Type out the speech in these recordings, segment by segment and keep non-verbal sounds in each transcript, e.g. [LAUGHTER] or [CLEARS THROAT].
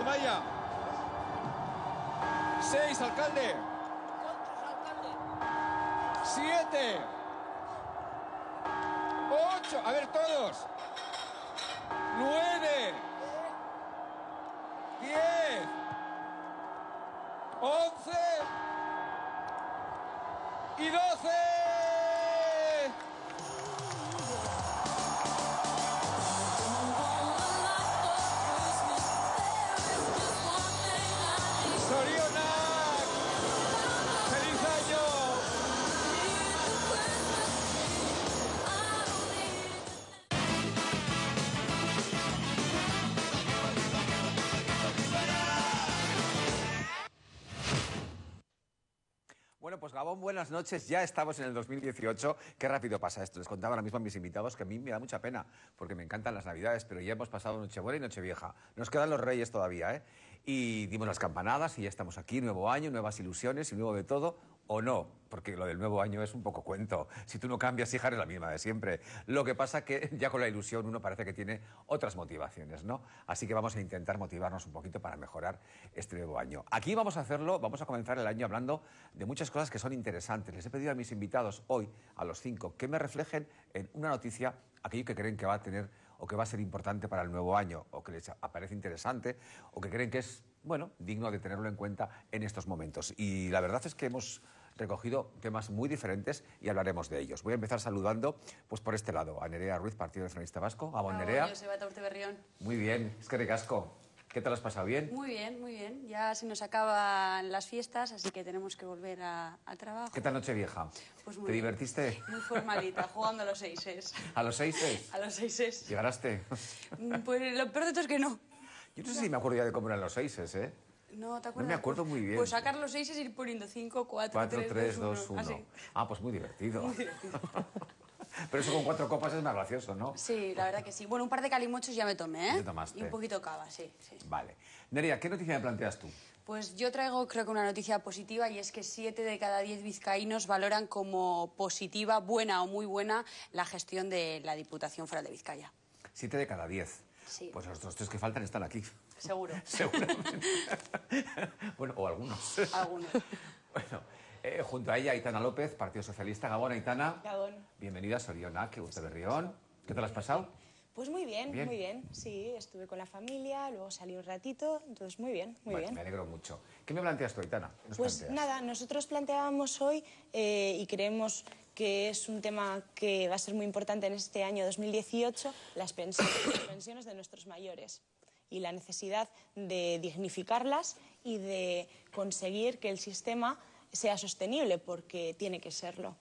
vaya, Seis, alcalde. Siete. Ocho. A ver, todos. Nueve. Diez. Once. Y doce. buenas noches. Ya estamos en el 2018. Qué rápido pasa esto. Les contaba ahora mismo a mis invitados que a mí me da mucha pena, porque me encantan las Navidades, pero ya hemos pasado Nochebuena y Nochevieja. Nos quedan los Reyes todavía, ¿eh? Y dimos las campanadas y ya estamos aquí. Nuevo año, nuevas ilusiones y nuevo de todo o no, porque lo del nuevo año es un poco cuento. Si tú no cambias, hija, eres la misma de siempre. Lo que pasa que [LAUGHS] ya con la ilusión uno parece que tiene otras motivaciones, ¿no? Así que vamos a intentar motivarnos un poquito para mejorar este nuevo año. Aquí vamos a hacerlo, vamos a comenzar el año hablando de muchas cosas que son interesantes. Les he pedido a mis invitados hoy, a los cinco, que me reflejen en una noticia aquello que creen que va a tener o que va a ser importante para el nuevo año, o que les aparece interesante, o que creen que es, bueno, digno de tenerlo en cuenta en estos momentos. Y la verdad es que hemos recogido temas muy diferentes y hablaremos de ellos. Voy a empezar saludando pues por este lado a Nerea Ruiz, Partido Nacionalista Vasco. A Nerea. Muy bien, es que ricasco. ¿Qué tal has pasado? ¿Bien? Muy bien, muy bien. Ya se nos acaban las fiestas, así que tenemos que volver a, al trabajo. ¿Qué tal noche, Pues ¿Te divertiste? Muy formalita, jugando a los seises. [LAUGHS] ¿A los seises? A los seises. ¿Llegaraste? Mm, pues lo peor de todo es que no. Yo no sé si me acuerdo ya de cómo eran los seises, ¿eh? No, ¿te acuerdas? No me acuerdo muy bien. Pues sacar los seis es ir poniendo cinco, cuatro, tres, 3, 3 2, Ah, pues muy divertido. [LAUGHS] Pero eso con cuatro copas es más gracioso, ¿no? Sí, la verdad que sí. Bueno, un par de calimochos ya me tomé, ¿eh? Y un poquito cava, sí, Vale. Neria, ¿qué noticia me planteas tú? Pues yo traigo creo que una noticia positiva y es que siete de cada diez vizcaínos valoran como positiva, buena o muy buena la gestión de la Diputación Foral de Vizcaya. Siete de cada diez. Pues los tres que faltan están aquí seguro. [LAUGHS] Seguro. [LAUGHS] bueno, o algunos. Algunos. [LAUGHS] bueno, eh, junto a ella, Aitana López, Partido Socialista. Gabón, Aitana. Gabón. Bienvenida, Soriona, que gusto de Rión. ¿Qué tal has pasado? Pues muy bien, muy bien. Sí, estuve con la familia, luego salí un ratito, entonces muy bien, muy bien. Me alegro mucho. ¿Qué me planteas tú, Aitana? Pues nada, nosotros planteábamos hoy eh, y creemos que es un tema que va a ser muy importante en este año 2018, las pensiones, las pensiones de nuestros mayores y la necesidad de dignificarlas y de conseguir que el sistema sea sostenible, porque tiene que serlo.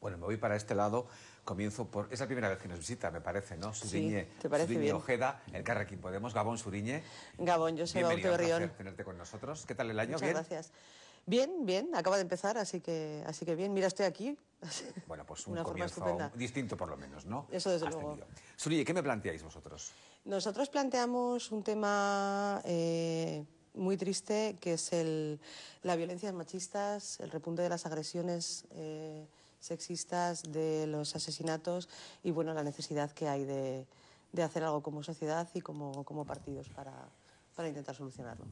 Bueno, me voy para este lado. Comienzo por. Es la primera vez que nos visita, me parece, ¿no? Suriñe, sí, ¿te parece Suriñe bien? Ojeda, el Carrequín Podemos. Gabón Suriñe. Gabón, yo soy Bienvenido, un placer tenerte con nosotros. ¿Qué tal el año? Muchas gracias. Bien, bien, acaba de empezar, así que, así que bien, mira, estoy aquí. Bueno, pues [LAUGHS] un distinto por lo menos, ¿no? Eso desde luego. Suri, ¿qué me planteáis vosotros? Nosotros planteamos un tema eh, muy triste, que es el, la violencia machistas, el repunte de las agresiones eh, sexistas, de los asesinatos y, bueno, la necesidad que hay de, de hacer algo como sociedad y como, como partidos para, para intentar solucionarlo.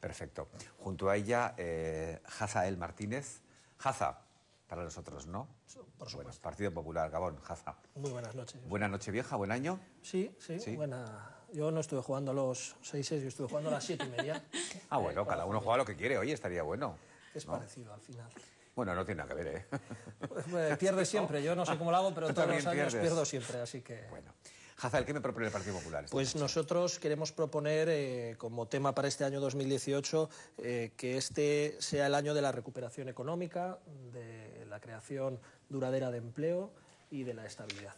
Perfecto. Junto a ella, eh, Jazael Martínez. Jaza, para nosotros, ¿no? Por supuesto. Bueno, Partido Popular, Gabón, Jaza. Muy buenas noches. Buena noche vieja, buen año. Sí, sí, buena. Yo no estuve jugando a los seis, 6 yo estuve jugando a las siete y media. [LAUGHS] ah, bueno, eh, cada uno juega lo que quiere, Hoy estaría bueno. Es parecido al final. Bueno, no tiene nada que ver, ¿eh? [LAUGHS] Pues, pues, pierde siempre, yo no sé cómo lo hago, pero todos los años pierdo siempre, así que... Bueno. Hazal, ¿qué me propone el Partido Popular? pues nosotros queremos proponer eh, como tema para este año 2018 eh, que este sea el año de la recuperación económica, de la creación duradera de empleo y de la estabilidad.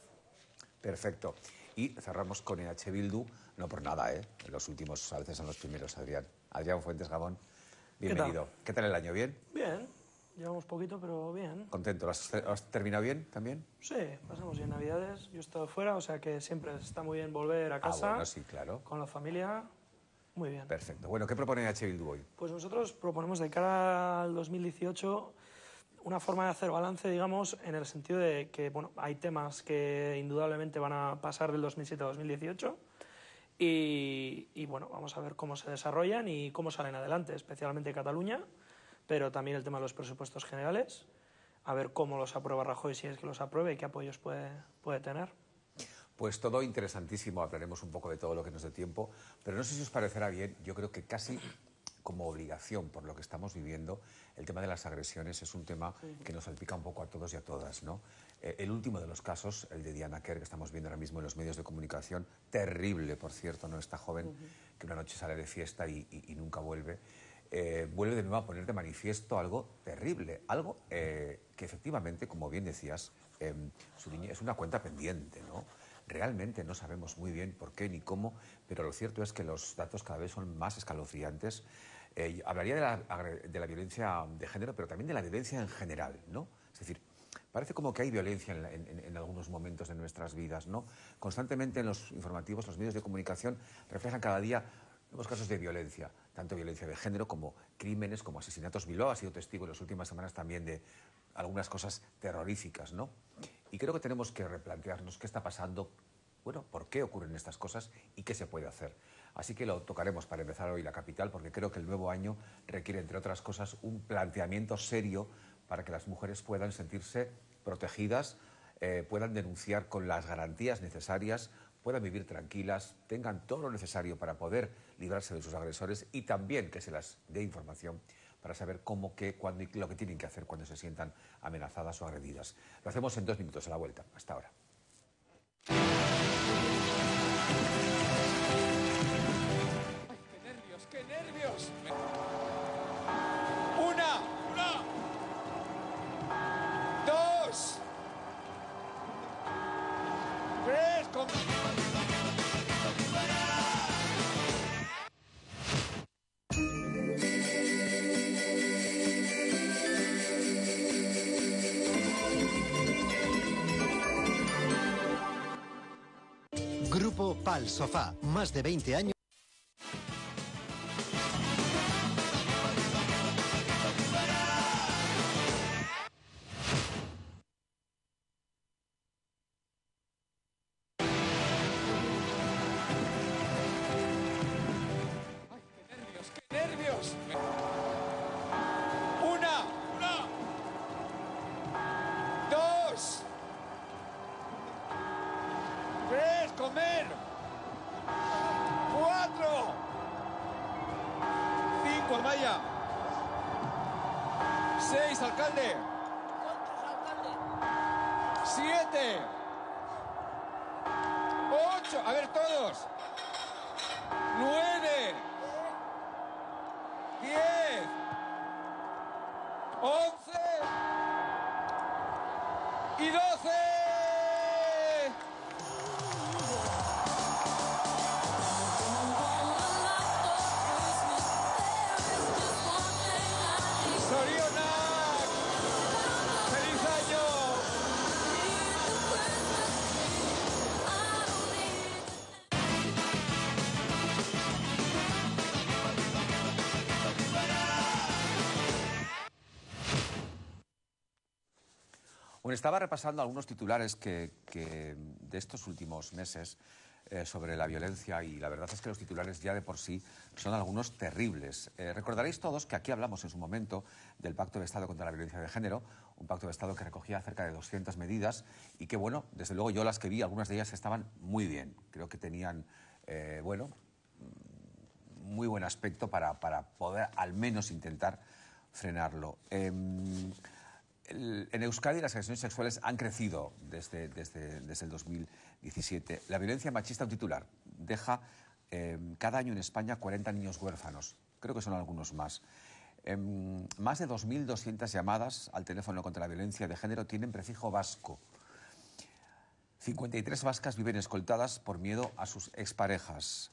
Perfecto. Y cerramos con EH Bildu, no por nada, ¿eh? Los últimos a veces son los primeros, Adrián. Adrián Fuentes Gabón, bienvenido. ¿Qué tal el año? ¿Bien? Bien, Llevamos poquito, pero bien. ¿Contento? ¿Has, terminado bien también? Sí, pasamos bien Navidades. Yo he estado fuera, o sea que siempre está muy bien volver a ah, casa. Ah, sí, claro. Con la familia. Muy bien. Perfecto. Bueno, ¿qué propone H. Bildu hoy? Pues nosotros proponemos de cara al 2018 una forma de hacer balance, digamos, en el sentido de que bueno, hay temas que indudablemente van a pasar del 2007 a 2018. Y, y bueno, vamos a ver cómo se desarrollan y cómo salen adelante, especialmente Cataluña pero también el tema de los presupuestos generales, a ver cómo los aprueba Rajoy, si es que los apruebe y qué apoyos puede, tener. Pues todo interesantísimo, hablaremos un poco de todo lo que nos dé tiempo, pero no sé si os parecerá bien, yo creo que casi como obligación por lo que estamos viviendo, el tema de las agresiones es un tema que nos salpica un poco a todos y a todas. ¿no? Eh, el último de los casos, el de Diana Kerr, que estamos viendo ahora mismo en los medios de comunicación, terrible, por cierto, ¿no? esta joven que una noche sale de fiesta y nunca vuelve. Eh, vuelve de nuevo a poner de manifiesto algo terrible, algo eh, que efectivamente, como bien decías, em, es una cuenta pendiente, ¿no? Realmente no sabemos muy bien por qué ni cómo, pero lo cierto es que los datos cada vez son más escalofriantes. Eh, hablaría de la, violencia de género, pero también de la violencia en general, ¿no? Es decir, Parece como que hay violencia en, en, algunos momentos de nuestras vidas, ¿no? Constantemente en los informativos, los medios de comunicación reflejan cada día nuevos casos de violencia tanto violencia de género como crímenes, como asesinatos. Bilbao ha sido testigo en las últimas semanas también de algunas cosas terroríficas, ¿no? Y creo que tenemos que replantearnos qué está pasando, bueno, por qué ocurren estas cosas y qué se puede hacer. Así que lo tocaremos para empezar hoy la capital, porque creo que el nuevo año requiere, entre otras cosas, un planteamiento serio para que las mujeres puedan sentirse protegidas, eh, puedan denunciar con las garantías necesarias, puedan vivir tranquilas, tengan todo lo necesario para poder librarse de sus agresores y también que se las dé información para saber cómo, qué, cuándo y lo que tienen que hacer cuando se sientan amenazadas o agredidas. Lo hacemos en dos minutos a la vuelta. Hasta ahora. Pal Sofá, más de 20 años. Bueno, estaba repasando algunos titulares que, de estos últimos meses eh, sobre la violencia y la verdad es que los titulares ya de por sí son algunos terribles. Eh, recordaréis todos que aquí hablamos en su momento del Pacto de Estado contra la Violencia de Género, un pacto de Estado que recogía cerca de 200 medidas y que, bueno, desde luego yo las que vi, algunas de ellas estaban muy bien. Creo que tenían, eh, bueno, muy buen aspecto para, para, poder al menos intentar frenarlo. Em, en Euskadi las agresiones sexuales han crecido desde, desde, desde el 2017. La violencia machista, un titular, deja em, cada año en España 40 niños huérfanos. Creo que son algunos más. Em, más de 2.200 llamadas al teléfono contra la violencia de género tienen prefijo vasco. 53 vascas viven escoltadas por miedo a sus exparejas.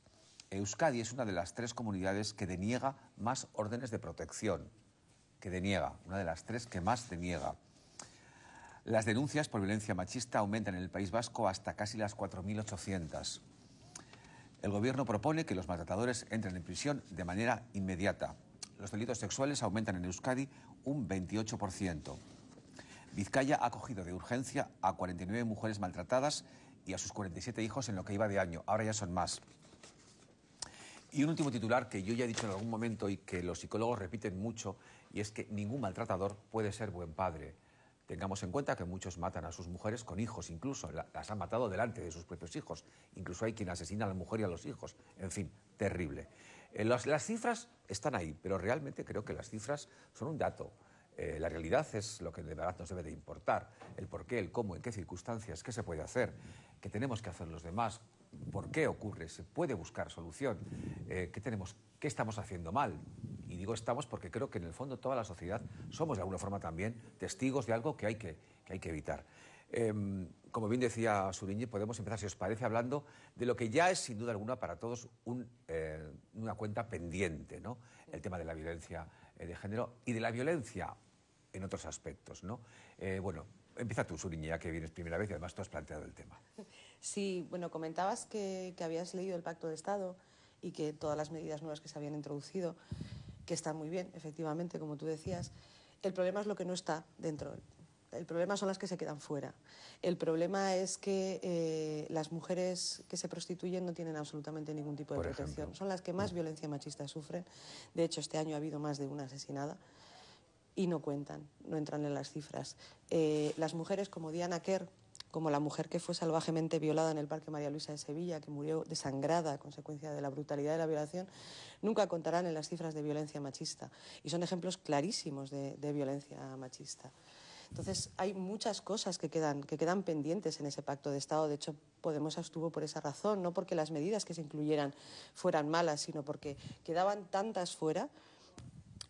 Euskadi es una de las tres comunidades que deniega más órdenes de protección que deniega, una de las tres que más deniega. Las denuncias por violencia machista aumentan en el País Vasco hasta casi las 4.800. El Gobierno propone que los maltratadores entren en prisión de manera inmediata. Los delitos sexuales aumentan en Euskadi un 28%. Vizcaya ha acogido de urgencia a 49 mujeres maltratadas y a sus 47 hijos en lo que iba de año. Ahora ya son más. Y un último titular que yo ya he dicho en algún momento y que los psicólogos repiten mucho, y es que ningún maltratador puede ser buen padre. Tengamos en cuenta que muchos matan a sus mujeres con hijos, incluso las han matado delante de sus propios hijos. Incluso hay quien asesina a la mujer y a los hijos. En fin, terrible. Eh, las, cifras están ahí, pero realmente creo que las cifras son un dato. Eh, la realidad es lo que de verdad nos debe de importar, el por qué, el cómo, en qué circunstancias, qué se puede hacer, qué tenemos que hacer los demás, por qué ocurre, se puede buscar solución, eh, qué tenemos, qué estamos haciendo mal. Y digo estamos porque creo que en el fondo toda la sociedad somos de alguna forma también testigos de algo que hay que, evitar. Em, como bien decía Suriñi, podemos empezar, si os parece, hablando de lo que ya es, sin duda alguna, para todos eh, una cuenta pendiente, ¿no? El tema de la violencia eh, de género y de la violencia en otros aspectos, ¿no? bueno, empieza tú, Suriñi, ya que vienes primera vez y además tú has planteado el tema. [LAUGHS] Sí, bueno, comentabas que, habías leído el Pacto de Estado y que todas las medidas nuevas que se habían introducido, que están muy bien, efectivamente, como tú decías. El problema es lo que no está dentro. El problema son las que se quedan fuera. El problema es que eh, las mujeres que se prostituyen no tienen absolutamente ningún tipo de protección. Son las que más mm. violencia machista sufren. De hecho, este año ha habido más de una asesinada y no cuentan, no entran en las cifras. Eh, las mujeres como Diana Kerr, como la mujer que fue salvajemente violada en el Parque María Luisa de Sevilla, que murió desangrada a consecuencia de la brutalidad de la violación, nunca contarán en las cifras de violencia machista. Y son ejemplos clarísimos de, violencia machista. Entonces, hay muchas cosas que quedan, que quedan pendientes en ese pacto de Estado. De hecho, Podemos abstuvo por esa razón, no porque las medidas que se incluyeran fueran malas, sino porque quedaban tantas fuera.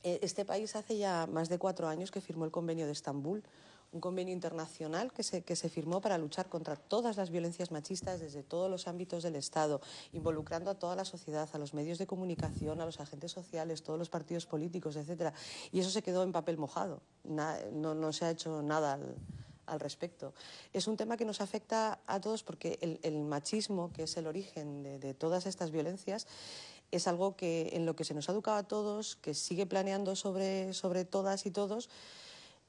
Eh, este país hace ya más de cuatro años que firmó el convenio de Estambul un convenio internacional que se, se firmó para luchar contra todas las violencias machistas desde todos los ámbitos del Estado, involucrando a toda la sociedad, a los medios de comunicación, a los agentes sociales, todos los partidos políticos, etcétera. Y eso se quedó en papel mojado. no, se ha hecho nada al, respecto. Es un tema que nos afecta a todos porque el, machismo, que es el origen de, todas estas violencias, es algo que en lo que se nos ha educado a todos, que sigue planeando sobre, sobre todas y todos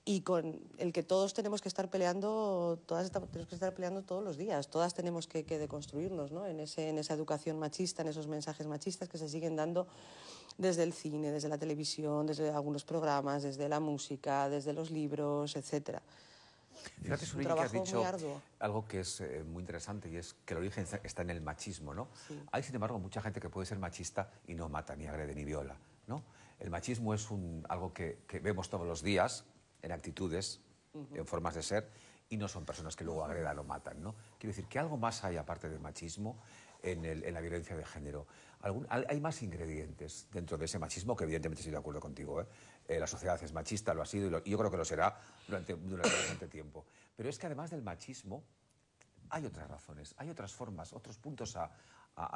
y con el que todos tenemos que estar peleando, todas tenemos que estar peleando todos los días, todas tenemos que, deconstruirnos ¿no? en, en esa educación machista, en esos mensajes machistas que se siguen dando desde el cine, desde la televisión, desde algunos programas, desde la música, desde los libros, etcétera. Fíjate, Suri, que has dicho algo que es eh, muy interesante y es que el origen está en el machismo, ¿no? Hay, sin embargo, mucha gente que puede ser machista y no mata, ni agrede, ni viola, ¿no? El machismo es un, algo que, que vemos todos los días, en actitudes, en formas de ser, y no son personas que luego agredan o matan, ¿no? Quiero decir que algo más hay aparte del machismo en, la violencia de género. hay más ingredientes dentro de ese machismo, que evidentemente estoy de acuerdo contigo. ¿eh? Eh, la sociedad es machista, lo ha sido y, yo creo que lo será durante, durante bastante tiempo. Pero es que además del machismo hay otras razones, hay otras formas, otros puntos a,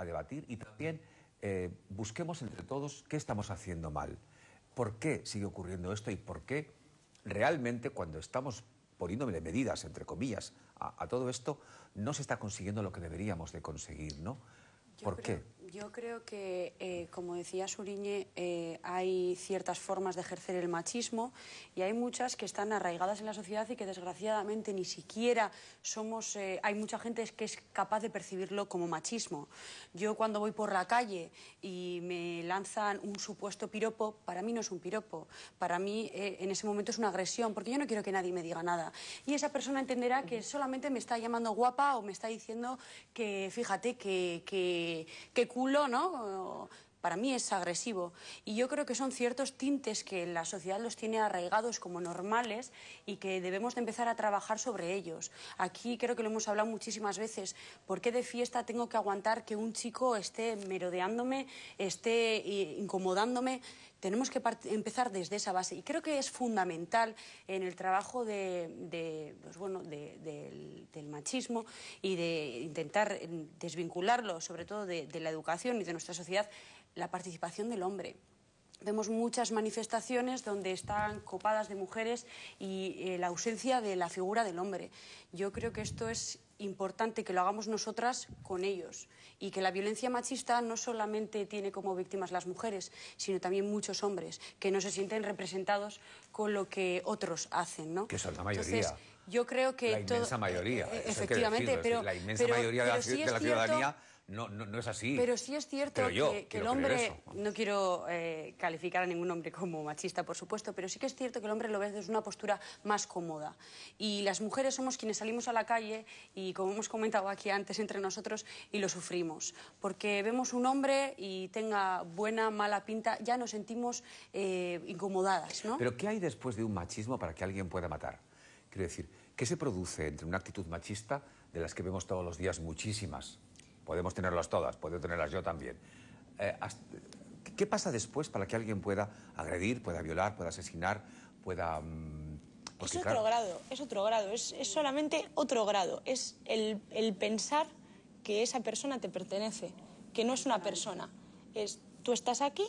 debatir y también eh, busquemos entre todos qué estamos haciendo mal, por qué sigue ocurriendo esto y por qué realmente cuando estamos poniéndole medidas, entre comillas, a, todo esto, no se está consiguiendo lo que deberíamos de conseguir, ¿no? ¿Por qué? Yo creo que, eh, como decía Suriñe, eh, hay ciertas formas de ejercer el machismo y hay muchas que están arraigadas en la sociedad y que desgraciadamente ni siquiera somos. Eh, hay mucha gente que es capaz de percibirlo como machismo. Yo cuando voy por la calle y me lanzan un supuesto piropo, para mí no es un piropo. Para mí en ese momento es una agresión, porque yo no quiero que nadie me diga nada. Y esa persona entenderá que solamente me está llamando guapa o me está diciendo que, fíjate, que. que, que culo, ¿no? O, para mí es agresivo. Y yo creo que son ciertos tintes que la sociedad los tiene arraigados como normales y que debemos de empezar a trabajar sobre ellos. Aquí creo que lo hemos hablado muchísimas veces. ¿Por qué de fiesta tengo que aguantar que un chico esté merodeándome, esté eh, incomodándome? Tenemos que empezar desde esa base. Y creo que es fundamental en el trabajo de, pues bueno, del, del, machismo y de intentar desvincularlo, sobre todo de la educación y de nuestra sociedad, la participación del hombre. Vemos muchas manifestaciones donde están copadas de mujeres y eh, la ausencia de la figura del hombre. Yo creo que esto es importante que lo hagamos nosotras con ellos y que la violencia machista no solamente tiene como víctimas las mujeres, sino también muchos hombres que no se sienten representados con lo que otros hacen, ¿no? Que son la mayoría. Entonces, yo creo que la inmensa mayoría, efectivamente, pero la inmensa mayoría de, la, ciudadanía no, es así. Pero sí es cierto que, el hombre, no quiero eh, calificar a ningún hombre como machista, por supuesto, pero sí que es cierto que el hombre lo ve desde una postura más cómoda. Y las mujeres somos quienes salimos a la calle y, como hemos comentado aquí antes entre nosotros, y lo sufrimos. Porque vemos un hombre y tenga buena, mala pinta, ya nos sentimos eh, incomodadas, ¿no? Pero ¿qué hay después de un machismo para que alguien pueda matar? Quiero decir, ¿qué se produce entre una actitud machista, de las que vemos todos los días muchísimas, Podemos tenerlas todas, puedo tenerlas yo también. Eh, ¿Qué pasa después para que alguien pueda agredir, pueda violar, pueda asesinar, pueda... Mm, es otro grado, es otro grado, es, es solamente otro grado. Es el, el, pensar que esa persona te pertenece, que no es una persona. Es tú estás aquí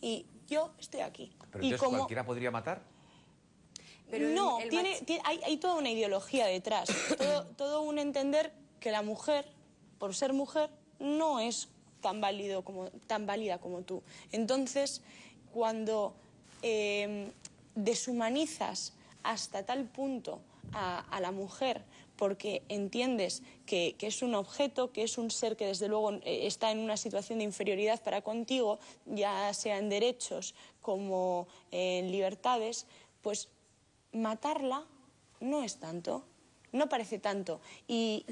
y yo estoy aquí. Pero entonces, como... cualquiera podría matar. no, Tiene, hay, toda una ideología detrás, todo, todo un entender que la mujer por ser mujer no es tan, válido como, tan válida como tú. Entonces, cuando em, deshumanizas hasta tal punto a, la mujer porque entiendes que, es un objeto, que es un ser que desde luego eh, está en una situación de inferioridad para contigo, ya sea en derechos como en libertades, pues matarla no es tanto, no parece tanto. Y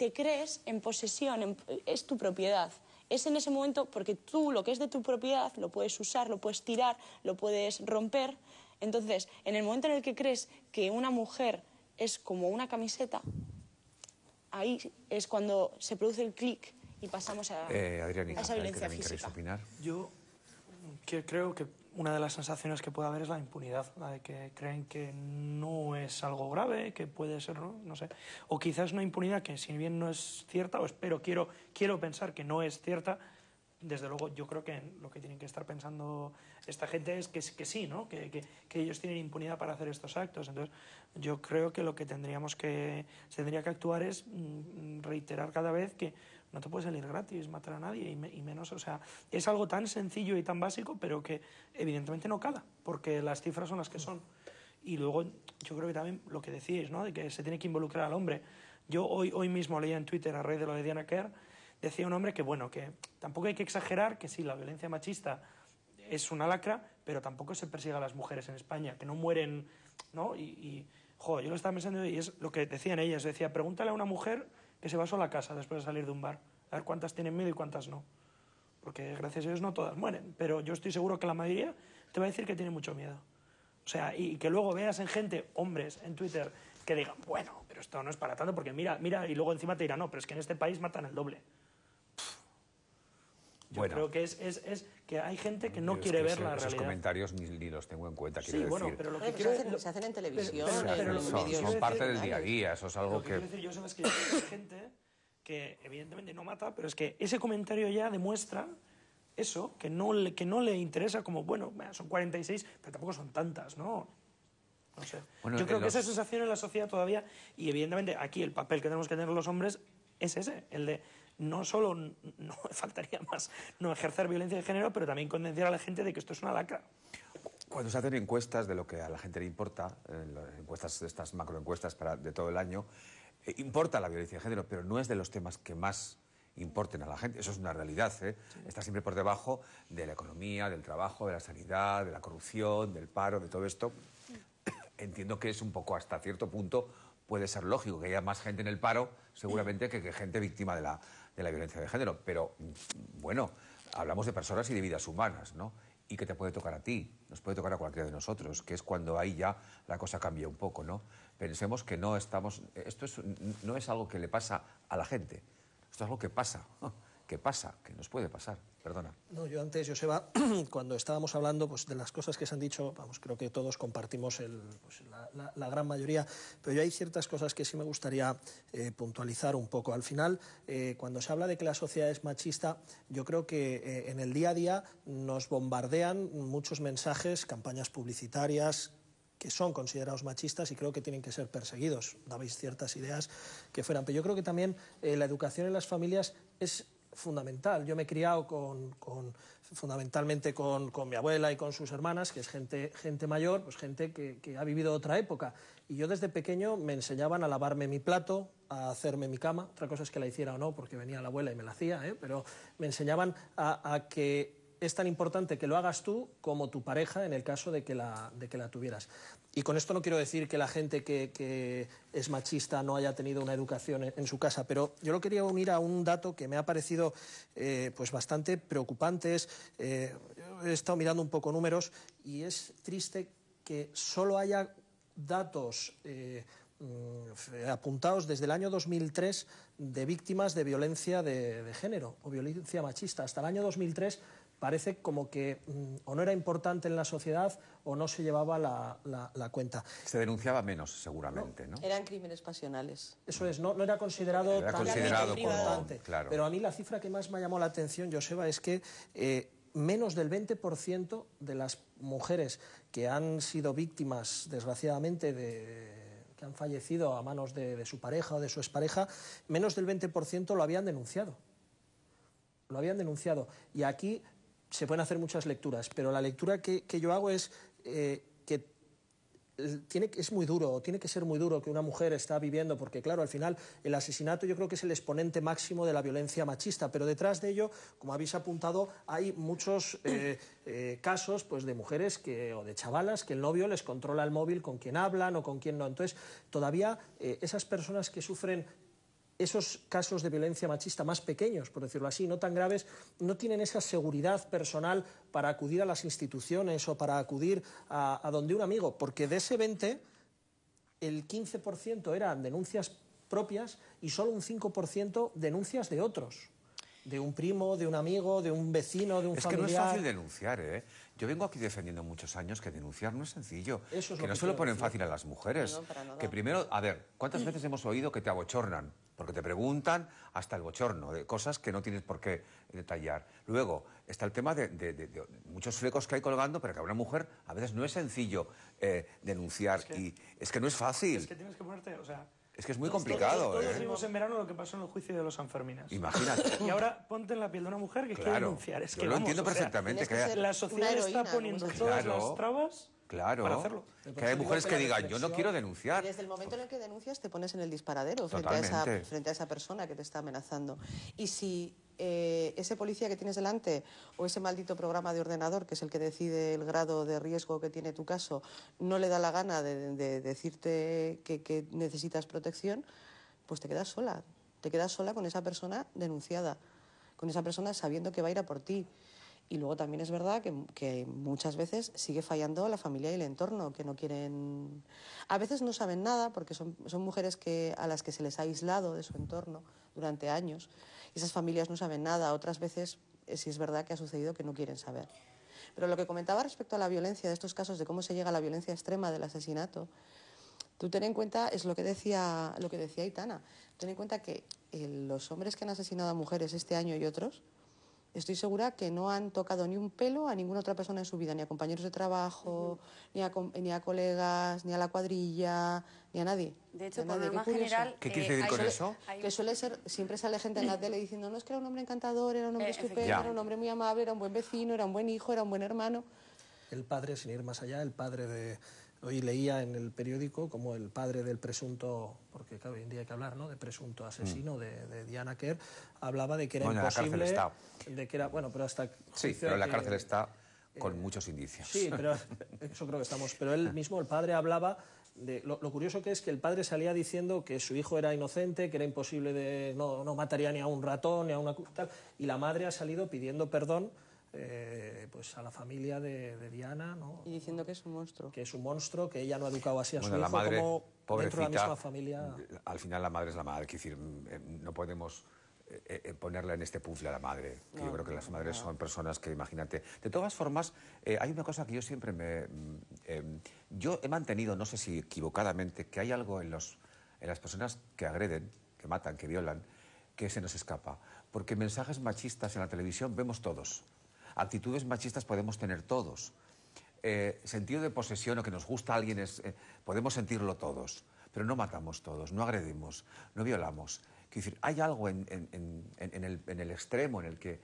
te crees en posesión, es tu propiedad. Es en ese momento porque tú lo que es de tu propiedad lo puedes usar, lo puedes tirar, lo puedes romper. Entonces, en el momento en el que crees que una mujer es como una camiseta, ahí es cuando se produce el clic y pasamos a, eh, Adrián, a esa violencia física. Opinar? Yo que creo que una de las sensaciones que puede haber es la impunidad, la de que creen que no es algo grave, que puede ser, ¿no? sé, o quizás una impunidad que si bien no es cierta, o espero, quiero, quiero pensar que no es cierta, desde luego yo creo que lo que tienen que estar pensando esta gente es que, que sí, ¿no? Que, que, que, ellos tienen impunidad para hacer estos actos. Entonces yo creo que lo que tendríamos que, se tendría que actuar es mm, mm, reiterar cada vez que no te puedes salir gratis matar a nadie y, menos, o sea, es algo tan sencillo y tan básico, pero que evidentemente no cala, porque las cifras son las que son. Y luego yo creo que también lo que decíais, ¿no? De que se tiene que involucrar al hombre. Yo hoy, hoy mismo leía en Twitter a raíz de lo de Diana Kerr, decía un hombre que, bueno, que tampoco hay que exagerar que sí, la violencia machista es una lacra, pero tampoco se persigue a las mujeres en España, que no mueren, ¿no? Y, y yo lo estaba pensando y es lo que decían ellas, decía, pregúntale a una mujer que se va sola a casa después de salir de un bar, a ver cuántas tienen miedo y cuántas no. Porque gracias a Dios no todas mueren, pero yo estoy seguro que la mayoría te va a decir que tiene mucho miedo. O sea, y que luego veas en gente, hombres, en Twitter, que digan, bueno, pero esto no es para tanto, porque mira, mira, y luego encima te dirán, no, pero es que en este país matan el doble. Yo creo que es, que hay gente que no quiere ver la realidad. Esos comentarios ni, los tengo en cuenta, quiero sí, decir. bueno, pero lo que se, hacen, en televisión, en son, medios. Son parte del día a día, eso es algo que... quiero decir yo sé que hay gente que evidentemente no mata, pero es que ese comentario ya demuestra eso, que no le, que no le interesa como, bueno, son 46, pero tampoco son tantas, ¿no? No sé. yo creo que esa sensación en la sociedad todavía, y evidentemente aquí el papel que tenemos que tener los hombres es ese, el de no solo no [LAUGHS] faltaría más no ejercer violencia de género, pero también convencer a la gente de que esto es una lacra. Cuando se hacen encuestas de lo que a la gente le importa, eh, encuestas, estas macroencuestas para, de todo el año, eh, importa la violencia de género, pero no es de los temas que más importen a la gente. Eso es una realidad. ¿eh? Está siempre por debajo de la economía, del trabajo, de la sanidad, de la corrupción, del paro, de todo esto. Mm. Entiendo que es un poco hasta cierto punto puede ser lógico que haya más gente en el paro, seguramente, que, que gente víctima de la, de la violencia de género, pero bueno, hablamos de personas y de vidas humanas, ¿no? Y que te puede tocar a ti, nos puede tocar a cualquiera de nosotros, que es cuando ahí ya la cosa cambia un poco, ¿no? Pensemos que no estamos, esto no es algo que le pasa a la gente, esto es algo que pasa. ¿Qué pasa, ¿Qué nos puede pasar. Perdona. No, yo antes, Joseba, [CLEARS THROAT] cuando estábamos hablando pues, de las cosas que se han dicho, vamos, creo que todos compartimos pues, la, gran mayoría, pero hay ciertas cosas que sí me gustaría eh, puntualizar un poco. Al final, eh, cuando se habla de que la sociedad es machista, yo creo que eh, en el día a día nos bombardean muchos mensajes, campañas publicitarias, que son considerados machistas y creo que tienen que ser perseguidos. Dabais ciertas ideas que fueran. Pero yo creo que también la educación en las familias es fundamental. Yo me he criado con, fundamentalmente con, mi abuela y con sus hermanas, que es gente, gente mayor, pues gente que, ha vivido otra época. Y yo desde pequeño me enseñaban a lavarme mi plato, a hacerme mi cama. Otra cosa es que la hiciera o no, porque venía la abuela y me la hacía, ¿eh? pero me enseñaban a que es tan importante que lo hagas tú como tu pareja en el caso de que la, tuvieras. Y con esto no quiero decir que la gente que, es machista no haya tenido una educación en, su casa, pero yo lo quería unir a un dato que me ha parecido eh, pues bastante preocupante. Eh, he estado mirando un poco números y es triste que solo haya datos eh, mm, apuntados desde el año 2003 de víctimas de violencia de género o violencia machista. Hasta el año 2003 parece como que mm, o no era importante en la sociedad o no se llevaba la, cuenta. Se denunciaba menos, seguramente, ¿no? Eran crímenes pasionales. Eso es, no, no era considerado era considerado importante. Pero a mí la cifra que más me llamó la atención, Joseba, es que... Eh, menos del 20% de las mujeres que han sido víctimas, desgraciadamente, de que han fallecido a manos de, de su pareja o de su expareja, menos del 20% lo habían denunciado. Lo habían denunciado. Y aquí se pueden hacer muchas lecturas, pero la lectura que, yo hago es eh, que tiene, es muy duro, tiene que ser muy duro que una mujer está viviendo, porque claro, al final el asesinato yo creo que es el exponente máximo de la violencia machista, pero detrás de ello, como habéis apuntado, hay muchos eh, eh, casos pues, de mujeres que, o de chavalas que el novio les controla el móvil con quien hablan o con quien no. Entonces, todavía esas personas que sufren esos casos de violencia machista más pequeños, por decirlo así, no tan graves, no tienen esa seguridad personal para acudir a las instituciones o para acudir a, donde un amigo, porque de ese 20, el 15% eran denuncias propias y solo un 5% denuncias de otros de un primo, de un amigo, de un vecino, de un familiar. Es que no es fácil denunciar, ¿eh? Yo vengo aquí defendiendo muchos años que denunciar no es sencillo. que no se lo ponen fácil a las mujeres. que primero, a ver, ¿cuántas veces hemos oído que te abochornan? porque te preguntan hasta el bochorno, de cosas que no tienes por qué detallar. Luego está el tema de, muchos flecos que hay colgando, pero que a una mujer a veces no es sencillo eh, denunciar y es que no es fácil. Es que tienes que ponerte, o sea... Es que es muy complicado. Todos, ¿eh? vivimos vimos en verano lo que pasó en el juicio de los Sanferminas. Imagínate. [LAUGHS] Y ahora ponte en la piel de una mujer que quiere denunciar. Es que lo entiendo perfectamente. la sociedad está poniendo todas las trabas claro, Que hay mujeres que digan, yo no quiero denunciar. desde el momento en el que denuncias te pones en el disparadero frente a, esa, frente a, esa, persona que te está amenazando. Y si eh, ese policía que tienes delante o ese maldito programa de ordenador, que es el que decide el grado de riesgo que tiene tu caso, no le da la gana de, decirte que, que necesitas protección, pues te quedas sola. Te quedas sola con esa persona denunciada, con esa persona sabiendo que va a ir a por ti. Y luego también es verdad que, muchas veces sigue fallando la familia y el entorno, que no quieren... A veces no saben nada porque son, mujeres que, a las que se les ha aislado de su entorno durante años. Y esas familias no saben nada. Otras veces eh, sí es verdad que ha sucedido que no quieren saber. Pero lo que comentaba respecto a la violencia, de estos casos, de cómo se llega a la violencia extrema del asesinato, tú ten en cuenta, es lo que decía, lo que decía Itana, ten en cuenta que eh, los hombres que han asesinado a mujeres este año y otros, estoy segura que no han tocado ni un pelo a ninguna otra persona en su vida, ni a compañeros de trabajo, ni, a, colegas, ni a la cuadrilla, ni a nadie. De hecho, por norma general... ¿Qué eh, quiere decir con eso? Que suele ser, siempre sale gente en la tele diciendo, no, es que era un hombre encantador, era un hombre eh, estupendo, era un hombre muy amable, era un buen vecino, era un buen hijo, era un buen hermano. El padre, sin ir más allá, el padre de Hoy leía en el periódico como el padre del presunto, porque hoy en día hay que hablar, ¿no? De presunto asesino mm. de, Diana Kerr, hablaba de que era en la cárcel está. de que era, bueno, pero hasta sí, pero en la cárcel está con eh, muchos indicios. Sí, pero [LAUGHS] eso creo que estamos. Pero él mismo, el padre, hablaba de lo, curioso que es que el padre salía diciendo que su hijo era inocente, que era imposible de no, no mataría ni a un ratón ni a una y la madre ha salido pidiendo perdón eh, pues a la familia de, Diana. Y diciendo que es un monstruo. Que es un monstruo, que ella no ha educado así a su hijo, madre, como dentro de la misma familia. Al final la madre es la madre, que decir, mm, no podemos eh, eh, ponerla en este puzzle a la madre, que yo creo que las madres son personas que, imagínate. De todas formas, hay una cosa que yo siempre me... Mm, em, yo he mantenido, no sé si equivocadamente, que hay algo en, los, en las personas que agreden, que matan, que violan, que se nos escapa. Porque mensajes machistas en la televisión vemos todos actitudes machistas podemos tener todos. Eh, sentido de posesión o que nos gusta a alguien es, eh, podemos sentirlo todos, pero no matamos todos, no agredimos, no violamos. decir, hay algo en, el, extremo en el que eh,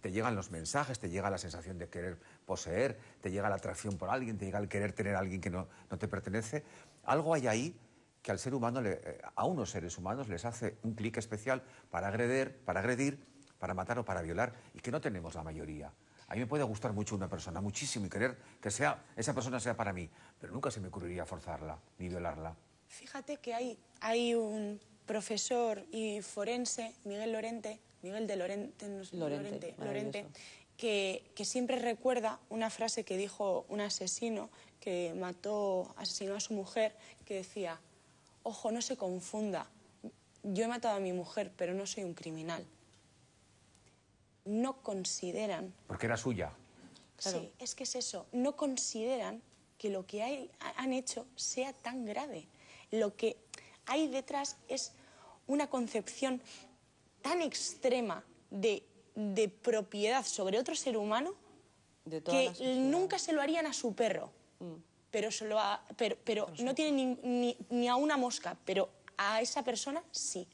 te llegan los mensajes, te llega la sensación de querer poseer, te llega la atracción por alguien, te llega el querer tener a alguien que no, no te pertenece. Algo hay ahí que al ser humano, a unos seres humanos les hace un clic especial para agredir, para agredir, para matar o para violar, y que no tenemos la mayoría. A mí me puede gustar mucho una persona, muchísimo, y querer que sea, esa persona sea para mí, pero nunca se me ocurriría forzarla ni violarla. Fíjate que hay, hay un profesor y forense, Miguel Lorente, Miguel de Lorente, que, siempre recuerda una frase que dijo un asesino que mató, asesinó a su mujer, que decía, ojo, no se confunda, yo he matado a mi mujer, pero no soy un criminal no consideran... Porque era suya. Sí, es que es eso. No consideran que lo que han hecho sea tan grave. Lo que hay detrás es una concepción tan extrema de, propiedad sobre otro ser humano que nunca se lo harían a su perro. Mm. Pero, se lo pero, no tiene ni, a una mosca, pero a esa persona sí.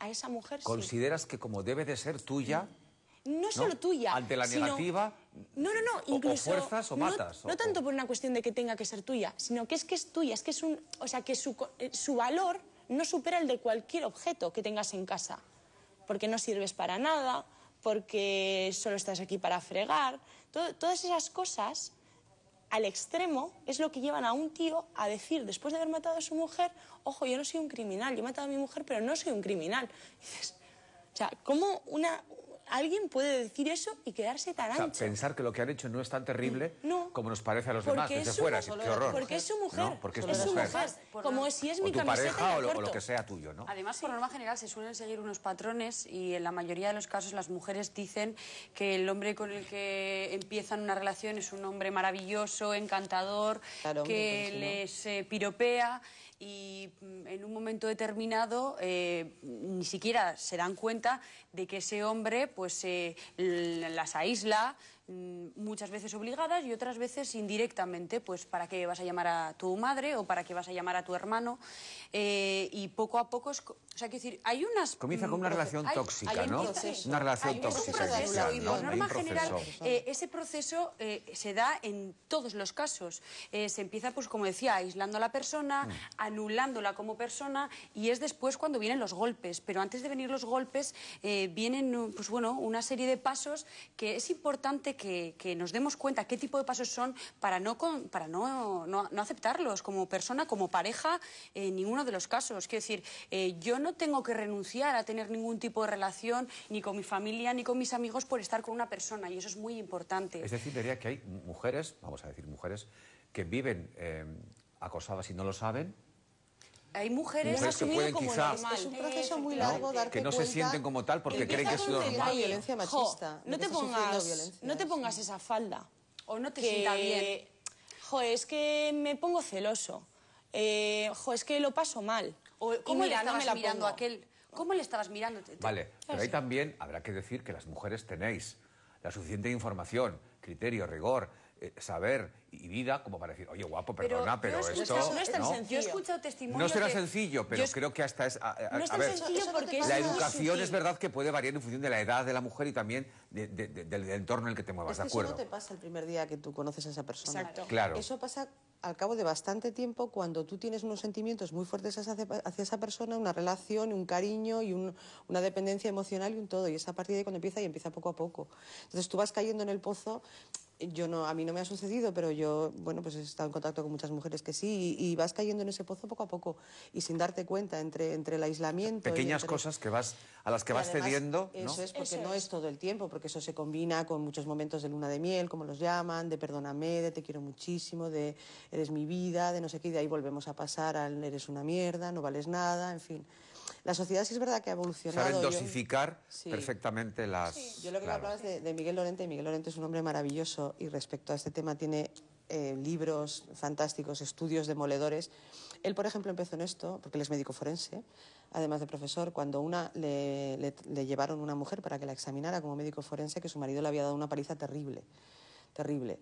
A esa mujer ¿Consideras sí. ¿Consideras que como debe de ser tuya... Mm no solo tuya. Ante la No, no, fuerzas matas. No, tanto por una cuestión de que tenga que ser tuya, sino que es que es tuya, es que es un. O sea, que su, eh, valor no supera el de cualquier objeto que tengas en casa. Porque no sirves para nada, porque solo estás aquí para fregar. todas esas cosas al extremo es lo que llevan a un tío a decir, después de haber matado a su mujer, ojo, yo no soy un criminal, yo he matado a mi mujer, pero no soy un criminal. o sea, ¿cómo una, alguien puede decir eso y quedarse tan pensar que lo que han hecho no es tan terrible mm, como nos parece a los demás desde fuera. Porque es su mujer. No, porque es, su mujer. Como si es mi camiseta. Pareja, o, lo, lo, que sea tuyo, ¿no? Además, por norma general, se suelen seguir unos patrones y en la mayoría de los casos las mujeres dicen que el hombre con el que empiezan una relación es un hombre maravilloso, encantador, que les eh, piropea y mm, en un momento determinado eh, ni siquiera se dan cuenta de que ese hombre pues eh, las aísla, Mm, muchas veces obligadas y otras veces indirectamente, pues para qué vas a llamar a tu madre o para qué vas a llamar a tu hermano. Eh, y poco a poco, o sea, quiero decir, hay unas... Comienza con una relación tóxica, ¿no? una relación tóxica. y por norma general, eh, ese proceso eh, se da en todos los casos. se empieza, pues como decía, aislando a la persona, mm. anulándola como persona y es después cuando vienen los golpes. Pero antes de venir los golpes vienen, pues bueno, una serie de pasos que es importante que, nos demos cuenta qué tipo de pasos son para no, aceptarlos como persona, como pareja, en ninguno de los casos. Quiero decir, eh, yo no tengo que renunciar a tener ningún tipo de relación ni con mi familia ni con mis amigos por estar con una persona y eso es muy importante. Es decir, diría que hay mujeres, vamos a decir mujeres, que viven eh, acosadas y no lo saben hay mujeres, que como normal. Es un proceso muy largo ¿no? Que no se sienten como tal porque creen que es normal. violencia no, te pongas, esa falda. O no te sienta bien. Jo, es que me pongo celoso. Eh, jo, es que lo paso mal. ¿Cómo le estabas mirando a aquel? ¿Cómo le estabas mirando? Vale, pero ahí también habrá que decir que las mujeres tenéis la suficiente información, criterio, rigor, eh, saber y vida como para decir, oye, guapo, perdona, pero, pero esto... No es tan sencillo. he escuchado testimonios No será sencillo, pero creo que hasta es... no es tan sencillo porque La educación es verdad que puede variar en función de la edad de la mujer y también del entorno en el que te muevas, ¿de acuerdo? eso no te pasa el primer día que tú conoces a esa persona. Exacto. Claro. Eso pasa al cabo de bastante tiempo cuando tú tienes unos sentimientos muy fuertes hacia, esa persona, una relación, un cariño y una dependencia emocional y un todo. Y es a partir de cuando empieza y empieza poco a poco. Entonces tú vas cayendo en el pozo yo no, a mí no me ha sucedido, pero yo, bueno, pues he estado en contacto con muchas mujeres que sí, y, vas cayendo en ese pozo poco a poco, y sin darte cuenta, entre, entre el aislamiento... Pequeñas cosas que vas, a las que vas cediendo, ¿no? Eso es, porque no es. es todo el tiempo, porque eso se combina con muchos momentos de luna de miel, como los llaman, de perdóname, de te quiero muchísimo, de eres mi vida, de no sé qué, y de ahí volvemos a pasar al eres una mierda, no vales nada, en fin... La sociedad sí es verdad que ha evolucionado. Saben dosificar perfectamente las... Sí. Yo lo que hablaba de, Miguel Lorente. Miguel Lorente es un hombre maravilloso y respecto a este tema tiene eh, libros fantásticos, estudios demoledores. Él, por ejemplo, empezó en esto, porque él es médico forense, además de profesor, cuando una, le, llevaron una mujer para que la examinara como médico forense, que su marido le había dado una paliza terrible, terrible.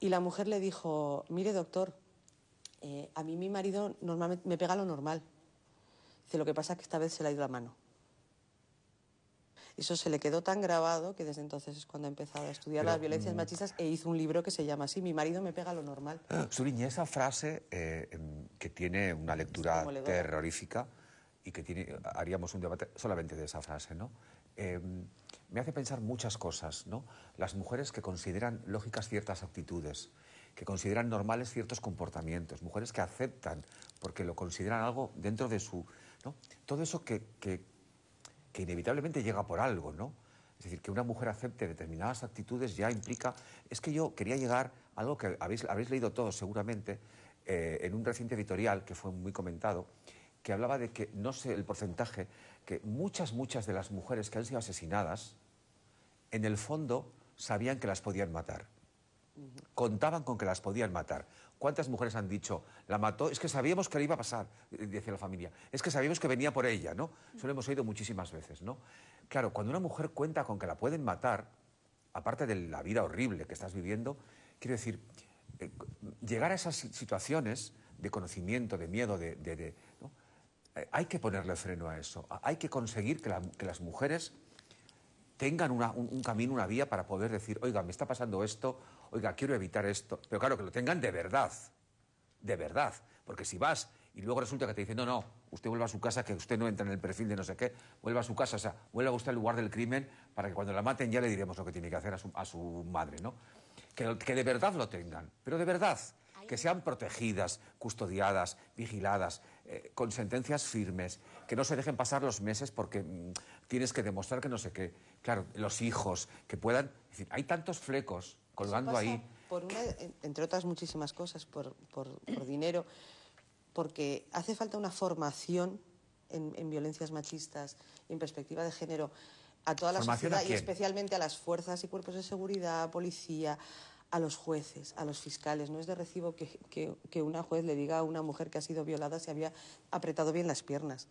Y la mujer le dijo, mire doctor, eh, a mí mi marido normalmente me pega lo normal, Dice, lo que pasa es que esta vez se le ha ido la mano. Eso se le quedó tan grabado que desde entonces es cuando ha empezado a estudiar las violencias mm. machistas e hizo un libro que se llama así, Mi marido me pega lo normal. Suriña, ah, esa frase eh, em, que tiene una lectura terrorífica y que tiene, haríamos un debate solamente de esa frase, ¿no? Em, me hace pensar muchas cosas, ¿no? Las mujeres que consideran lógicas ciertas actitudes, que consideran normales ciertos comportamientos, mujeres que aceptan porque lo consideran algo dentro de su todo eso que, inevitablemente llega por algo, ¿no? Es decir, que una mujer acepte determinadas actitudes ya implica... Es que yo quería llegar a algo que habéis, leído todos seguramente eh, en un reciente editorial que fue muy comentado, que hablaba de que, no sé el porcentaje, que muchas, muchas de las mujeres que han sido asesinadas, en el fondo sabían que las podían matar. Contaban con que las podían matar. ¿Cuántas mujeres han dicho, la mató? Es que sabíamos que le iba a pasar, decía la familia. Es que sabíamos que venía por ella, ¿no? Eso lo hemos oído muchísimas veces, ¿no? Claro, cuando una mujer cuenta con que la pueden matar, aparte de la vida horrible que estás viviendo, quiero decir, eh, llegar a esas situaciones de conocimiento, de miedo, de... Eh, hay que ponerle freno a eso. Hay que conseguir que, las mujeres tengan un, camino, una vía para poder decir, oiga, me está pasando esto, oiga, quiero evitar esto. Pero claro, que lo tengan de verdad, de verdad. Porque si vas y luego resulta que te dicen, no, no, usted vuelva a su casa, que usted no entra en el perfil de no sé qué, vuelva a su casa, o sea, vuelva usted al lugar del crimen para que cuando la maten ya le diremos lo que tiene que hacer a su, madre, ¿no? Que, de verdad lo tengan, pero de verdad, que sean protegidas, custodiadas, vigiladas, eh, con sentencias firmes, que no se dejen pasar los meses porque mm, tienes que demostrar que no sé qué. Claro, los hijos, que puedan... decir, hay tantos flecos colgando ahí. entre otras muchísimas cosas, por, dinero, porque hace falta una formación en, violencias machistas y en perspectiva de género a toda la sociedad y especialmente a las fuerzas y cuerpos de seguridad, policía, a los jueces, a los fiscales. No es de recibo que, que, una juez le diga a una mujer que ha sido violada si había apretado bien las piernas.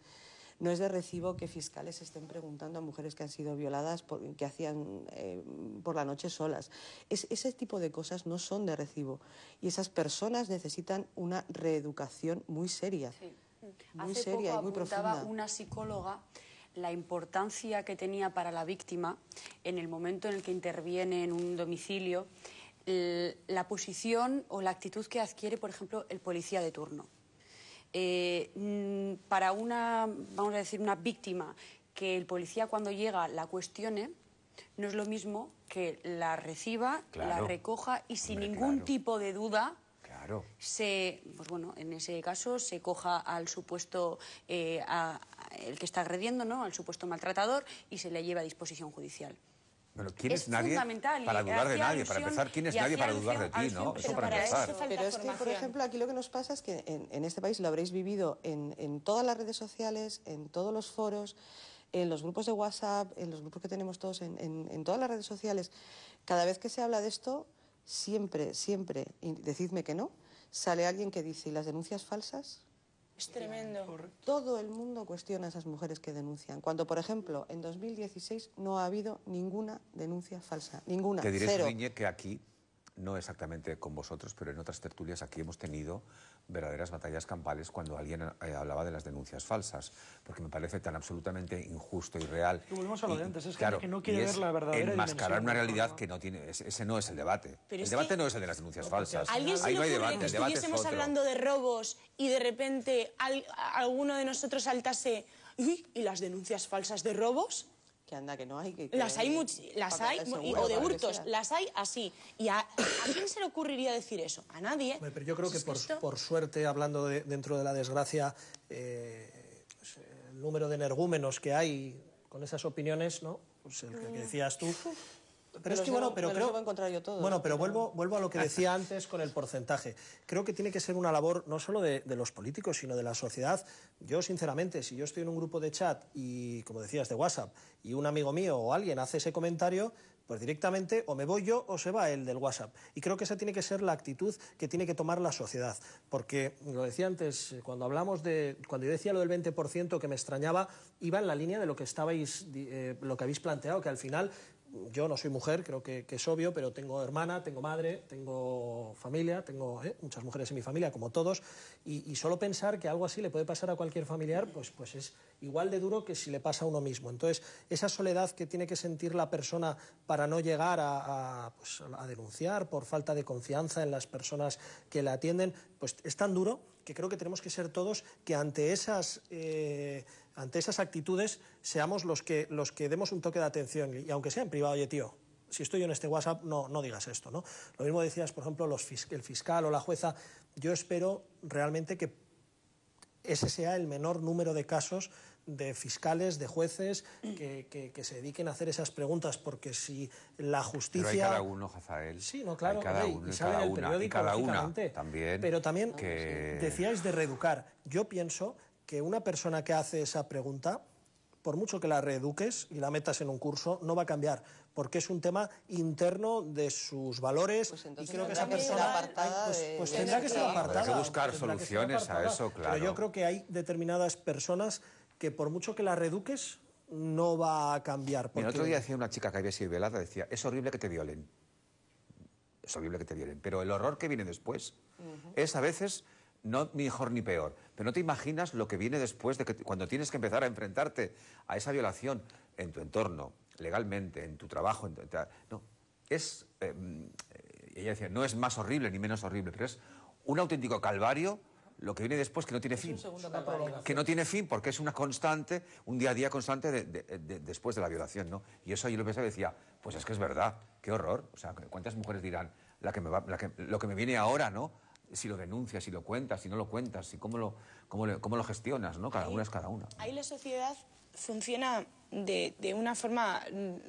No es de recibo que fiscales estén preguntando a mujeres que han sido violadas, por, que hacían eh, por la noche solas. Es, ese tipo de cosas no son de recibo y esas personas necesitan una reeducación muy seria. Muy seria y muy profunda. una psicóloga la importancia que tenía para la víctima en el momento en el que interviene en un domicilio la posición o la actitud que adquiere, por ejemplo, el policía de turno. Eh, mm, para una, vamos a decir, una víctima que el policía cuando llega la cuestione, no es lo mismo que la reciba, la recoja y sin ningún tipo de duda Claro. se, pues bueno, en ese caso se coja al supuesto, eh, el que está agrediendo, ¿no? al supuesto maltratador y se le lleva a disposición judicial. Bueno, ¿quién es, nadie para dudar de nadie? Para empezar, ¿quién es nadie para dudar de ti? ¿no? Eso para, empezar. pero es que, por ejemplo, aquí lo que nos pasa es que en, este país lo habréis vivido en, todas las redes sociales, en todos los foros, en los grupos de WhatsApp, en los grupos que tenemos todos, en, en todas las redes sociales. Cada vez que se habla de esto, siempre, siempre, y decidme que no, sale alguien que dice, las denuncias falsas? Es tremendo. Todo el mundo cuestiona a esas mujeres que denuncian. Cuando, por ejemplo, en 2016 no ha habido ninguna denuncia falsa. Ninguna. Te diré, que aquí no exactamente con vosotros, pero en otras tertulias aquí hemos tenido verdaderas batallas campales cuando alguien eh, hablaba de las denuncias falsas, porque me parece tan absolutamente injusto y real. a lo de antes, es que no quiere ver la verdadera enmascarar una realidad que no tiene, ese no es el debate. el debate no es el de las denuncias falsas. ¿Alguien se Ahí no hay que estuviésemos hablando de robos y de repente alguno de nosotros saltase, ¿y las denuncias falsas de robos? que anda, que no hay. Que, las hay, las hay o de hurtos, las hay así. ¿Y a, quién se le ocurriría decir eso? A nadie. pero yo creo que por, suerte, hablando dentro de la desgracia, eh, pues, el número de energúmenos que hay con esas opiniones, ¿no? Pues el que mm. decías tú pero es que bueno, pero todo, bueno, pero vuelvo, vuelvo a lo que decía [LAUGHS] antes con el porcentaje. Creo que tiene que ser una labor no solo de, los políticos, sino de la sociedad. Yo, sinceramente, si yo estoy en un grupo de chat y, como decías, de WhatsApp, y un amigo mío o alguien hace ese comentario, pues directamente o me voy yo o se va el del WhatsApp. Y creo que esa tiene que ser la actitud que tiene que tomar la sociedad. Porque, lo decía antes, cuando hablamos de. Cuando yo decía lo del 20% que me extrañaba, iba en la línea de lo que estabais, eh, lo que habéis planteado, que al final yo no soy mujer, creo que, es obvio, pero tengo hermana, tengo madre, tengo familia, tengo eh, muchas mujeres en mi familia, como todos, y, solo pensar que algo así le puede pasar a cualquier familiar, pues, pues es igual de duro que si le pasa a uno mismo. Entonces, esa soledad que tiene que sentir la persona para no llegar a, pues, denunciar por falta de confianza en las personas que la atienden, pues es tan duro que creo que tenemos que ser todos que ante esas... Eh, ante esas actitudes seamos los que, los que demos un toque de atención, y aunque sea en privado, oye tío, si estoy yo en este WhatsApp, no, no digas esto, ¿no? Lo mismo decías, por ejemplo, los el fiscal o la jueza, yo espero realmente que ese sea el menor número de casos de fiscales, de jueces que, se dediquen a hacer esas preguntas, porque si la justicia. Pero hay cada uno, Jazael. Sí, no, claro. Hay cada uno, y, en el periódico, también. Pero también decíais de reeducar. Yo pienso que una persona que hace esa pregunta, por mucho que la reeduques y la metas en un curso, no va a cambiar, porque es un tema interno de sus valores pues y creo que esa persona pues, pues tendrá, que estar apartada, buscar Hay que buscar soluciones a eso, claro. Pero yo creo que hay determinadas personas que por mucho que la reeduques no va a cambiar. el otro día decía una chica que había sido violada, decía, es horrible que te violen. Es horrible que te violen, pero el horror que viene después es a veces no mejor ni peor, pero no te imaginas lo que viene después de que cuando tienes que empezar a enfrentarte a esa violación en tu entorno, legalmente, en tu trabajo, no, es em, eh, ella decía, no es más horrible ni menos horrible, pero es un auténtico calvario lo que viene después que no tiene fin. Que no tiene fin porque es una constante, un día a día constante después de la violación, ¿no? Y eso yo lo pensaba y decía, pues es que es verdad, qué horror. O sea, ¿cuántas mujeres dirán lo que me viene ahora, ¿no? si lo denuncias, si lo cuentas, si no lo cuentas, si cómo lo, cómo lo, cómo lo gestionas, ¿no? Cada una es cada una. Ahí la sociedad funciona de, de una forma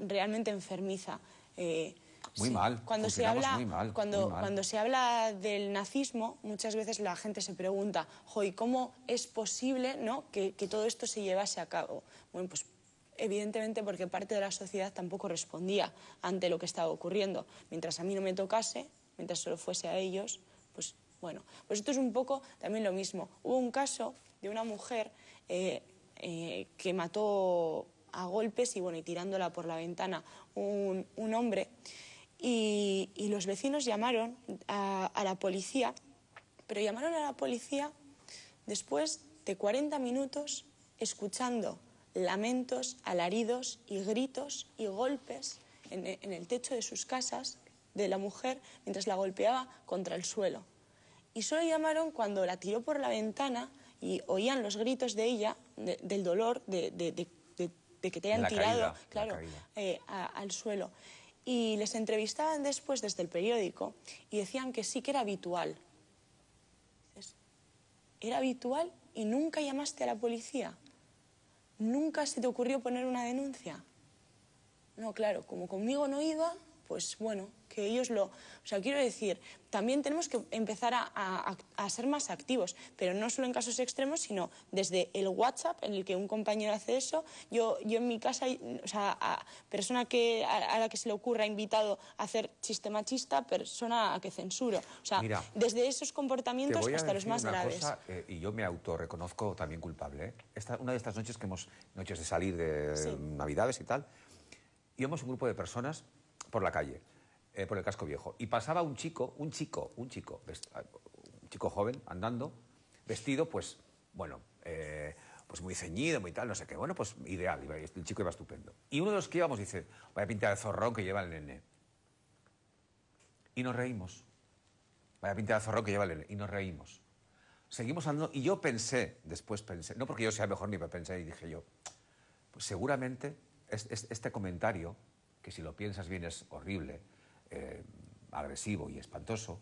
realmente enfermiza. Eh, muy, mal. Cuando se habla, Cuando, cuando se habla del nazismo, muchas veces la gente se pregunta, ¿cómo es posible ¿no? que, que todo esto se llevase a cabo? Bueno, pues evidentemente porque parte de la sociedad tampoco respondía ante lo que estaba ocurriendo. Mientras a mí no me tocase, mientras solo fuese a ellos, pues bueno, pues esto es un poco también lo mismo. Hubo un caso de una mujer eh, eh, que mató a golpes y, bueno, y tirándola por la ventana un, hombre. Y, los vecinos llamaron a, la policía, pero llamaron a la policía después de 40 minutos escuchando lamentos, alaridos y gritos y golpes en, el techo de sus casas de la mujer mientras la golpeaba contra el suelo y solo llamaron cuando la tiró por la ventana y oían los gritos de ella, del dolor, de, que te hayan tirado claro, eh, al suelo. Y les entrevistaban después desde el periódico y decían que sí que era habitual. era habitual y nunca llamaste a la policía. Nunca se te ocurrió poner una denuncia. No, claro, como conmigo no iba, pues bueno, que ellos lo... O sea, quiero decir, también tenemos que empezar a, ser más activos, pero no solo en casos extremos, sino desde el WhatsApp, en el que un compañero hace eso. Yo, yo en mi casa, o sea, persona que, a, la que se le ocurra invitado a hacer chiste machista, persona a que censuro. O sea, desde esos comportamientos hasta los más graves. Eh, y yo me autorreconozco también culpable. ¿eh? una de estas noches que hemos, noches de salir de Navidades y tal, íbamos un grupo de personas por la calle, eh, por el casco viejo, y pasaba un chico, un chico, un chico, ah, un chico joven andando, vestido, pues, bueno, eh, pues muy ceñido, muy tal, no sé qué. Bueno, pues ideal, el chico iba estupendo. Y uno de los que íbamos dice, vaya pintar el zorrón que lleva el nene. Y nos reímos. Vaya pintar el zorrón que lleva el nene. Y nos reímos. Seguimos andando y yo pensé, después pensé, no porque yo sea mejor ni para pensar, y dije yo, pues seguramente este comentario que si lo piensas bien es horrible, eh, agresivo y espantoso,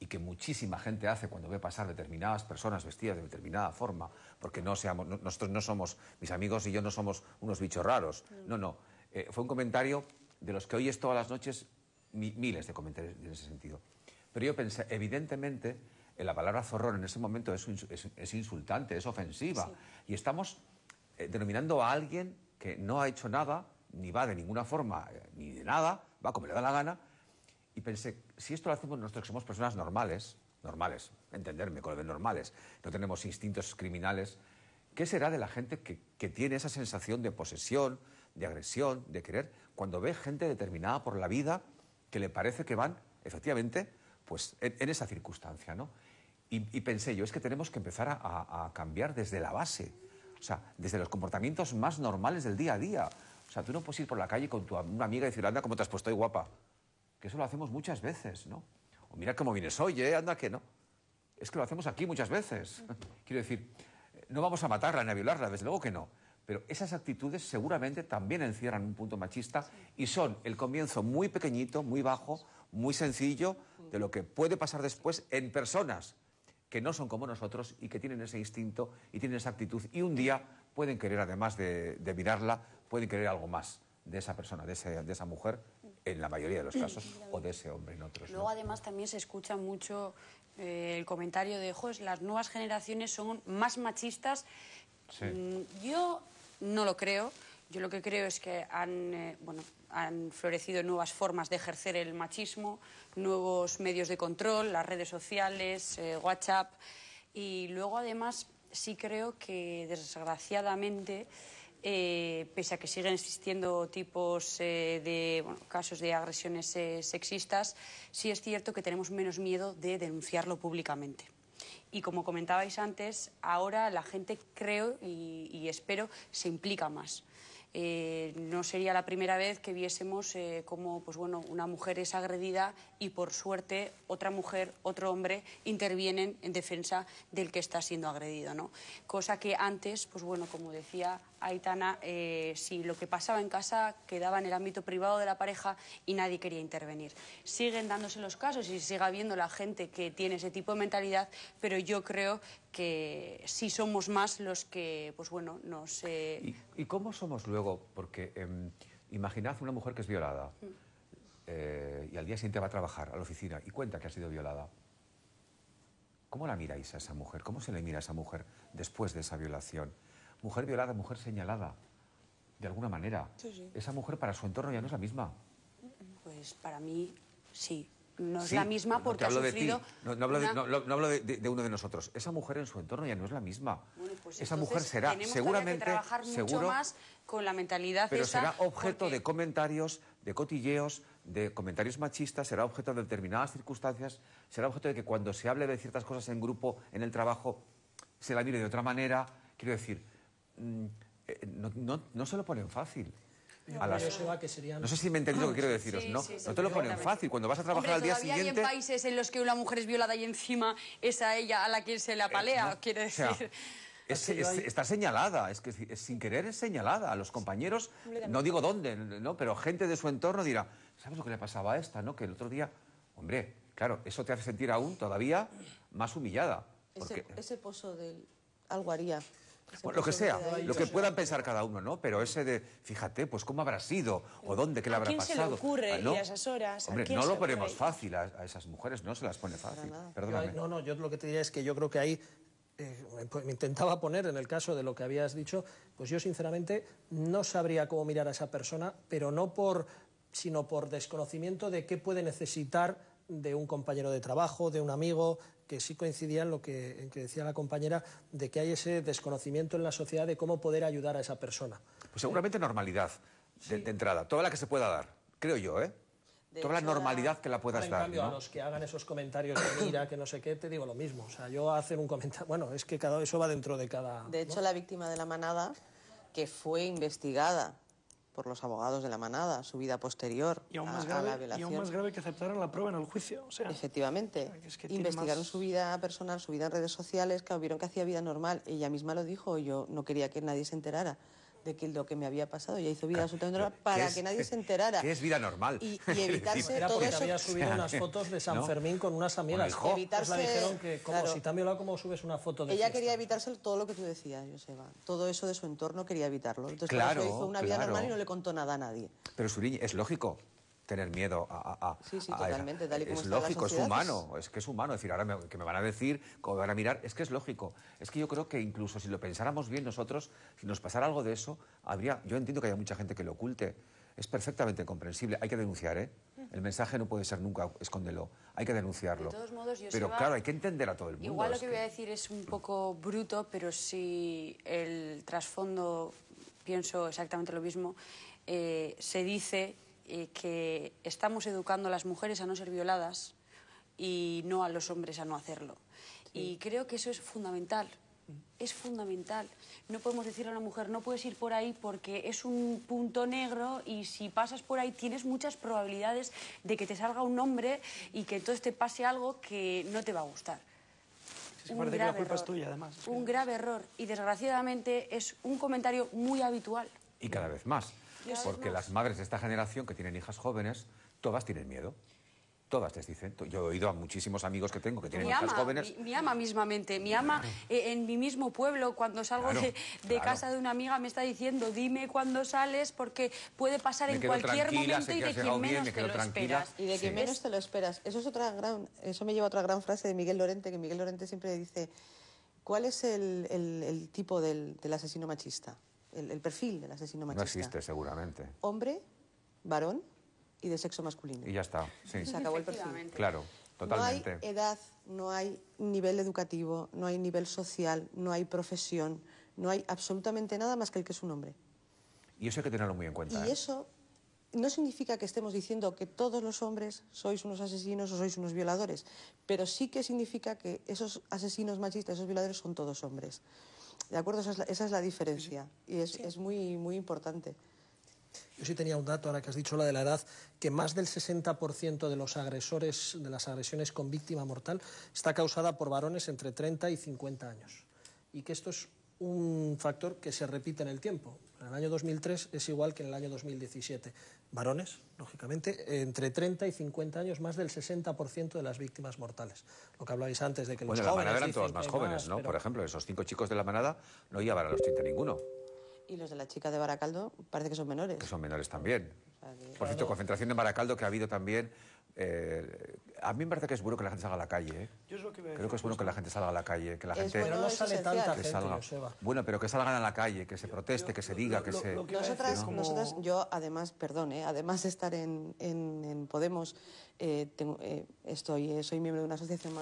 y que muchísima gente hace cuando ve pasar determinadas personas vestidas de determinada forma, porque no seamos, nosotros no somos, mis amigos y yo no somos unos bichos raros. Mm. No, no. Eh, fue un comentario de los que oyes todas las noches miles de comentarios en ese sentido. Pero yo pensé, evidentemente, eh, la palabra zorrón en ese momento es, insultante, es ofensiva. Y estamos denominando a alguien que no ha hecho nada ni va de ninguna forma, eh, ni de nada, va como le da la gana. Y pensé, si esto lo hacemos nosotros que somos personas normales, normales, entenderme con lo de normales, no tenemos instintos criminales, ¿qué será de la gente que, tiene esa sensación de posesión, de agresión, de querer, cuando ve gente determinada por la vida que le parece que van, efectivamente, pues en, esa circunstancia, ¿no? Y, pensé yo, es que tenemos que empezar a cambiar desde la base, o sea, desde los comportamientos más normales del día a día. O sea, tú no puedes ir por la calle con tu, una amiga y decir, anda, te has puesto ahí guapa. Que eso lo hacemos muchas veces, ¿no? O mira cómo vienes hoy, ¿eh? Anda, que no. Es que lo hacemos aquí muchas veces. [LAUGHS] Quiero decir, no vamos a matarla ni a violarla, desde luego que no. Pero esas actitudes seguramente también encierran un punto machista y son el comienzo muy pequeñito, muy bajo, muy sencillo de lo que puede pasar después en personas que no son como nosotros y que tienen ese instinto y tienen esa actitud y un día pueden querer, además de, de mirarla, puede querer algo más de esa persona, de, de esa mujer, en la mayoría de los casos, [CLEARS THROAT] o de ese hombre en otros. Luego, además, también se escucha mucho eh, el comentario de, jo, las nuevas generaciones son más machistas. Mm, yo no lo creo. Yo lo que creo es que han, eh, bueno, han florecido nuevas formas de ejercer el machismo, nuevos medios de control, las redes sociales, eh, WhatsApp. Y luego, además, sí creo que, desgraciadamente, eh, pese a que siguen existiendo tipos eh, de casos de agresiones eh, sexistas, sí es cierto que tenemos menos miedo de denunciarlo públicamente. Y como comentabais antes, ahora la gente creo y espero se implica más. Eh, no sería la primera vez que viésemos eh, cómo pues bueno, una mujer es agredida y por suerte otra mujer, otro hombre intervienen en defensa del que está siendo agredido. ¿no? Cosa que antes, pues bueno, como decía Aitana, eh, si lo que pasaba en casa quedaba en el ámbito privado de la pareja y nadie quería intervenir. Siguen dándose los casos y sigue habiendo la gente que tiene ese tipo de mentalidad, pero yo creo que sí somos más los que, pues bueno, nos... Eh... ¿Y, cómo somos luego? Porque em, imaginad una mujer que es violada mm. eh, y al día siguiente va a trabajar a la oficina y cuenta que ha sido violada. ¿Cómo la miráis a esa mujer? ¿Cómo se le mira a esa mujer después de esa violación? Mujer violada, mujer señalada, de alguna manera. Esa mujer para su entorno ya no es la misma. Pues para mí, sí no es la misma porque hablo De ti. No, hablo, de, uno de nosotros. Esa mujer en su entorno ya no es la misma. Pues esa mujer será seguramente... seguro, más con la mentalidad Pero será objeto de comentarios, de cotilleos, de comentarios machistas, será objeto de determinadas circunstancias, será objeto de que cuando se hable de ciertas cosas en grupo, en el trabajo, se la mire de otra manera. Quiero decir, mm, eh, no, no se lo ponen fácil. No sé si me entendéis lo que quiero deciros, ¿no? no te lo ponen fácil. Cuando vas a trabajar al día siguiente... hay países en los que una mujer es violada y encima es a ella a la que se la eh, palea, quiere decir... está señalada, es que sin querer es señalada. A los compañeros, no digo dónde, ¿no? pero gente de su entorno dirá, ¿sabes lo que le pasaba a esta? ¿no? Que el otro día, hombre, claro, eso te hace sentir aún todavía más humillada. Ese, pozo del Alguaría... Pues lo que sea, lo que puedan pensar cada uno, ¿no? Pero ese de, fíjate, pues cómo habrá sido, o dónde, qué le habrá pasado. ¿A quién se ocurre ah, a esas horas? Hombre, no lo ponemos fácil a, esas mujeres, no se las pone fácil. no, no, yo lo que te diría es que yo creo que ahí eh, pues, me intentaba poner en el caso de lo que habías dicho, pues yo sinceramente no sabría cómo mirar a esa persona, pero no por, sino por desconocimiento de qué puede necesitar de un compañero de trabajo, de un amigo, que sí coincidía en lo que, decía la compañera, de que hay ese desconocimiento en la sociedad de cómo poder ayudar a esa persona. Pues seguramente normalidad de, entrada, toda la que se pueda dar, creo yo, ¿eh? toda la normalidad que la puedas en Cambio, a los que hagan esos comentarios de mira, que no sé qué, te digo lo mismo. O sea, yo hacer un comentario. Bueno, es que cada eso va dentro de cada. De hecho, la víctima de la manada, que fue investigada por los abogados de la manada, su vida posterior y aún más grave, que aceptaron la prueba en el juicio. Efectivamente. investigaron su vida personal, su vida en redes sociales, que vieron que hacía vida normal. Ella misma lo dijo, yo no quería que nadie se enterara de que lo que me había pasado. Ya hizo vida ah, absolutamente normal para que nadie se enterara. Que es vida normal. Y, evitarse [LAUGHS] todo porque eso. había subido [LAUGHS] unas fotos de San Fermín con unas amigas. Bueno, evitarse... Pues la dijeron que, como si te violado, ¿cómo subes una foto de Ella quería evitarse todo lo que tú decías, Joseba. Todo eso de su entorno quería evitarlo. Entonces, claro, hizo una vida normal y no le contó nada a nadie. Pero, Suriñi, es lógico tener miedo a... sí, sí, totalmente, Es lógico, es humano, es que es humano. decir, ahora que me van a decir, como van a mirar, es que es lógico. Es que yo creo que incluso si lo pensáramos bien nosotros, si nos pasara algo de eso, habría... Yo entiendo que haya mucha gente que lo oculte, es perfectamente comprensible. Hay que denunciar, ¿eh? El mensaje no puede ser nunca escóndelo, hay que denunciarlo. Pero claro, hay que entender a todo el mundo. Igual lo que, voy a decir es un poco bruto, pero si el trasfondo, pienso exactamente lo mismo, eh, se dice que estamos educando a las mujeres a no ser violadas y no a los hombres a no hacerlo. Y creo que eso es fundamental. Es fundamental. No podemos decir a una mujer, no puedes ir por ahí porque es un punto negro y si pasas por ahí tienes muchas probabilidades de que te salga un hombre y que entonces te pase algo que no te va a gustar. un grave error y desgraciadamente es un comentario muy habitual. Y cada vez más. Porque las madres de esta generación que tienen hijas jóvenes, todas tienen miedo. Todas te dicen. Yo he oído a muchísimos amigos que tengo que tienen hijas jóvenes. Mi, ama mismamente, mi ama eh, en mi mismo pueblo, cuando salgo de, casa de una amiga me está diciendo, dime cuándo sales porque puede pasar en cualquier momento y de quien menos te lo esperas. Y de quien menos te lo esperas. Eso es otra gran, eso me lleva a otra gran frase de Miguel Lorente, que Miguel Lorente siempre dice, ¿cuál es el, tipo del asesino machista? el, perfil del asesino machista. No existe, seguramente. Hombre, varón y de sexo masculino. Y ya está. Se acabó el perfil. Claro, totalmente. No hay edad, no hay nivel educativo, no hay nivel social, no hay profesión, no hay absolutamente nada más que el que es un hombre. Y eso hay que tenerlo muy en cuenta. Y ¿eh? eso no significa que estemos diciendo que todos los hombres sois unos asesinos o sois unos violadores, pero sí que significa que esos asesinos machistas, esos violadores son todos hombres. ¿De acuerdo? Esa es la, diferencia y es, es, muy, muy importante. Yo sí tenía un dato, ahora que has dicho la de la edad, que más del 60% de los agresores, de las agresiones con víctima mortal, está causada por varones entre 30 y 50 años. Y que esto es un factor que se repite en el tiempo en el año 2003 es igual que en el año 2017. Varones, lógicamente, entre 30 y 50 años, más del 60% de las víctimas mortales. Lo que hablabais antes de que los jóvenes... Bueno, la manada eran todos más jóvenes, ¿no? Por ejemplo, esos cinco chicos de la manada no llevaban a los 30 ninguno. Y los de la chica de Baracaldo parece que son menores. Que son menores también. Por cierto, concentración de Baracaldo que ha habido también eh, a mí me parece que es bueno que la gente salga a la calle. ¿eh? Creo que es bueno que la gente salga a la calle, que la gente bueno, salga. bueno, pero que salgan a la calle, que se proteste, que se diga, que se. nosotras, yo además, perdón, ¿eh? además de estar en, Podemos, eh, estoy, soy miembro de una asociación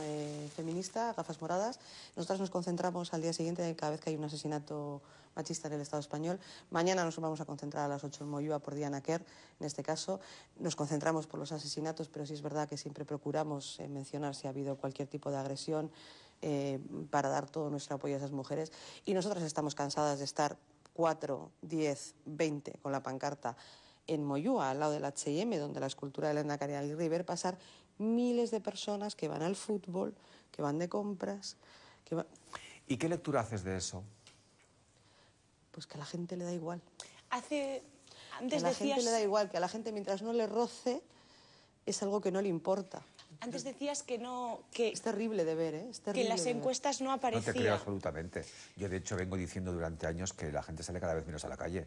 feminista, Gafas Moradas. Nosotras nos concentramos al día siguiente cada vez que hay un asesinato machista en el Estado español. Mañana nos vamos a concentrar a las 8 en Moyúa por Diana Kerr, en este caso. Nos concentramos por los asesinatos, pero y es verdad que siempre procuramos eh, mencionar si ha habido cualquier tipo de agresión eh, para dar todo nuestro apoyo a esas mujeres. Y nosotras estamos cansadas de estar 4, 10, 20 con la pancarta en Moyúa, al lado del H&M, donde la escultura de Elena Caria River y pasar miles de personas que van al fútbol, que van de compras. Que ¿Y qué lectura haces de eso? Pues que a la gente le da igual. Hace... Antes que a la gente le da igual, que a la gente mientras no le roce es algo que no le importa. Antes decías que no... Que, es terrible de ver, ¿eh? Es terrible que las encuestas no aparecían. No te creo absolutamente. Yo, de hecho, vengo diciendo durante años que la gente sale cada vez menos a la calle.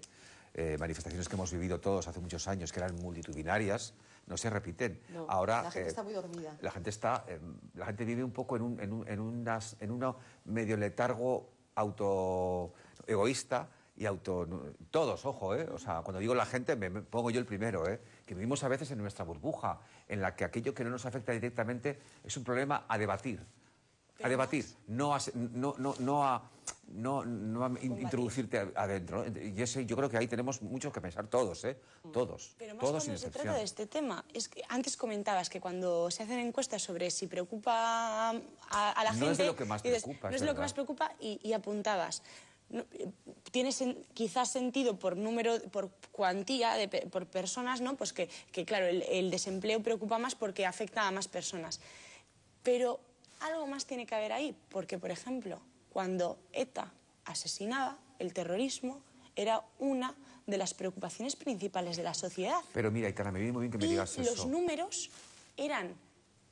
Eh, manifestaciones que hemos vivido todos hace muchos años, que eran multitudinarias, no se repiten. No, Ahora, la gente eh, está muy dormida. La gente, está, em, la gente vive un poco en un, medio letargo auto egoísta y auto... Todos, ojo, ¿eh? O sea, cuando digo la gente me, me pongo yo el primero, ¿eh? que vivimos a veces en nuestra burbuja, en la que aquello que no nos afecta directamente es un problema a debatir. A debatir, no a, no, introducirte adentro. ¿eh? Y yo creo que ahí tenemos mucho que pensar todos, ¿eh? Mm. Todos. Pero todos cuando sin se trata de este tema, es que antes comentabas que cuando se hacen encuestas sobre si preocupa a, la gente... No es lo que más No es, lo que más preocupa y apuntabas tienes tiene quizás sentido por número, por cuantía, por personas, ¿no? Pues que, que claro, el, desempleo preocupa más porque afecta a más personas. Pero algo más tiene que haber ahí, porque, por ejemplo, cuando ETA asesinaba, el terrorismo era una de las preocupaciones principales de la sociedad. Pero mira, Itana, me viene muy bien que me digas eso. eso. Los números eran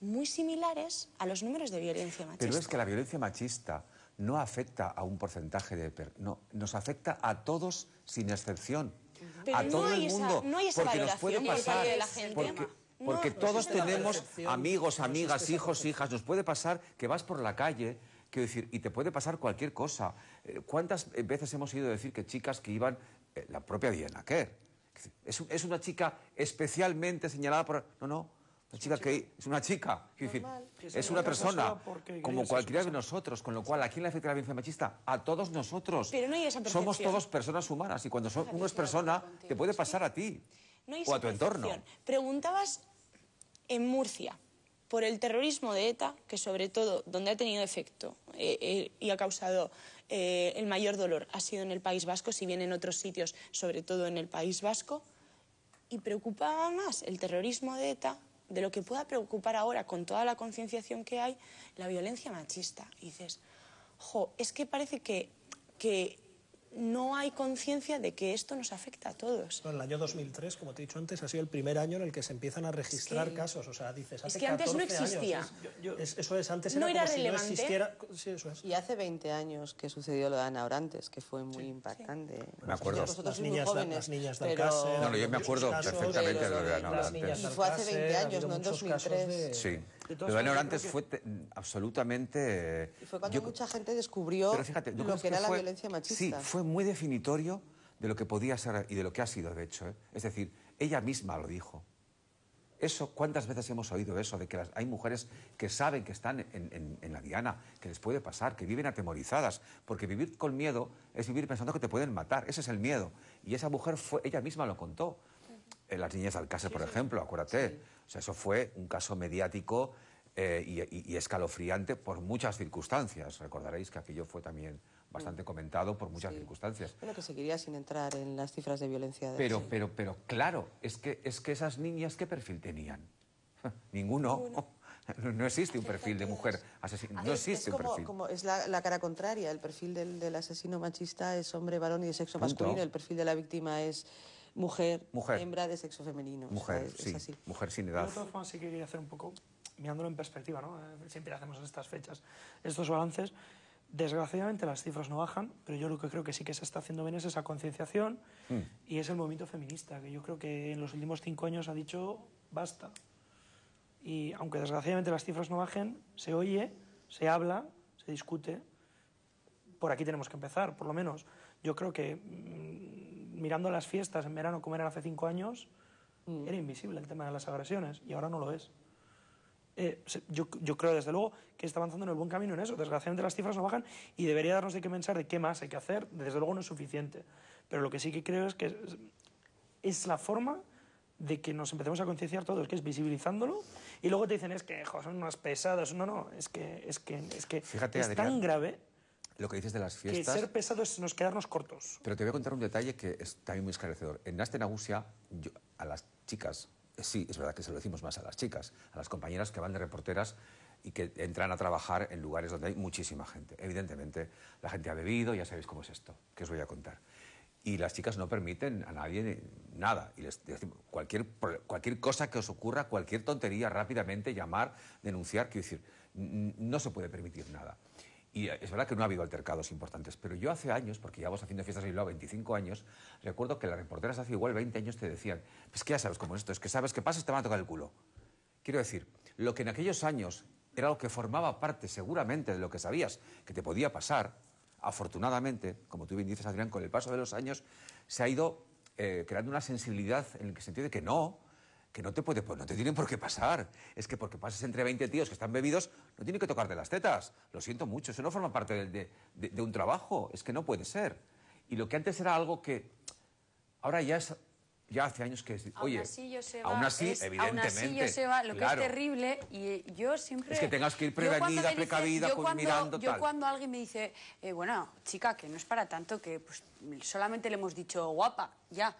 muy similares a los números de violencia machista. Pero es que la violencia machista no afecta a un porcentaje de... No, nos afecta a todos sin excepción. a todo el mundo. hay porque nos puede pasar... Porque, todos tenemos amigos, amigas, hijos, hijas. Nos puede pasar que vas por la calle decir, y te puede pasar cualquier cosa. Eh, ¿Cuántas eh, veces hemos ido a decir que chicas que iban, eh, la propia Diana Kerr, es, es, una chica especialmente señalada por... No, no, es una chica, es una persona como cualquiera de nosotros, con lo cual, ¿a quién afecta la violencia machista? A todos nosotros. Somos todos personas humanas y cuando uno es persona, te puede pasar a ti o a tu entorno. Preguntabas en Murcia por el terrorismo de ETA, que sobre todo donde ha tenido efecto eh, eh, y ha causado eh, el mayor dolor ha sido en el País Vasco, si bien en otros sitios, sobre todo en el País Vasco, y preocupaba más el terrorismo de ETA de lo que pueda preocupar ahora con toda la concienciación que hay, la violencia machista. Y dices, jo, es que parece que, que no hay conciencia de que esto nos afecta a todos. En el año 2003, como te he dicho antes, ha sido el primer año en el que se empiezan a registrar casos. O sea, dices, Es que antes no existía. eso es, antes no era, relevante. no existiera. Y hace 20 años que sucedió lo de Ana Orantes, que fue muy impactante. Me acuerdo. las, niñas, jóvenes, las pero... No, yo me acuerdo perfectamente de lo de Ana Orantes. Y fue hace 20 años, no en 2003. Sí antes antes fue absolutamente... Y fue cuando mucha gente descubrió lo que, era la violencia machista. Sí, fue muy definitorio de lo que podía ser y de lo que ha sido, de hecho. ¿eh? Es decir, ella misma lo dijo. Eso, ¿cuántas veces hemos oído eso? De que las, hay mujeres que saben que están en, la diana, que les puede pasar, que viven atemorizadas, porque vivir con miedo es vivir pensando que te pueden matar, ese es el miedo. Y esa mujer fue, ella misma lo contó. En las niñas de Alcácer, por ejemplo, acuérdate sea, eso fue un caso mediático eh, y, escalofriante por muchas circunstancias. Recordaréis que aquello fue también bastante mm. comentado por muchas circunstancias. Pero que seguiría sin entrar en las cifras de violencia. pero, pero, pero claro, es que, es que esas niñas, ¿qué perfil tenían? [LAUGHS] Ninguno. [LAUGHS] No, existe un perfil de mujer asesina. No existe es como, es la, cara contraria. El perfil del, asesino machista es hombre, varón y de sexo masculino. El perfil de la víctima es mujer, hembra de sexo femenino. Mujer, sí, mujer sin edad. De todas sí que quería hacer un poco, mirándolo en perspectiva, ¿no? Eh, siempre hacemos estas fechas, estos balances. Desgraciadamente las cifras no bajan, pero yo lo que creo que sí que se está haciendo bien es esa concienciación mm. y es el movimiento feminista, que yo creo que en los últimos cinco años ha dicho basta. Y aunque desgraciadamente las cifras no bajen, se oye, se habla, se discute. Por aquí tenemos que empezar, por lo menos. Yo creo que mm, mirando las fiestas en verano como eran hace cinco años, mm. era invisible el tema de las agresiones y ahora no lo es. Eh, yo, creo, desde luego, que está avanzando en el buen camino en eso. Desgraciadamente las cifras no bajan y debería darnos de qué pensar de qué más hay que hacer. Desde luego no es suficiente. Pero lo que sí que creo es que es, la forma de que nos empecemos a concienciar todos, que es visibilizándolo, y luego te dicen, es que son unas pesadas, no, no, es que, es que, es que tan grave lo que dices de las fiestas... Que ser pesado es nos quedarnos cortos. Pero te voy a contar un detalle que es también muy esclarecedor. En Astenagusia, a las chicas, sí, es verdad que se lo decimos más a las chicas, a las compañeras que van de reporteras y que entran a trabajar en lugares donde hay muchísima gente. Evidentemente, la gente ha bebido, ya sabéis cómo es esto, que os voy a contar. Y las chicas no permiten a nadie nada. Y les decimos, cualquier, cualquier cosa que os ocurra, cualquier tontería, rápidamente llamar, denunciar, quiero decir, no se puede permitir nada. Y es verdad que no ha habido altercados importantes, pero yo hace años, porque llevamos haciendo fiestas lo Bilbao 25 años, recuerdo que las reporteras hace igual 20 años te decían, pues que ya sabes cómo es esto, es que sabes que pasa te van a tocar el culo. Quiero decir, lo que en aquellos años era lo que formaba parte seguramente de lo que sabías que te podía pasar, afortunadamente, como tú bien dices, Adrián, con el paso de los años se ha ido eh, creando una sensibilidad en el sentido de que no, que no te puede, pues no te tienen por qué pasar. Es que porque pases entre 20 tíos que están bebidos, no tiene que tocarte las tetas. Lo siento mucho, eso no forma parte de, un trabajo, es que no puede ser. Y lo que antes era algo que ahora ya es ya hace años que aún oye, así, aún así, evidentemente. Aún así, lo que es terrible, y yo siempre... Es que tengas que ir prevenida, precavida, yo pues, cuando, mirando Yo cuando alguien me dice, eh, bueno, chica, que no es para tanto, que pues, solamente le hemos dicho guapa, ya,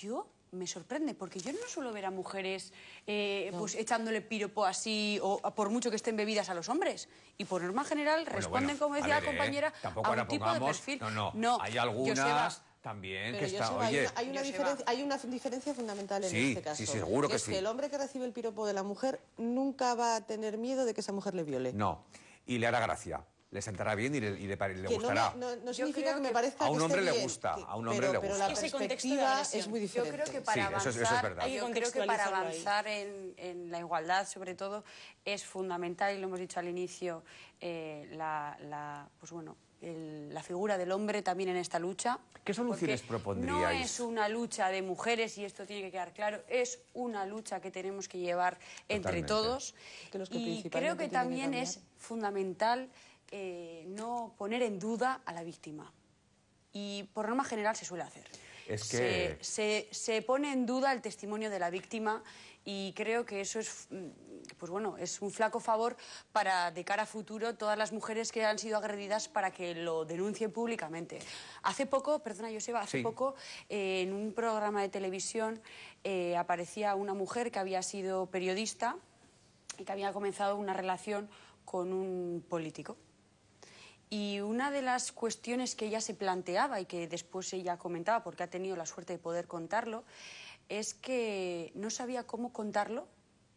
yo me sorprende, porque yo no suelo ver a mujeres eh, pues, echándole piropo así, o por mucho que estén bebidas a los hombres. Y por norma general responden, como decía la ¿eh? compañera, a un tipo de perfil. No, no, no hay algunas... también que está, hay, una, diferencia fundamental en este caso. Sí, seguro que, es que el hombre que recibe el piropo de la mujer nunca va a tener miedo de que esa mujer le viole. No, y le hará gracia le sentará bien y le, gustará. No, significa que me parezca A un hombre le gusta, a un hombre le gusta. Pero la perspectiva es muy diferente. Yo creo que para avanzar, Yo creo que para avanzar en, la igualdad, sobre todo, es fundamental, y lo hemos dicho al inicio, eh, la, pues bueno, la figura del hombre también en esta lucha. ¿Qué soluciones propondríais? No es una lucha de mujeres, y esto tiene que quedar claro, es una lucha que tenemos que llevar entre todos. y creo que también es fundamental eh, no poner en duda a la víctima. Y por norma general se suele hacer. se, pone en duda el testimonio de la víctima y creo que eso es, mm, pues bueno, es un flaco favor para de cara a futuro todas las mujeres que han sido agredidas para que lo denuncien públicamente. Hace poco, perdona Joseba, hace poco eh, en un programa de televisión eh, aparecía una mujer que había sido periodista y que había comenzado una relación con un político. Y una de las cuestiones que ella se planteaba y que después ella comentaba, porque ha tenido la suerte de poder contarlo, es que no sabía cómo contarlo.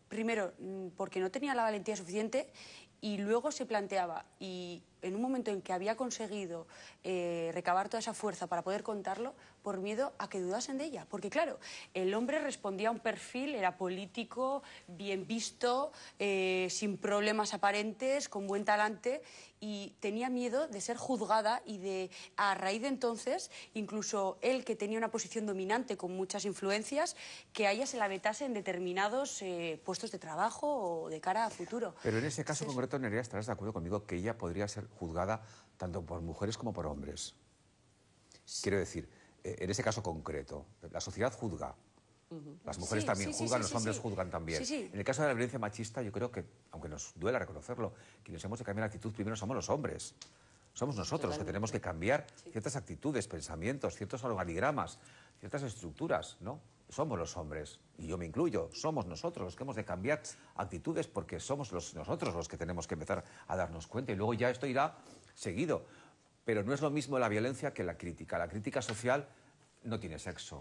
Primero, mm, porque no tenía la valentía suficiente y luego se planteaba, ¿y en un momento en que había conseguido eh, recabar toda esa fuerza para poder contarlo, por miedo a que dudasen de ella. Porque claro, el hombre respondía a un perfil, era político, bien visto, eh, sin problemas aparentes, con buen talante, y tenía miedo de ser juzgada y de, a raíz de entonces, incluso él que tenía una posición dominante con muchas influencias, que a ella se la vetase en determinados eh, puestos de trabajo o de cara a futuro. Pero en ese caso concreto, Nerea, estarás de acuerdo conmigo que ella podría ser juzgada tanto por mujeres como por hombres. Quiero decir, eh, en ese caso concreto, la sociedad juzga. Las mujeres también juzgan, los hombres juzgan también. En el caso de la violencia machista, yo creo que, aunque nos duela reconocerlo, quienes hemos de cambiar actitud primero somos los hombres. Somos nosotros que tenemos que cambiar ciertas actitudes, pensamientos, ciertos organigramas, ciertas estructuras, ¿no? somos los hombres, y yo me incluyo, somos nosotros los que hemos de cambiar actitudes porque somos los, nosotros los que tenemos que empezar a darnos cuenta y luego ya esto irá seguido. Pero no es lo mismo la violencia que la crítica. La crítica social no tiene sexo.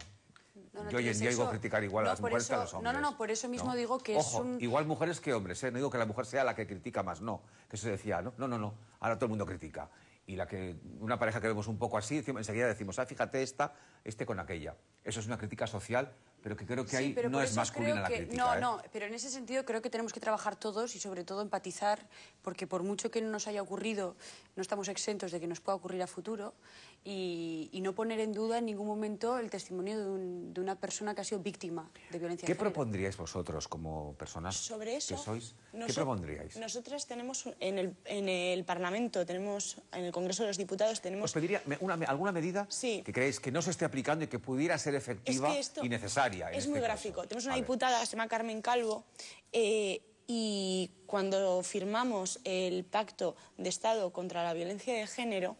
yo hoy en día digo criticar igual a las mujeres que a los hombres. No, no, no, por eso mismo digo que es igual mujeres que hombres, ¿eh? No digo que la mujer sea la que critica más, no. Que se decía, ¿no? No, no, no, ahora todo el mundo critica y la que una pareja que vemos un poco así, enseguida decimos, ah, fíjate esta, este con aquella. Eso es una crítica social, pero que creo que ahí no es masculina la crítica. No, ¿eh? no, pero en ese sentido creo que tenemos que trabajar todos y sobre todo empatizar, porque por mucho que no nos haya ocurrido, no estamos exentos de que nos pueda ocurrir a futuro y, no poner en duda en ningún momento el testimonio de, una persona que ha sido víctima de violencia. ¿Qué propondríais vosotros como personas que sois? ¿Qué propondríais? Nosotras tenemos en el, Parlamento, tenemos en el Congreso de los Diputados, tenemos... ¿Os pediría alguna medida que creéis que no se esté aplicando y que pudiera ser efectiva y necesaria? Es este muy gráfico. Tenemos una diputada, se llama Carmen Calvo, eh, y cuando firmamos el pacto de Estado contra la violencia de género,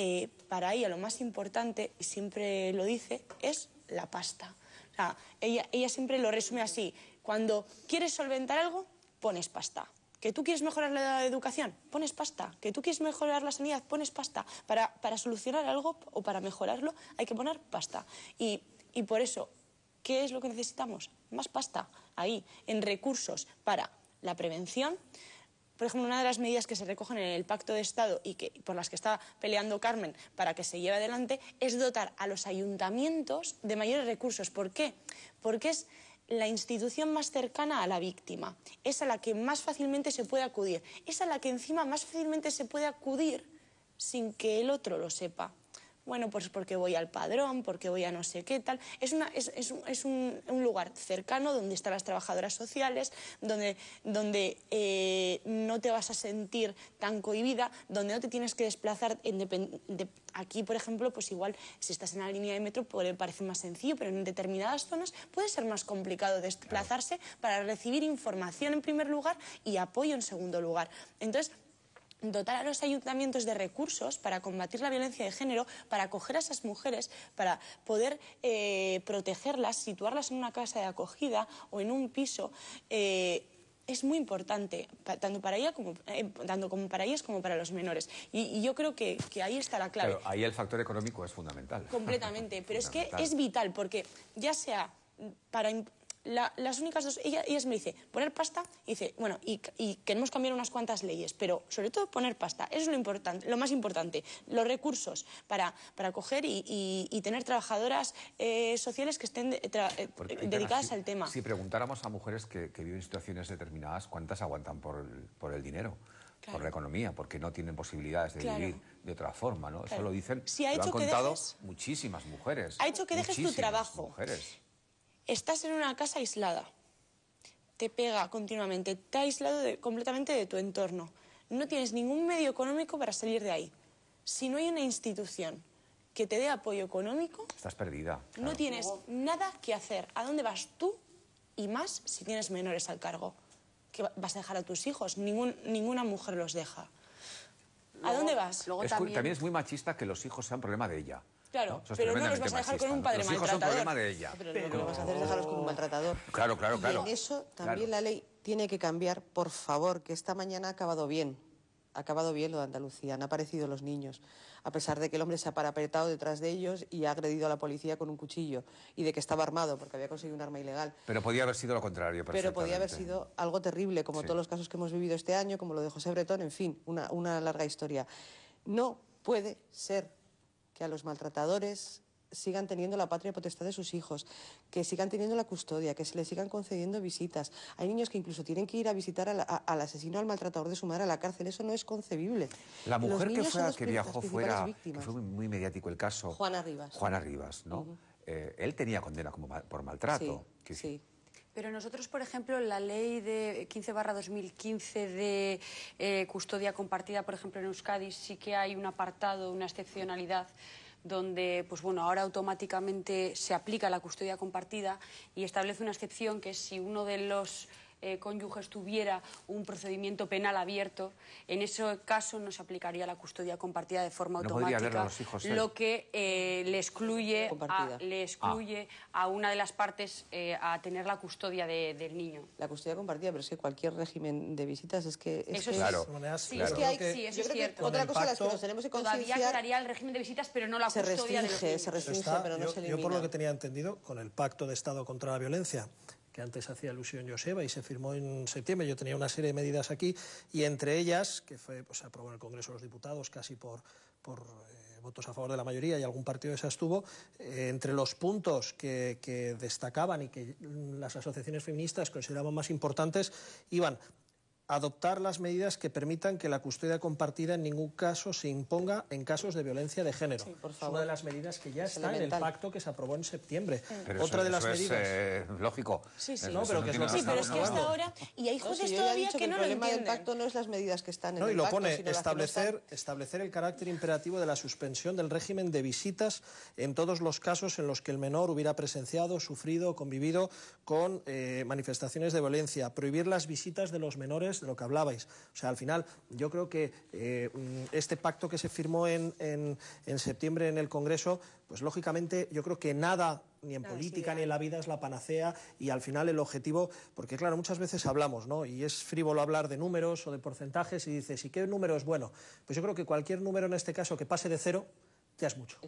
eh, para ella lo más importante, y siempre lo dice, es la pasta. ella, ella siempre lo resume así. Cuando quieres solventar algo, pones pasta. ¿Que tú quieres mejorar la educación? Pones pasta. ¿Que tú quieres mejorar la sanidad? Pones pasta. Para, solucionar algo o para mejorarlo hay que poner pasta. Y, y por eso, ¿qué es lo que necesitamos? Más pasta ahí, en recursos para la prevención, por ejemplo, una de las medidas que se recogen en el Pacto de Estado y que, por las que está peleando Carmen para que se lleve adelante es dotar a los ayuntamientos de mayores recursos. ¿Por qué? Porque es la institución más cercana a la víctima, es a la que más fácilmente se puede acudir, es a la que encima más fácilmente se puede acudir sin que el otro lo sepa bueno, pues porque voy al padrón, porque voy a no sé qué tal. Es, un, lugar cercano donde están las trabajadoras sociales, donde, eh, no te vas a sentir tan cohibida, donde no te tienes que desplazar. aquí, por ejemplo, pues igual si estás en la línea de metro puede parecer más sencillo, pero en determinadas zonas puede ser más complicado desplazarse para recibir información en primer lugar y apoyo en segundo lugar. Entonces, dotar a los ayuntamientos de recursos para combatir la violencia de género, para acoger a esas mujeres, para poder eh, protegerlas, situarlas en una casa de acogida o en un piso. Eh, es muy importante, tanto para, ella eh, como, para ellas como para los menores. Y, yo creo que, ahí está la clave. Pero ahí el factor económico es fundamental. Completamente, pero es que es vital, porque ya sea para las únicas dos, ella, ellas me dice, poner pasta, y dice, bueno, y, queremos cambiar unas cuantas leyes, pero sobre todo poner pasta, eso es lo importante, lo más importante, los recursos para, para coger y, tener trabajadoras eh, sociales que estén eh, dedicadas al tema. Si preguntáramos a mujeres que, que, viven situaciones determinadas, ¿cuántas aguantan por el, dinero? por la economía, porque no tienen posibilidades de vivir de otra forma, ¿no? Eso lo dicen, han contado muchísimas mujeres. Ha hecho que dejes tu trabajo. Estás en una casa aislada. Te pega continuamente, te ha aislado completamente de tu entorno. No tienes ningún medio económico para salir de ahí. Si no hay una institución que te dé apoyo económico... Estás perdida. No tienes nada que hacer. ¿A dónde vas tú? Y más si tienes menores al cargo. Que vas a dejar a tus hijos. ninguna mujer los deja. ¿A dónde vas? también... es muy machista que los hijos sean problema de ella. Claro, pero no los vas a dejar con un padre los problema de ella. Pero, lo que vas a hacer es dejarlos con un maltratador. Claro, claro, claro. Y en eso también la ley tiene que cambiar, por favor, que esta mañana ha acabado bien. Ha acabado bien lo de Andalucía, han aparecido los niños, a pesar de que el hombre se ha parapetado detrás de ellos y ha agredido a la policía con un cuchillo y de que estaba armado porque había conseguido un arma ilegal. Pero podía haber sido lo contrario. Pero podía haber sido algo terrible, como todos los casos que hemos vivido este año, como lo de José Bretón, en fin, una, una larga historia. No puede ser que a los maltratadores sigan teniendo la patria potestad de sus hijos, que sigan teniendo la custodia, que se les sigan concediendo visitas. Hay niños que incluso tienen que ir a visitar al, asesino, al maltratador de su madre a la cárcel. Eso no es concebible. La mujer que, fue, que viajó fuera, fue muy mediático el caso. Juana Rivas. Juana Rivas, ¿no? Eh, él tenía condena por maltrato. sí. Pero nosotros, por ejemplo, la ley de 15 barra 2015 de eh, custodia compartida, por ejemplo, en Euskadi, sí que hay un apartado, una excepcionalidad donde, pues bueno, ahora automáticamente se aplica la custodia compartida y establece una excepción que es si uno de los eh, cónyuges tuviera un procedimiento penal abierto, en ese caso no se aplicaría la custodia compartida de forma automática, eh. lo que eh, le excluye, a, una de las partes eh, a tener la custodia del niño. La custodia compartida, pero es cualquier régimen de visitas es que... eso Claro. Es cierto. Otra cosa las que nos tenemos que Todavía quedaría el régimen de visitas, pero no la custodia del niño. Se restringe, se elimina. Yo por lo que tenía entendido, con el pacto de Estado contra la violencia, que antes hacía alusión Joseba y se firmó en septiembre. Yo tenía una serie de medidas aquí y entre ellas, que fue, pues, se aprobó en el Congreso de los Diputados casi por, por eh, votos a favor de la mayoría y algún partido de esas eh, entre los puntos que, que destacaban y que las asociaciones feministas consideraban más importantes iban adoptar las medidas que permitan que la custodia compartida en ningún caso se imponga en casos de violencia de género. por favor. Es una de las medidas que ya está en el pacto que se aprobó en septiembre. Otra de las medidas. Es, eh, lógico. Sí, sí. pero, es, que hasta ahora y hay jueces todavía que, no lo entienden. El pacto no es las medidas que están en no, y lo pone establecer establecer el carácter imperativo de la suspensión del régimen de visitas en todos los casos en los que el menor hubiera presenciado, sufrido convivido con eh, manifestaciones de violencia, prohibir las visitas de los menores de lo que hablabais. O sea, al final, yo creo que eh, mm, este pacto que se firmó en, septiembre en el Congreso, pues lógicamente yo creo que nada ni en política, ni en la vida es la panacea y al final el objetivo, porque claro, muchas veces hablamos, ¿no? Y es frívolo hablar de números o de porcentajes y dices, ¿y qué número es bueno? Pues yo creo que cualquier número en este caso que pase de cero, ya es mucho.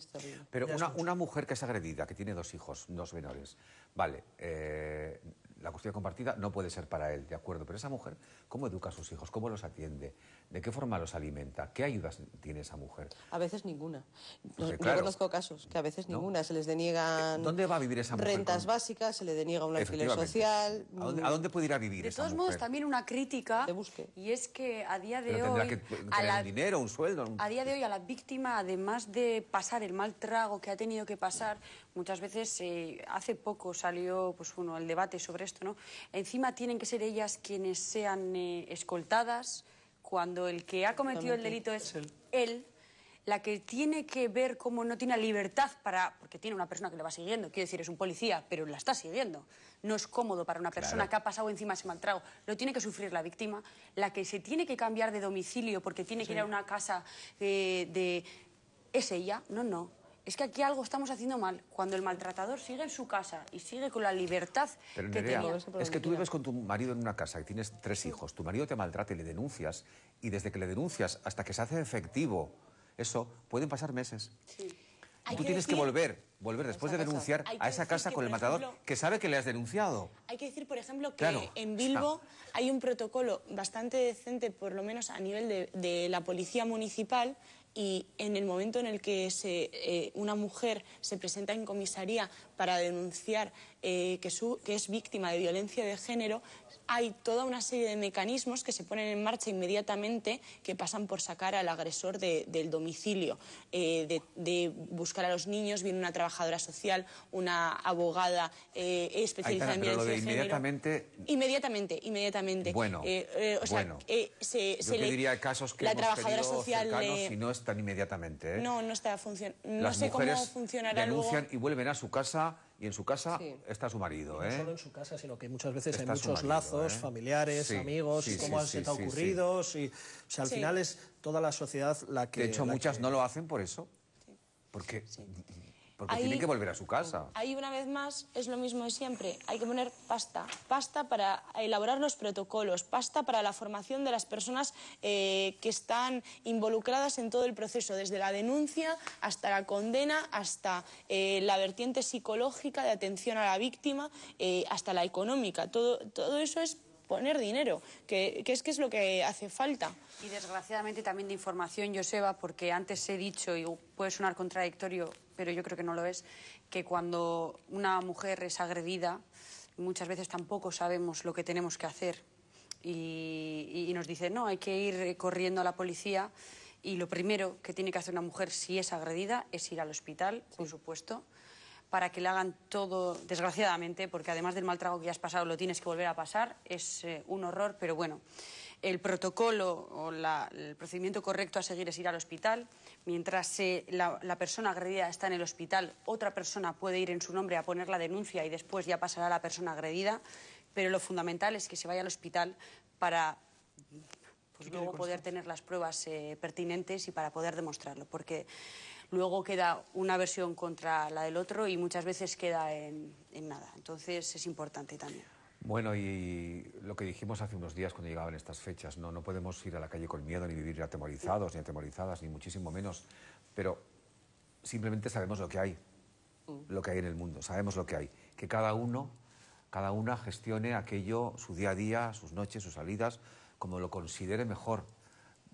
Pero una, una mujer que es agredida, que tiene dos hijos, dos menores, vale, eh, la custodia compartida no puede ser para él, de acuerdo, pero esa mujer, ¿cómo educa a sus hijos? ¿Cómo los atiende? ¿De qué forma los alimenta? ¿Qué ayudas tiene esa mujer? A veces ninguna. No, pues conozco casos que a veces ninguna. Se les deniegan. Eh, mm, ¿Dónde va a vivir esa Rentas básicas, se le deniega un alquiler social. ¿A dónde, puede ir a vivir esa mujer? De todos modos, también una crítica. Y es que a día de hoy. a la... dinero, un sueldo. A día de hoy, a la víctima, además de pasar el mal trago que ha tenido que pasar, muchas veces, eh, hace poco salió pues, el debate sobre esto, ¿no? Encima tienen que ser ellas quienes sean eh, escoltadas cuando el que ha cometido el delito es él, la que tiene que ver cómo no tiene libertad para... porque tiene una persona que le va siguiendo, quiere decir, es un policía, pero la está siguiendo. No es cómodo para una persona que ha pasado encima ese maltrago. Lo tiene que sufrir la víctima, la que se tiene que cambiar de domicilio porque tiene que ir a una casa eh, de... es ella, no, no es que aquí algo estamos haciendo mal. Cuando el maltratador sigue en su casa y sigue con la libertad que tiene, Es que tú vives con tu marido en una casa y tienes tres hijos. Tu marido te maltrata y le denuncias. Y desde que le denuncias hasta que se hace efectivo eso, pueden pasar meses. Sí. tú tienes que volver, volver después de denunciar a esa casa con el matador que sabe que le has denunciado. Hay que decir, por ejemplo, que en Bilbo hay un protocolo bastante decente, por lo menos a nivel de la policía municipal, y en el momento en el que eh, una mujer se presenta en comisaría para denunciar eh, que, que es víctima de violencia de género, hay toda una serie de mecanismos que se ponen en marcha inmediatamente que pasan por sacar al agresor del domicilio, eh, de, buscar a los niños, viene una trabajadora social, una abogada eh, especializada en violencia de, género. Inmediatamente... inmediatamente, inmediatamente. Bueno, bueno. se, Yo casos que la trabajadora social y no están inmediatamente. No, no está funcionando. No sé cómo funcionará denuncian y vuelven a su casa y en su casa está su marido. no ¿eh? solo en su casa, sino que muchas veces hay muchos lazos, ¿eh? familiares, amigos, cómo han sido ocurridos. Y, al final es toda la sociedad la que. De hecho, muchas no lo hacen por eso. Porque porque tienen que volver a su casa. Ahí una vez más es lo mismo de siempre. Hay que poner pasta. Pasta para elaborar los protocolos, pasta para la formación de las personas eh, que están involucradas en todo el proceso, desde la denuncia hasta la condena, hasta eh, la vertiente psicológica de atención a la víctima, eh, hasta la económica. Todo, todo eso es poner dinero, que, es que es lo que hace falta. Y desgraciadamente también de información, Joseba, porque antes he dicho, y puede sonar contradictorio, pero yo creo que no lo es, que cuando una mujer es agredida, muchas veces tampoco sabemos lo que tenemos que hacer. Y, nos dice no, hay que ir corriendo a la policía y lo primero que tiene que hacer una mujer si es agredida es ir al hospital, por supuesto, para que le hagan todo, desgraciadamente, porque además del mal que ya has pasado, lo tienes que volver a pasar, es eh, un horror, pero bueno, el protocolo o el procedimiento correcto a seguir es ir al hospital, Mientras eh, la, persona agredida está en el hospital, otra persona puede ir en su nombre a poner la denuncia y después ya pasará a la persona agredida, pero lo fundamental es que se vaya al hospital para pues, luego poder tener las pruebas eh, pertinentes y para poder demostrarlo, porque luego queda una versión contra la del otro y muchas veces queda en nada. Entonces es importante también. Bueno, y lo que dijimos hace unos días cuando llegaban estas fechas, no, no podemos ir a la calle con miedo, ni vivir atemorizados, ni atemorizadas, ni muchísimo menos, pero simplemente sabemos lo que hay, mm. lo que hay en el mundo, sabemos lo que hay, que cada uno, cada una gestione aquello, su día a día, sus noches, sus salidas, como lo considere mejor,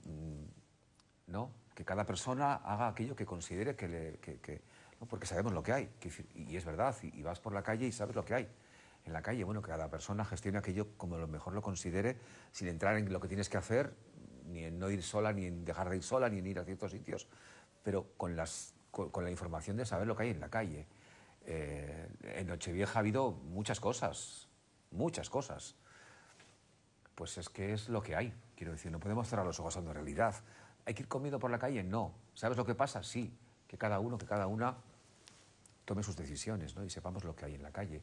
mm, ¿no? Que cada persona haga aquello que considere que le... Porque sabemos lo que hay, y es verdad, y vas por la calle y sabes lo que hay en la calle. Bueno, que cada persona gestione aquello como lo mejor lo considere, sin entrar en lo que tienes que hacer, ni en no ir sola, ni en dejar de ir sola, ni en ir a ciertos sitios, pero con, la información de saber lo que hay en la calle. Eh, en Nochevieja ha habido muchas cosas, muchas cosas. Pues es que es lo que hay. Quiero decir, no podemos cerrar los ojos a la realidad. ¿Hay que ir comido por la calle? No. ¿Sabes lo que pasa? Sí. Que cada uno, que cada una tome sus decisiones ¿no? y sepamos lo que hay en la calle.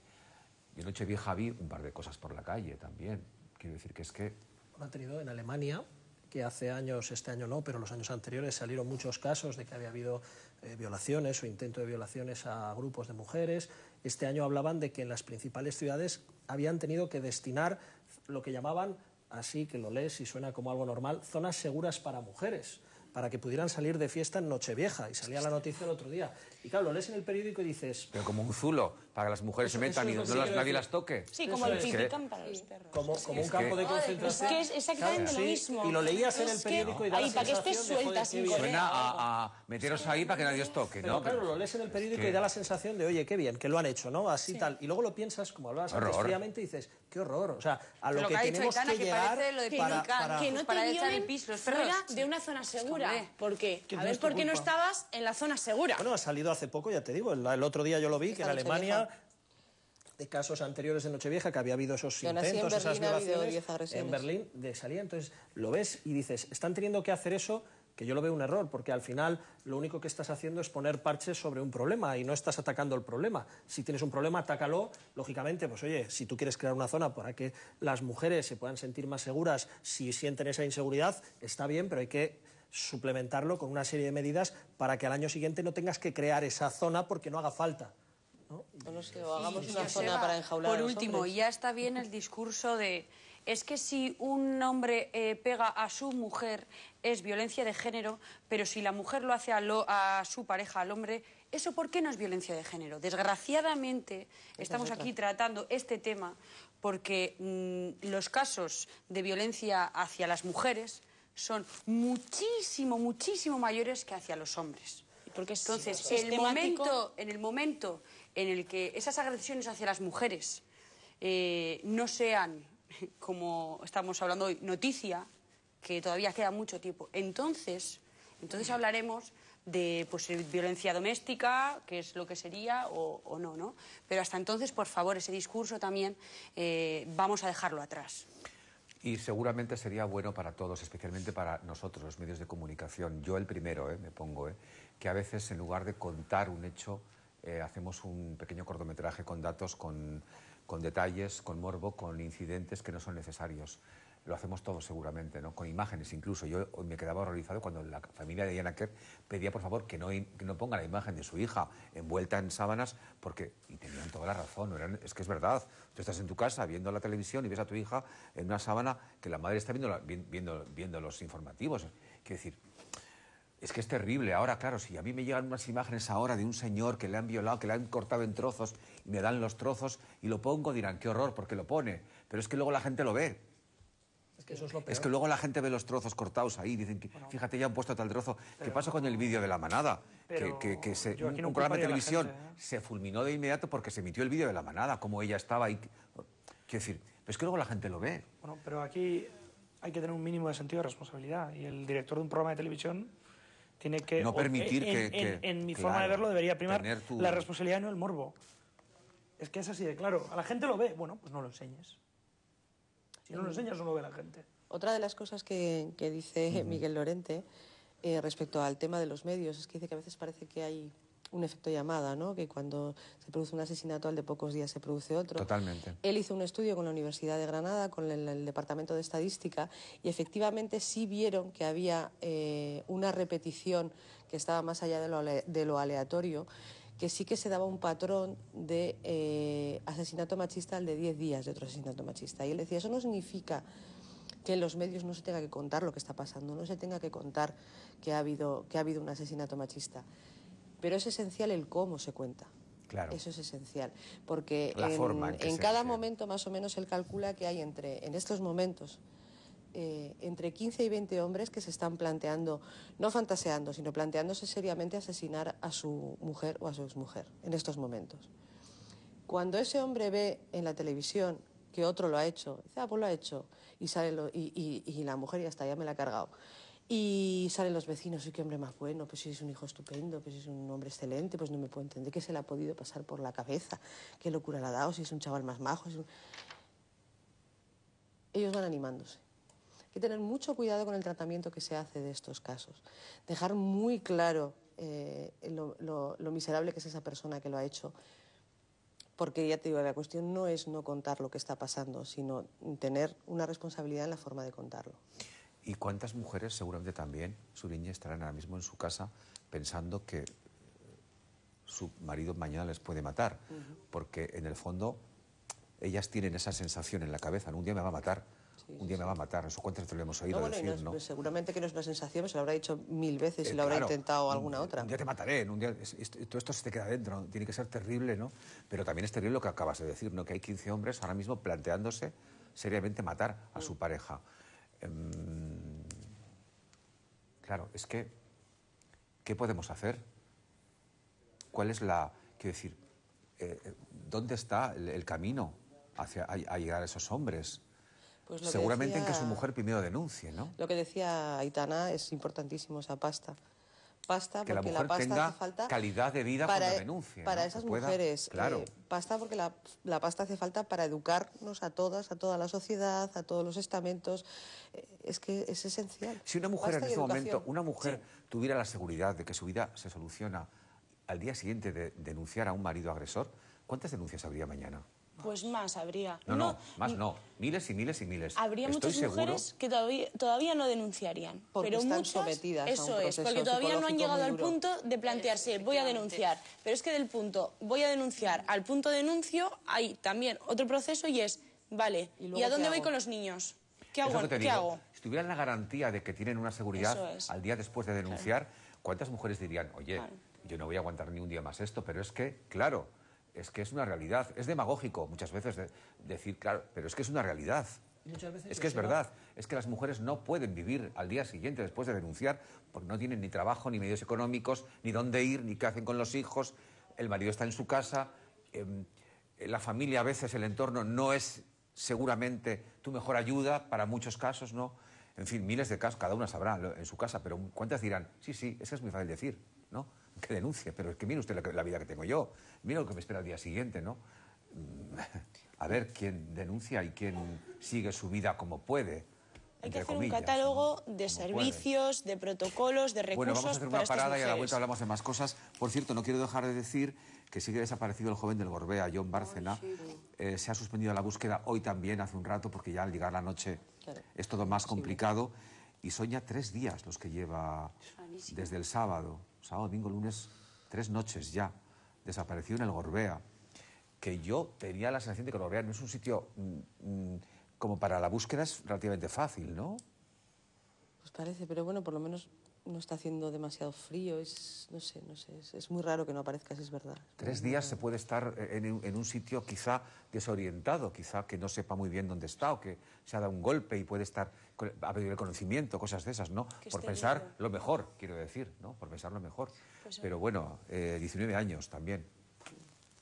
Y en Nochevieja vi un par de cosas por la calle también. Quiero decir que es que... ha tenido en Alemania que hace años, este año no, pero los años anteriores salieron muchos casos de que había habido eh, violaciones o intento de violaciones a grupos de mujeres. Este año hablaban de que en las principales ciudades habían tenido que destinar lo que llamaban, así que lo lees y suena como algo normal, zonas seguras para mujeres para que pudieran salir de fiesta en Nochevieja. Y salía la noticia el otro día. Y claro, lo lees en el periódico y dices... Pero como un zulo para que las mujeres se metan y no las, nadie las toque. Sí, como lo critican para los perros. Como, un campo de concentración. Es que es exactamente lo mismo. y lo leías en el periódico y da Ahí, para que estés suelta sin correr. Suena a, a meteros ahí para que nadie os toque, ¿no? claro, lo lees en el periódico y da la sensación de, oye, qué bien, que lo han hecho, ¿no? Así tal. Y luego lo piensas, como hablabas antes y dices, qué horror. O sea, a lo, que, tenemos que llegar que no fuera de una zona segura. ¿Por qué? A ver, ¿por qué no estabas en la zona segura? Bueno, ha salido hace poco, ya te digo. El otro día yo lo vi, que en Alemania de casos anteriores de Nochevieja, que había habido esos intentos, esas violaciones en Berlín de salida. Entonces lo ves y dices, están teniendo que hacer eso que yo lo veo un error, porque al final lo único que estás haciendo es poner parches sobre un problema y no estás atacando el problema. Si tienes un problema, atácalo, lógicamente, pues oye, si tú quieres crear una zona para que las mujeres se puedan sentir más seguras si sienten esa inseguridad, está bien, pero hay que suplementarlo con una serie de medidas para que al año siguiente no tengas que crear esa zona porque no haga falta. ¿no? sé, o hagamos una zona para enjaular. Por último, ya está bien el discurso de es que si un hombre eh, pega a su mujer es violencia de género, pero si la mujer lo hace a, su pareja, al hombre, ¿eso por qué no es violencia de género? Desgraciadamente estamos aquí tratando este tema porque mm, los casos de violencia hacia las mujeres son muchísimo, muchísimo mayores que hacia los hombres. entonces, el momento, en el momento en el que esas agresiones hacia las mujeres eh, no sean, como estamos hablando hoy, noticia, que todavía queda mucho tiempo. Entonces, entonces hablaremos de pues, eh, violencia doméstica, que es lo que sería o, no, ¿no? Pero hasta entonces, por favor, ese discurso también eh, vamos a dejarlo atrás. Y seguramente sería bueno para todos, especialmente para nosotros, los medios de comunicación, yo el primero, me pongo, que a veces en lugar de contar un hecho eh, hacemos un pequeño cortometraje con datos, con, detalles, con morbo, con incidentes que no son necesarios. Lo hacemos todo, seguramente, ¿no? con imágenes incluso. Yo me quedaba horrorizado cuando la familia de Diana Kerr pedía por favor que no, no ponga la imagen de su hija envuelta en sábanas porque, y tenían toda la razón, es que es verdad. Tú estás en tu casa viendo la televisión y ves a tu hija en una sábana que la madre está viendo, viendo, viendo los informativos. Quiero decir, es que es terrible. Ahora, claro, si a mí me llegan unas imágenes ahora de un señor que le han violado, que le han cortado en trozos me dan los trozos y lo pongo, dirán, qué horror, porque lo pone. Pero es que luego la gente lo ve. Es que eso es lo peor. Es que luego la gente ve los trozos cortados ahí, dicen que, fíjate, ya han puesto tal trozo. ¿Qué pasó con el vídeo de la manada? que, no un, un programa de televisión ¿eh? se fulminó de inmediato porque se emitió el vídeo de la manada, como ella estaba ahí. Quiero decir, pero es que luego la gente lo ve. Bueno, pero aquí hay que tener un mínimo de sentido de responsabilidad. Y el director de un programa de televisión tiene que, permitir que, en, mi forma de verlo debería primar la responsabilidad no el morbo. Es que es así de claro. A la gente lo ve, bueno, pues no lo enseñes. Si no lo mm. enseñas, no lo ve la gente. Otra de las cosas que, dice Miguel Lorente eh, respecto al tema de los medios es que dice que a veces parece que hay un efecto llamada, ¿no? que cuando se produce un asesinato al de pocos días se produce otro. Totalmente. Él hizo un estudio con la Universidad de Granada, con el, Departamento de Estadística, y efectivamente sí vieron que había eh, una repetición que estaba más allá de lo, aleatorio que sí que se daba un patrón de eh, asesinato machista al de 10 días de otro asesinato machista. Y él decía, eso no significa que en los medios no se tenga que contar lo que está pasando, no se tenga que contar que ha habido, que ha habido un asesinato machista pero es esencial el cómo se cuenta. Claro. Eso es esencial, porque en, cada momento más o menos él calcula que hay entre, en estos momentos, eh, entre 15 y 20 hombres que se están planteando, no fantaseando, sino planteándose seriamente asesinar a su mujer o a su exmujer en estos momentos. Cuando ese hombre ve en la televisión que otro lo ha hecho, dice, ah, pues lo ha hecho, y sale y, la mujer ya está, ya me la ha cargado. Y salen los vecinos, y qué hombre más bueno, pues si es un hijo estupendo, pues si es un hombre excelente, pues no me puedo entender ¿Qué se le ha podido pasar por la cabeza, qué locura le ha dado, si es un chaval más majo. Ellos van animándose. Hay que tener mucho cuidado con el tratamiento que se hace de estos casos. Dejar muy claro eh, lo, lo miserable que es esa persona que lo ha hecho. Porque ya te digo, la cuestión no es no contar lo que está pasando, sino tener una responsabilidad en la forma de contarlo. ¿Y cuántas mujeres seguramente también, su Suriña, estarán ahora mismo en su casa pensando que eh, su marido mañana les puede matar? Porque en el fondo ellas tienen esa sensación en la cabeza, un día me va a matar. un día me va a matar, eso cuántas veces lo hemos oído decir, no, pues Seguramente que no es una sensación, se lo habrá dicho mil veces y eh, lo habrá intentado alguna otra. Un día te mataré, un día, todo esto se te queda dentro, tiene que ser terrible, ¿no? Pero también es terrible lo que acabas de decir, ¿no? Que hay 15 hombres ahora mismo planteándose seriamente matar a mm. su pareja. Em, Claro, es que, ¿qué podemos hacer? ¿Cuál es la, quiero decir, eh, eh, dónde está el, camino hacia, a, llegar a esos hombres? Pues Seguramente en que su mujer primero denuncie, ¿no? Lo que decía Aitana es importantísimo, esa pasta pasta porque la, pasta hace falta calidad de vida para, e- denuncia para esas mujeres eh, pasta porque la, la, pasta hace falta para educarnos a todas a toda la sociedad a todos los estamentos eh, es que es esencial si una mujer en este momento una mujer tuviera la seguridad de que su vida se soluciona al día siguiente de denunciar a un marido agresor cuántas denuncias habría mañana pues más habría. No, no, más no. Miles y miles y miles. Habría muchas mujeres que todavía, no denunciarían. Porque pero muchas, Eso es, porque todavía no han llegado al punto de plantearse, voy a denunciar. Pero es que del punto voy a denunciar al punto de denuncio hay también otro proceso y es, vale, ¿y, a dónde voy con los niños? ¿Qué hago? hago? Si tuvieran la garantía de que tienen una seguridad al día después de denunciar, ¿cuántas mujeres dirían, oye, yo no voy a aguantar ni un día más esto? Pero es que, claro es que es una realidad. Es demagógico muchas veces decir, claro, pero es que es una realidad. es que es verdad, es que las mujeres no pueden vivir al día siguiente después de denunciar porque no tienen ni trabajo, ni medios económicos, ni dónde ir, ni qué hacen con los hijos, el marido está en su casa, em, la familia a veces, el entorno no es seguramente tu mejor ayuda para muchos casos, ¿no? En fin, miles de casos, cada una sabrá en su casa, pero ¿cuántas dirán? Sí, sí, eso es muy fácil decir, ¿no? que denuncie, pero es que mire usted la, vida que tengo yo, mire lo que me espera el día siguiente, ¿no? Mm, a ver quién denuncia y quién sigue su vida como puede. Hay que hacer un catálogo de servicios, de protocolos, de recursos. Bueno, vamos a hacer una parada y a la vuelta hablamos de más cosas. Por cierto, no quiero dejar de decir que sigue desaparecido el joven del Gorbea, John Bárcena. Eh, se ha suspendido la búsqueda hoy también, hace un rato, porque ya al llegar la noche es todo más complicado. y son ya tres días los que lleva desde el sábado sábado, domingo, lunes, tres noches ya, desaparecido en el Gorbea, que yo tenía la sensación de que el Gorbea no es un sitio mm, mm, como para la búsqueda es relativamente fácil, ¿no? Pues parece, pero bueno, por lo menos no está haciendo demasiado frío, es, no sé, no sé, es, muy raro que no aparezcas, es verdad. Tres días se puede estar en, en, un sitio quizá desorientado, quizá que no sepa muy bien dónde está o que se ha dado un golpe y puede estar, a pedir el conocimiento, cosas de esas, ¿no? Por pensar lo mejor, quiero decir, ¿no? Por pensar lo mejor. Pues Pero bueno, 19 eh, años también,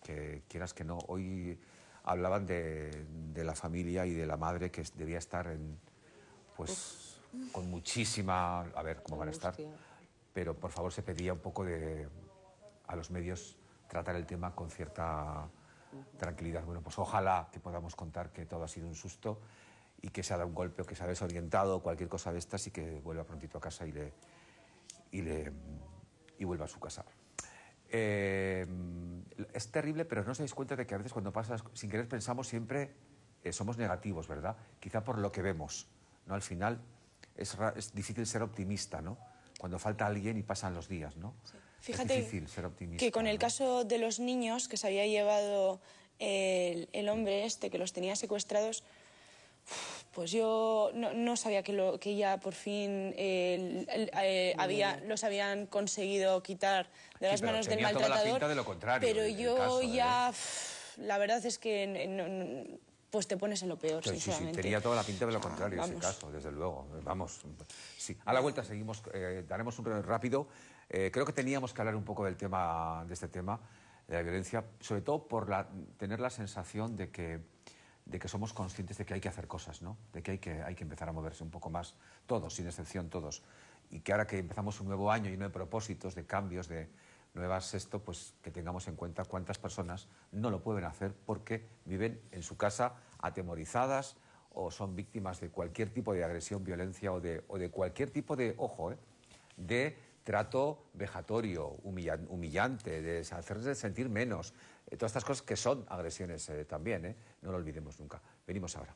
que quieras que no, hoy hablaban de, de, la familia y de la madre que debía estar en, pues con muchísima... A ver cómo van a estar. Pero por favor se pedía un poco de, a los medios tratar el tema con cierta tranquilidad. Bueno, pues ojalá que podamos contar que todo ha sido un susto y que se ha dado un golpe o que se ha desorientado cualquier cosa de estas y que vuelva prontito a casa y le y vuelva a su casa. Eh, es terrible, pero no os dais cuenta de que a veces cuando pasas, sin querer pensamos siempre, eh, somos negativos, ¿verdad? Quizá por lo que vemos, ¿no? Al final es, difícil ser optimista, ¿no? Cuando falta alguien y pasan los días, ¿no? Fíjate es difícil ser optimista, que con el caso de los niños que se había llevado el, hombre este, que los tenía secuestrados, pues yo no, sabía que, lo, que ya por fin eh, había, los habían conseguido quitar de las manos del maltratador. pero yo ¿eh? ya, la verdad es que no, pues te pones en lo peor, sinceramente. Sí, tenía toda la pinta de lo ah, contrario en ese caso, desde luego. Vamos, sí. A la vuelta seguimos, eh, daremos un rápido. Eh, creo que teníamos que hablar un poco del tema, de este tema, de la violencia, sobre todo por la, tener la sensación de que, de que somos conscientes de que hay que hacer cosas, ¿no? De que hay, que hay que empezar a moverse un poco más, todos, sin excepción, todos. Y que ahora que empezamos un nuevo año no de propósitos, de cambios, de nuevas esto, pues que tengamos en cuenta cuántas personas no lo pueden hacer porque viven en su casa atemorizadas o son víctimas de cualquier tipo de agresión, violencia o de, o de cualquier tipo de, ojo, eh, de trato vejatorio, humillante, de hacerse sentir menos. Eh, todas estas cosas que son agresiones eh, también, no lo olvidemos nunca. Venimos ahora.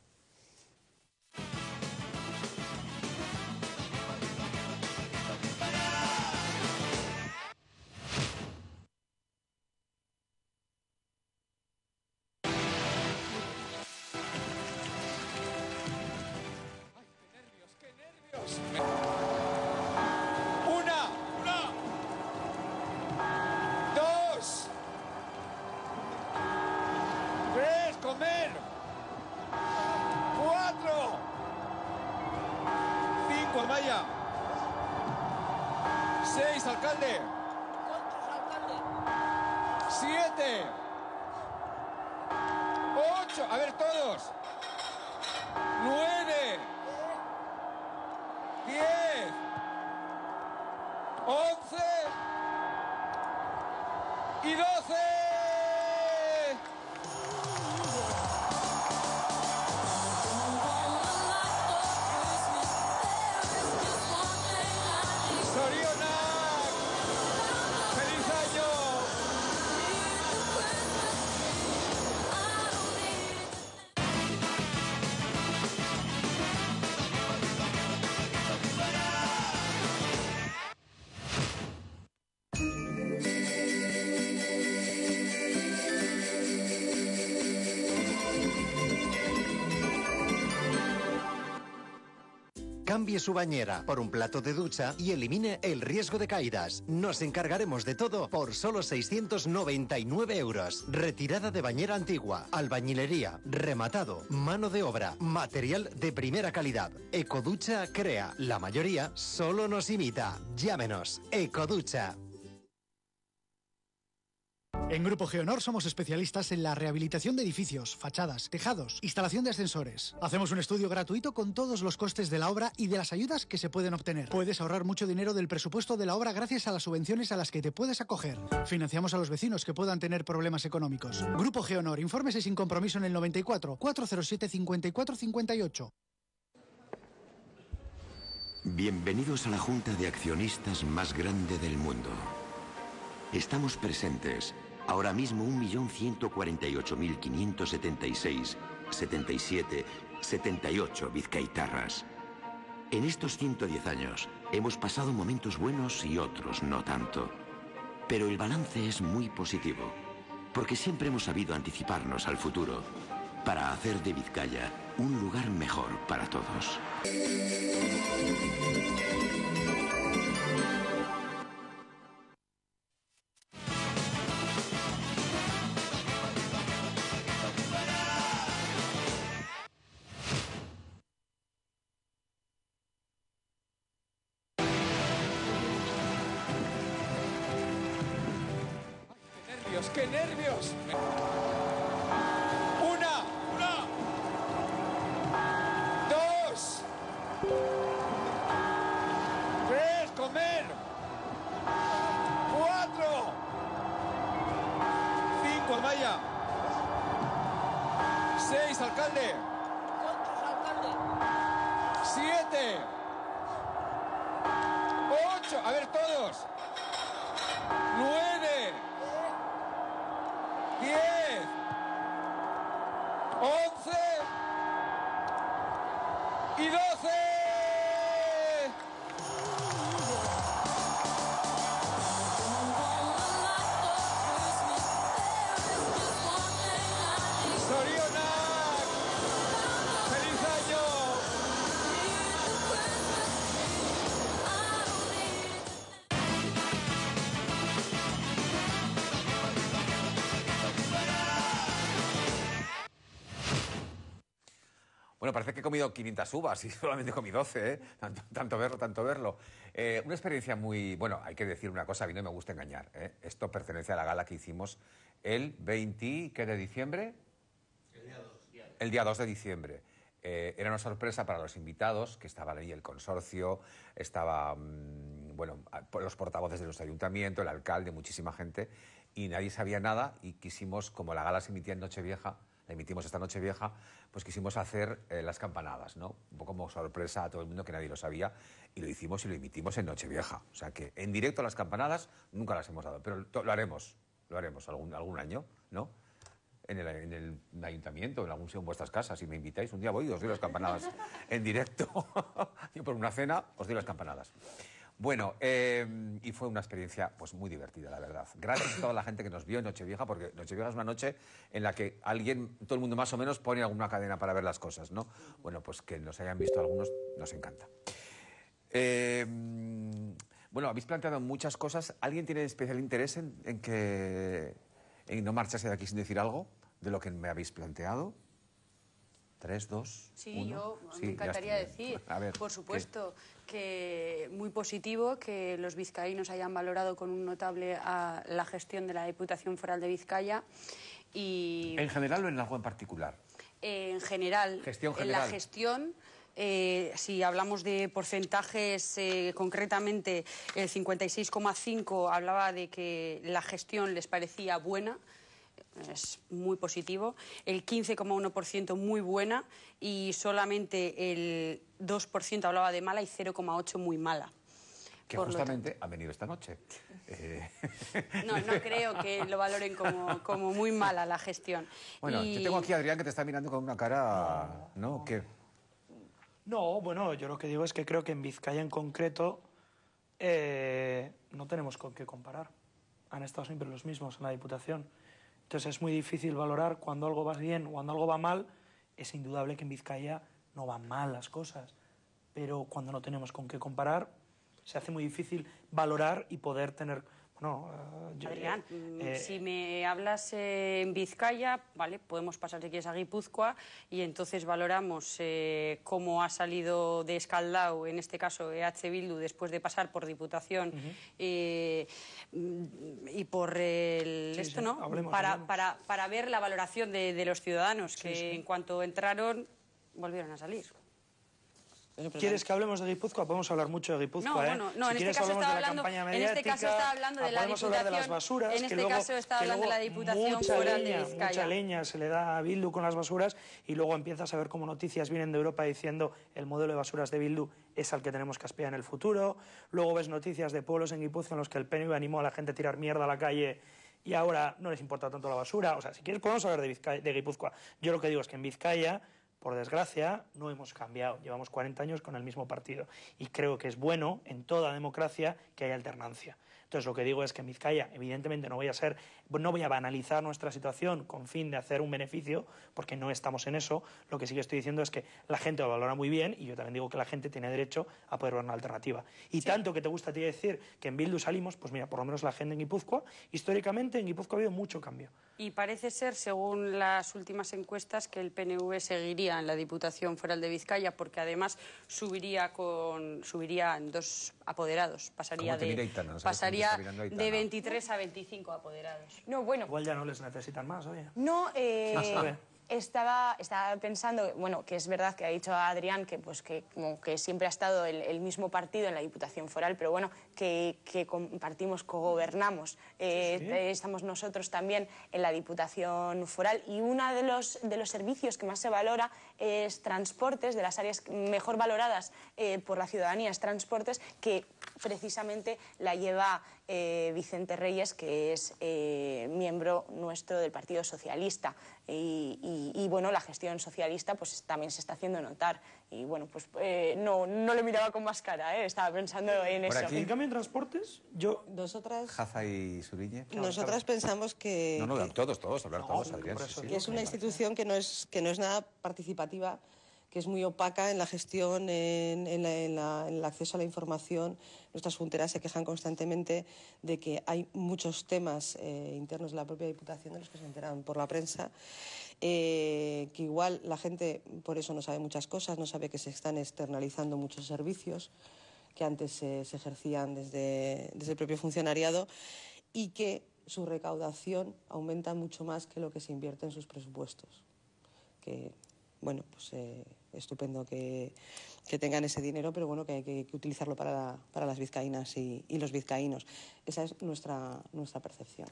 su bañera por un plato de ducha y elimine el riesgo de caídas. Nos encargaremos de todo por solo 699 euros. Retirada de bañera antigua, albañilería, rematado, mano de obra, material de primera calidad. Ecoducha crea, la mayoría solo nos imita. Llámenos, Ecoducha. En Grupo Geonor somos especialistas en la rehabilitación de edificios, fachadas, tejados, instalación de ascensores. Hacemos un estudio gratuito con todos los costes de la obra y de las ayudas que se pueden obtener. Puedes ahorrar mucho dinero del presupuesto de la obra gracias a las subvenciones a las que te puedes acoger. Financiamos a los vecinos que puedan tener problemas económicos. Grupo Geonor, infórmese sin compromiso en el 94 407 5458. Bienvenidos a la Junta de Accionistas más grande del mundo. Estamos presentes Ahora mismo 1.148.576, 77, 78 vizcaitarras. En estos 110 años hemos pasado momentos buenos y otros no tanto. Pero el balance es muy positivo, porque siempre hemos sabido anticiparnos al futuro para hacer de Vizcaya un lugar mejor para todos. comido 500 uvas y [LAUGHS] solamente comí 12, ¿eh? tanto, verlo, tanto verlo. Eh, una experiencia muy... Bueno, hay que decir una cosa, a mí no me gusta engañar. ¿eh? Esto pertenece a la gala que hicimos el 20... de diciembre? El día 2. de diciembre. era una sorpresa para los invitados, que estaba ahí el consorcio, estaba, mm, bueno, los portavoces de nuestro ayuntamiento, el alcalde, muchísima gente, y nadie sabía nada y quisimos, como la gala se emitía en Nochevieja, la emitimos esta noche vieja, pues quisimos hacer eh, las campanadas, ¿no? Un poco como sorpresa a todo el mundo que nadie lo sabía y lo hicimos y lo emitimos en noche vieja O sea que en directo las campanadas nunca las hemos dado, pero lo haremos, lo haremos algún, algún año, ¿no? En el, en el ayuntamiento, en algún sitio en vuestras casas, si me invitáis, un día voy y os doy las campanadas en directo. [LAUGHS] Yo por una cena os doy las campanadas. Bueno, em, y fue una experiencia pues muy divertida, la verdad. Gracias a toda la gente que nos vio en Nochevieja, porque Nochevieja es una noche en la que alguien, todo el mundo más o menos, pone alguna cadena para ver las cosas, ¿no? Bueno, pues que nos hayan visto algunos, nos encanta. Em, bueno, habéis planteado muchas cosas. ¿Alguien tiene especial interés en, que en no marcharse de aquí sin decir algo de lo que me habéis planteado? Tres, dos. Sí, yo me encantaría decir, [LAUGHS] por supuesto, que muy positivo que los vizcaínos hayan valorado con un notable a la gestión de la Diputación Foral de Vizcaya. Y, ¿En general o en algo en particular? en general. En la gestión. Eh, si hablamos de porcentajes, eh, concretamente el 56,5 hablaba de que la gestión les parecía buena, es muy positivo, el 15,1% muy buena y solamente el 2% hablaba de mala y 0,8% muy mala. Que justamente ha venido esta noche. [LAUGHS] Eh, no, no creo que lo valoren como, como muy mala la gestión. Bueno, yo tengo aquí a Adrián que te está mirando con una cara... ¿No? No, bueno, yo lo que digo es que creo que en Vizcaya en concreto eh, no tenemos con qué comparar. Han estado siempre los mismos en la Diputación. Entonces es muy difícil valorar cuando algo va bien o cuando algo va mal. Es indudable que en Vizcaya no van mal las cosas, pero cuando no tenemos con qué comparar, se hace muy difícil valorar y poder tener no, eh, Adrián, eh, mm, eh, si me hablas en Vizcaya, vale, podemos pasar si quieres a Guipúzcoa y entonces valoramos cómo ha salido de Escaldau, en este caso EH Bildu, después de pasar por Diputación mm, y por esto, ¿no? para, Para, para, ver la valoración de, los ciudadanos que en cuanto entraron volvieron a salir. ¿Quieres que hablemos de Guipúzcoa? Podemos hablar mucho de Guipúzcoa. No, ¿eh? bueno, no, en, este caso estaba hablando, en este caso estaba hablando de la Diputación. Hablar de las basuras, en este caso estaba hablando de la Diputación Foral de Vizcaya. Mucha leña se le da a Bildu con las basuras y luego empiezas a ver cómo noticias vienen de Europa diciendo el modelo de basuras de Bildu es al que tenemos que aspirar en el futuro. Luego ves noticias de pueblos en Guipúzcoa en los que el PNV animó a la gente a tirar mierda a la calle y ahora no les importa tanto la basura. O sea, si quieres podemos hablar de, de Guipúzcoa. Yo lo que digo es que en Vizcaya por desgracia, no hemos cambiado. Llevamos 40 años con el mismo partido. Y creo que es bueno en toda democracia que haya alternancia. Entonces, lo que digo es que en Vizcaya, evidentemente, no voy a ser, no voy a banalizar nuestra situación con fin de hacer un beneficio, porque no estamos en eso. Lo que sí que estoy diciendo es que la gente lo valora muy bien y yo también digo que la gente tiene derecho a poder ver una alternativa. Y tanto que te gusta a ti decir que en Bildu salimos, pues mira, por lo menos la gente en Guipúzcoa, históricamente en Guipúzcoa ha habido mucho cambio. Y parece ser, según las últimas encuestas, que el PNV seguiría en la Diputación Foral de Vizcaya, porque además subiría con en dos apoderados, pasaría de pasaría de 23 a 25 apoderados. No, bueno. Igual ya no les necesitan más, oye. No, eh, ah, estaba, estaba pensando, bueno, que es verdad que ha dicho Adrián que, pues, que, como que siempre ha estado el, el, mismo partido en la Diputación Foral, pero bueno, que, compartimos, cogobernamos. gobernamos, eh, eh, Estamos nosotros también en la Diputación Foral y uno de los, de los servicios que más se valora es transportes, de las áreas mejor valoradas eh, por la ciudadanía es transportes, que precisamente la lleva Vicente Reyes, que es miembro nuestro del Partido Socialista. Y, y, bueno, la gestión socialista pues también se está haciendo notar y bueno, pues eh, no, no le miraba con más cara, ¿eh? estaba pensando en eso. Aquí? En cambio, en transportes, yo... Nosotras... Jaza y Surille. Nosotras pensamos que... No, no, todos, todos, hablar todos, Adrián. Sí, es una institución que no es, que no es nada participativa, que es muy opaca en la gestión, en, el acceso a la información. Nuestras punteras se quejan constantemente de que hay muchos temas eh, internos de la propia Diputación de los que se enteran por la prensa. Eh, que igual la gente por eso no sabe muchas cosas, no sabe que se están externalizando muchos servicios que antes se ejercían desde, desde el propio funcionariado y que su recaudación aumenta mucho más que lo que se invierte en sus presupuestos. Que, bueno, pues eh, estupendo que, que, tengan ese dinero, pero bueno, que hay que, utilizarlo para, para, las vizcaínas y, y, los vizcaínos. Esa es nuestra, nuestra percepción.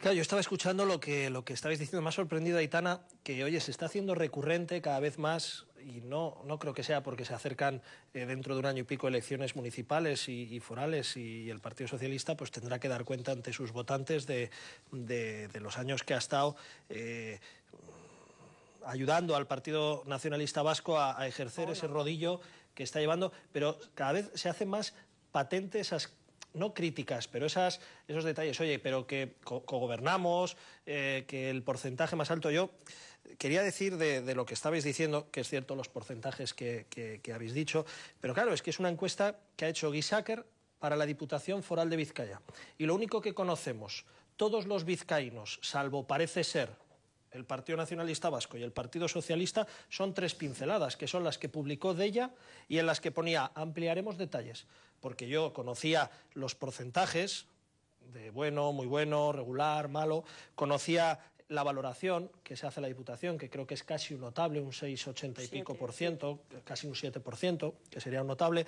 Claro, yo estaba escuchando lo que, lo que estabais diciendo. Me ha sorprendido, Aitana, que, oye, se está haciendo recurrente cada vez más, y no, no creo que sea porque se acercan eh, dentro de un año y pico elecciones municipales y, forales, y, el Partido Socialista pues tendrá que dar cuenta ante sus votantes de, los años que ha estado... Eh, ayudando al Partido Nacionalista Vasco a, ejercer ese rodillo que está llevando, pero cada vez se hace más patentes... esas no críticas, pero esos detalles, oye, pero que cogobernamos, eh, que el porcentaje más alto yo... Quería decir de, lo que estabais diciendo, que es cierto los porcentajes que, habéis dicho, pero claro, es que es una encuesta que ha hecho Guisáquer para la Diputación Foral de Vizcaya. Y lo único que conocemos todos los vizcaínos, salvo parece ser el Partido Nacionalista Vasco y el Partido Socialista son tres pinceladas, que son las que publicó de ella y en las que ponía ampliaremos detalles, porque yo conocía los porcentajes de bueno, muy bueno, regular, malo, conocía la valoración que se hace la Diputación, que creo que es casi un notable, un 6,80 y pico por ciento, casi un 7 por ciento, que sería un notable,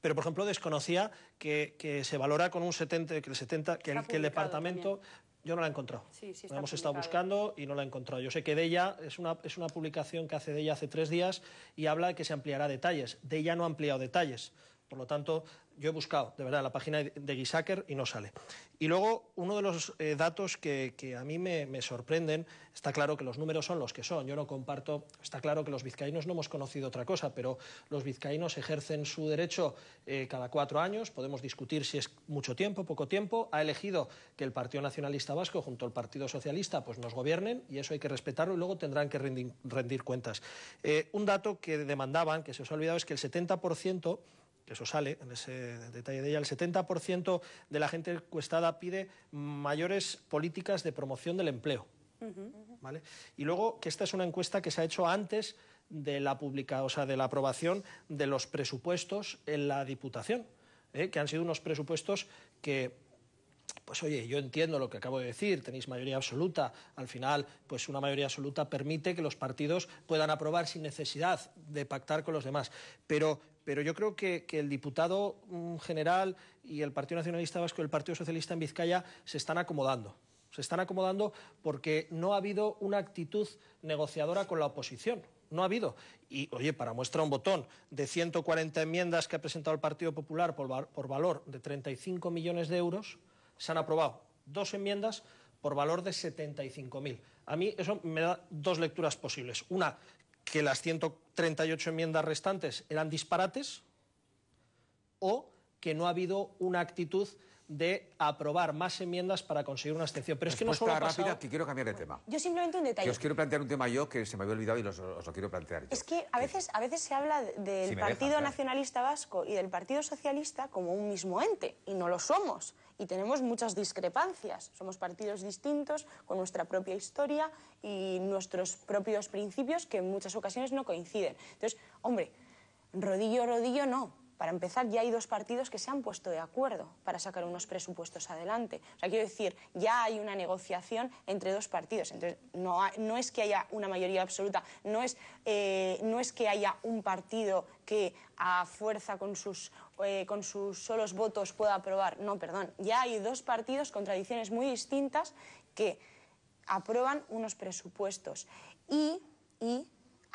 pero por ejemplo desconocía que, se valora con un 70, que el, departamento yo no la he encontrado. está hemos estado buscando y no la he encontrado. Yo sé que ella es es una publicación que hace de ella hace tres días y habla de que se ampliará detalles. De ella no ha ampliado detalles. Por lo tanto, yo he buscado, de verdad, la página de Gisacker y no sale. Y luego, uno de los eh, datos que, a mí me, sorprenden, está claro que los números son los que son, yo no comparto, está claro que los vizcaínos no hemos conocido otra cosa, pero los vizcaínos ejercen su derecho eh, cada cuatro años, podemos discutir si es mucho tiempo, poco tiempo, ha elegido que el Partido Nacionalista Vasco junto al Partido Socialista pues nos gobiernen y eso hay que respetarlo y luego tendrán que rendir, cuentas. Eh, un dato que demandaban, que se os ha olvidado, es que el 70% que eso sale en ese detalle de ella, el 70% de la gente encuestada pide mayores políticas de promoción del empleo. ¿vale? Y luego que esta es una encuesta que se ha hecho antes de la publica, o sea, de la aprobación de los presupuestos en la Diputación, ¿eh? que han sido unos presupuestos que pues oye, yo entiendo lo que acabo de decir, tenéis mayoría absoluta, al final, pues una mayoría absoluta permite que los partidos puedan aprobar sin necesidad de pactar con los demás. Pero, yo creo que, el diputado mm, general y el Partido Nacionalista Vasco y el Partido Socialista en Vizcaya se están acomodando. Se están acomodando porque no ha habido una actitud negociadora con la oposición. No ha habido. Y, oye, para muestra un botón, de 140 enmiendas que ha presentado el Partido Popular por, por valor de 35 millones de euros, se han aprobado dos enmiendas por valor de 75.000. A mí eso me da dos lecturas posibles. Una, que las 138 enmiendas restantes eran disparates o que no ha habido una actitud de aprobar más enmiendas para conseguir una abstención. Pero es que no solo ha rápida, que quiero cambiar de tema. Yo simplemente un detalle. Que os quiero plantear un tema yo que se me había olvidado y os lo quiero plantear yo. Es que a veces, a veces se habla del Partido Nacionalista Vasco y del Partido Socialista como un mismo ente, y no lo somos y tenemos muchas discrepancias. Somos partidos distintos con nuestra propia historia y nuestros propios principios que en muchas ocasiones no coinciden. Entonces, hombre, rodillo, rodillo no, para empezar, ya hay dos partidos que se han puesto de acuerdo para sacar unos presupuestos adelante. O sea, quiero decir, ya hay una negociación entre dos partidos. Entonces, no, no es que haya una mayoría absoluta, no es, eh, no es que haya un partido que a fuerza con sus, eh, con sus solos votos pueda aprobar. No, perdón. Ya hay dos partidos con tradiciones muy distintas que aprueban unos presupuestos. y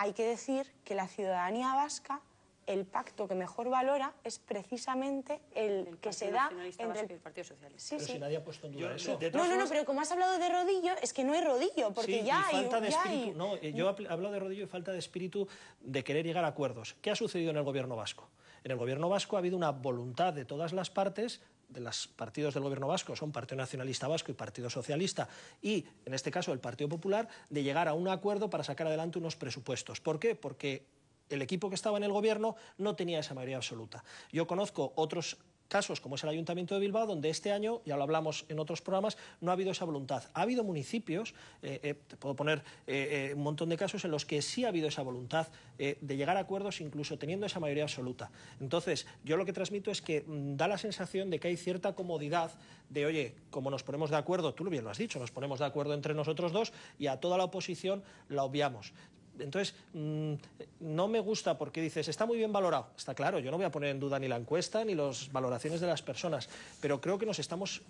hay que decir que la ciudadanía vasca el pacto que mejor valora es precisamente el, que se da entre el... Partido Socialista. pero si nadie ha puesto en duda eso. No, no, no, pero como has hablado de rodillo, es que no hay rodillo, porque ya, falta de espíritu, No, eh, yo de rodillo y falta de espíritu de querer llegar a acuerdos. ¿Qué ha sucedido en el gobierno vasco? En el gobierno vasco ha habido una voluntad de todas las partes de los partidos del gobierno vasco son Partido Nacionalista Vasco y Partido Socialista y, en este caso, el Partido Popular, de llegar a un acuerdo para sacar adelante unos presupuestos. ¿Por qué? Porque el equipo que estaba en el gobierno no tenía esa mayoría absoluta. Yo conozco otros casos como es el Ayuntamiento de Bilbao, donde este año, ya lo hablamos en otros programas, no ha habido esa voluntad. Ha habido municipios, eh, eh, te puedo poner eh, un montón de casos en los que sí ha habido esa voluntad de llegar a acuerdos, incluso teniendo esa mayoría absoluta. Entonces, yo lo que transmito es que mm, da la sensación de que hay cierta comodidad de, oye, como nos ponemos de acuerdo, tú bien lo has dicho, nos ponemos de acuerdo entre nosotros dos y a toda la oposición la obviamos. Entonces, mm, no me gusta porque dices, está muy bien valorado. Está claro, yo no voy a poner en duda ni la encuesta ni las valoraciones de las personas, pero creo que nos estamos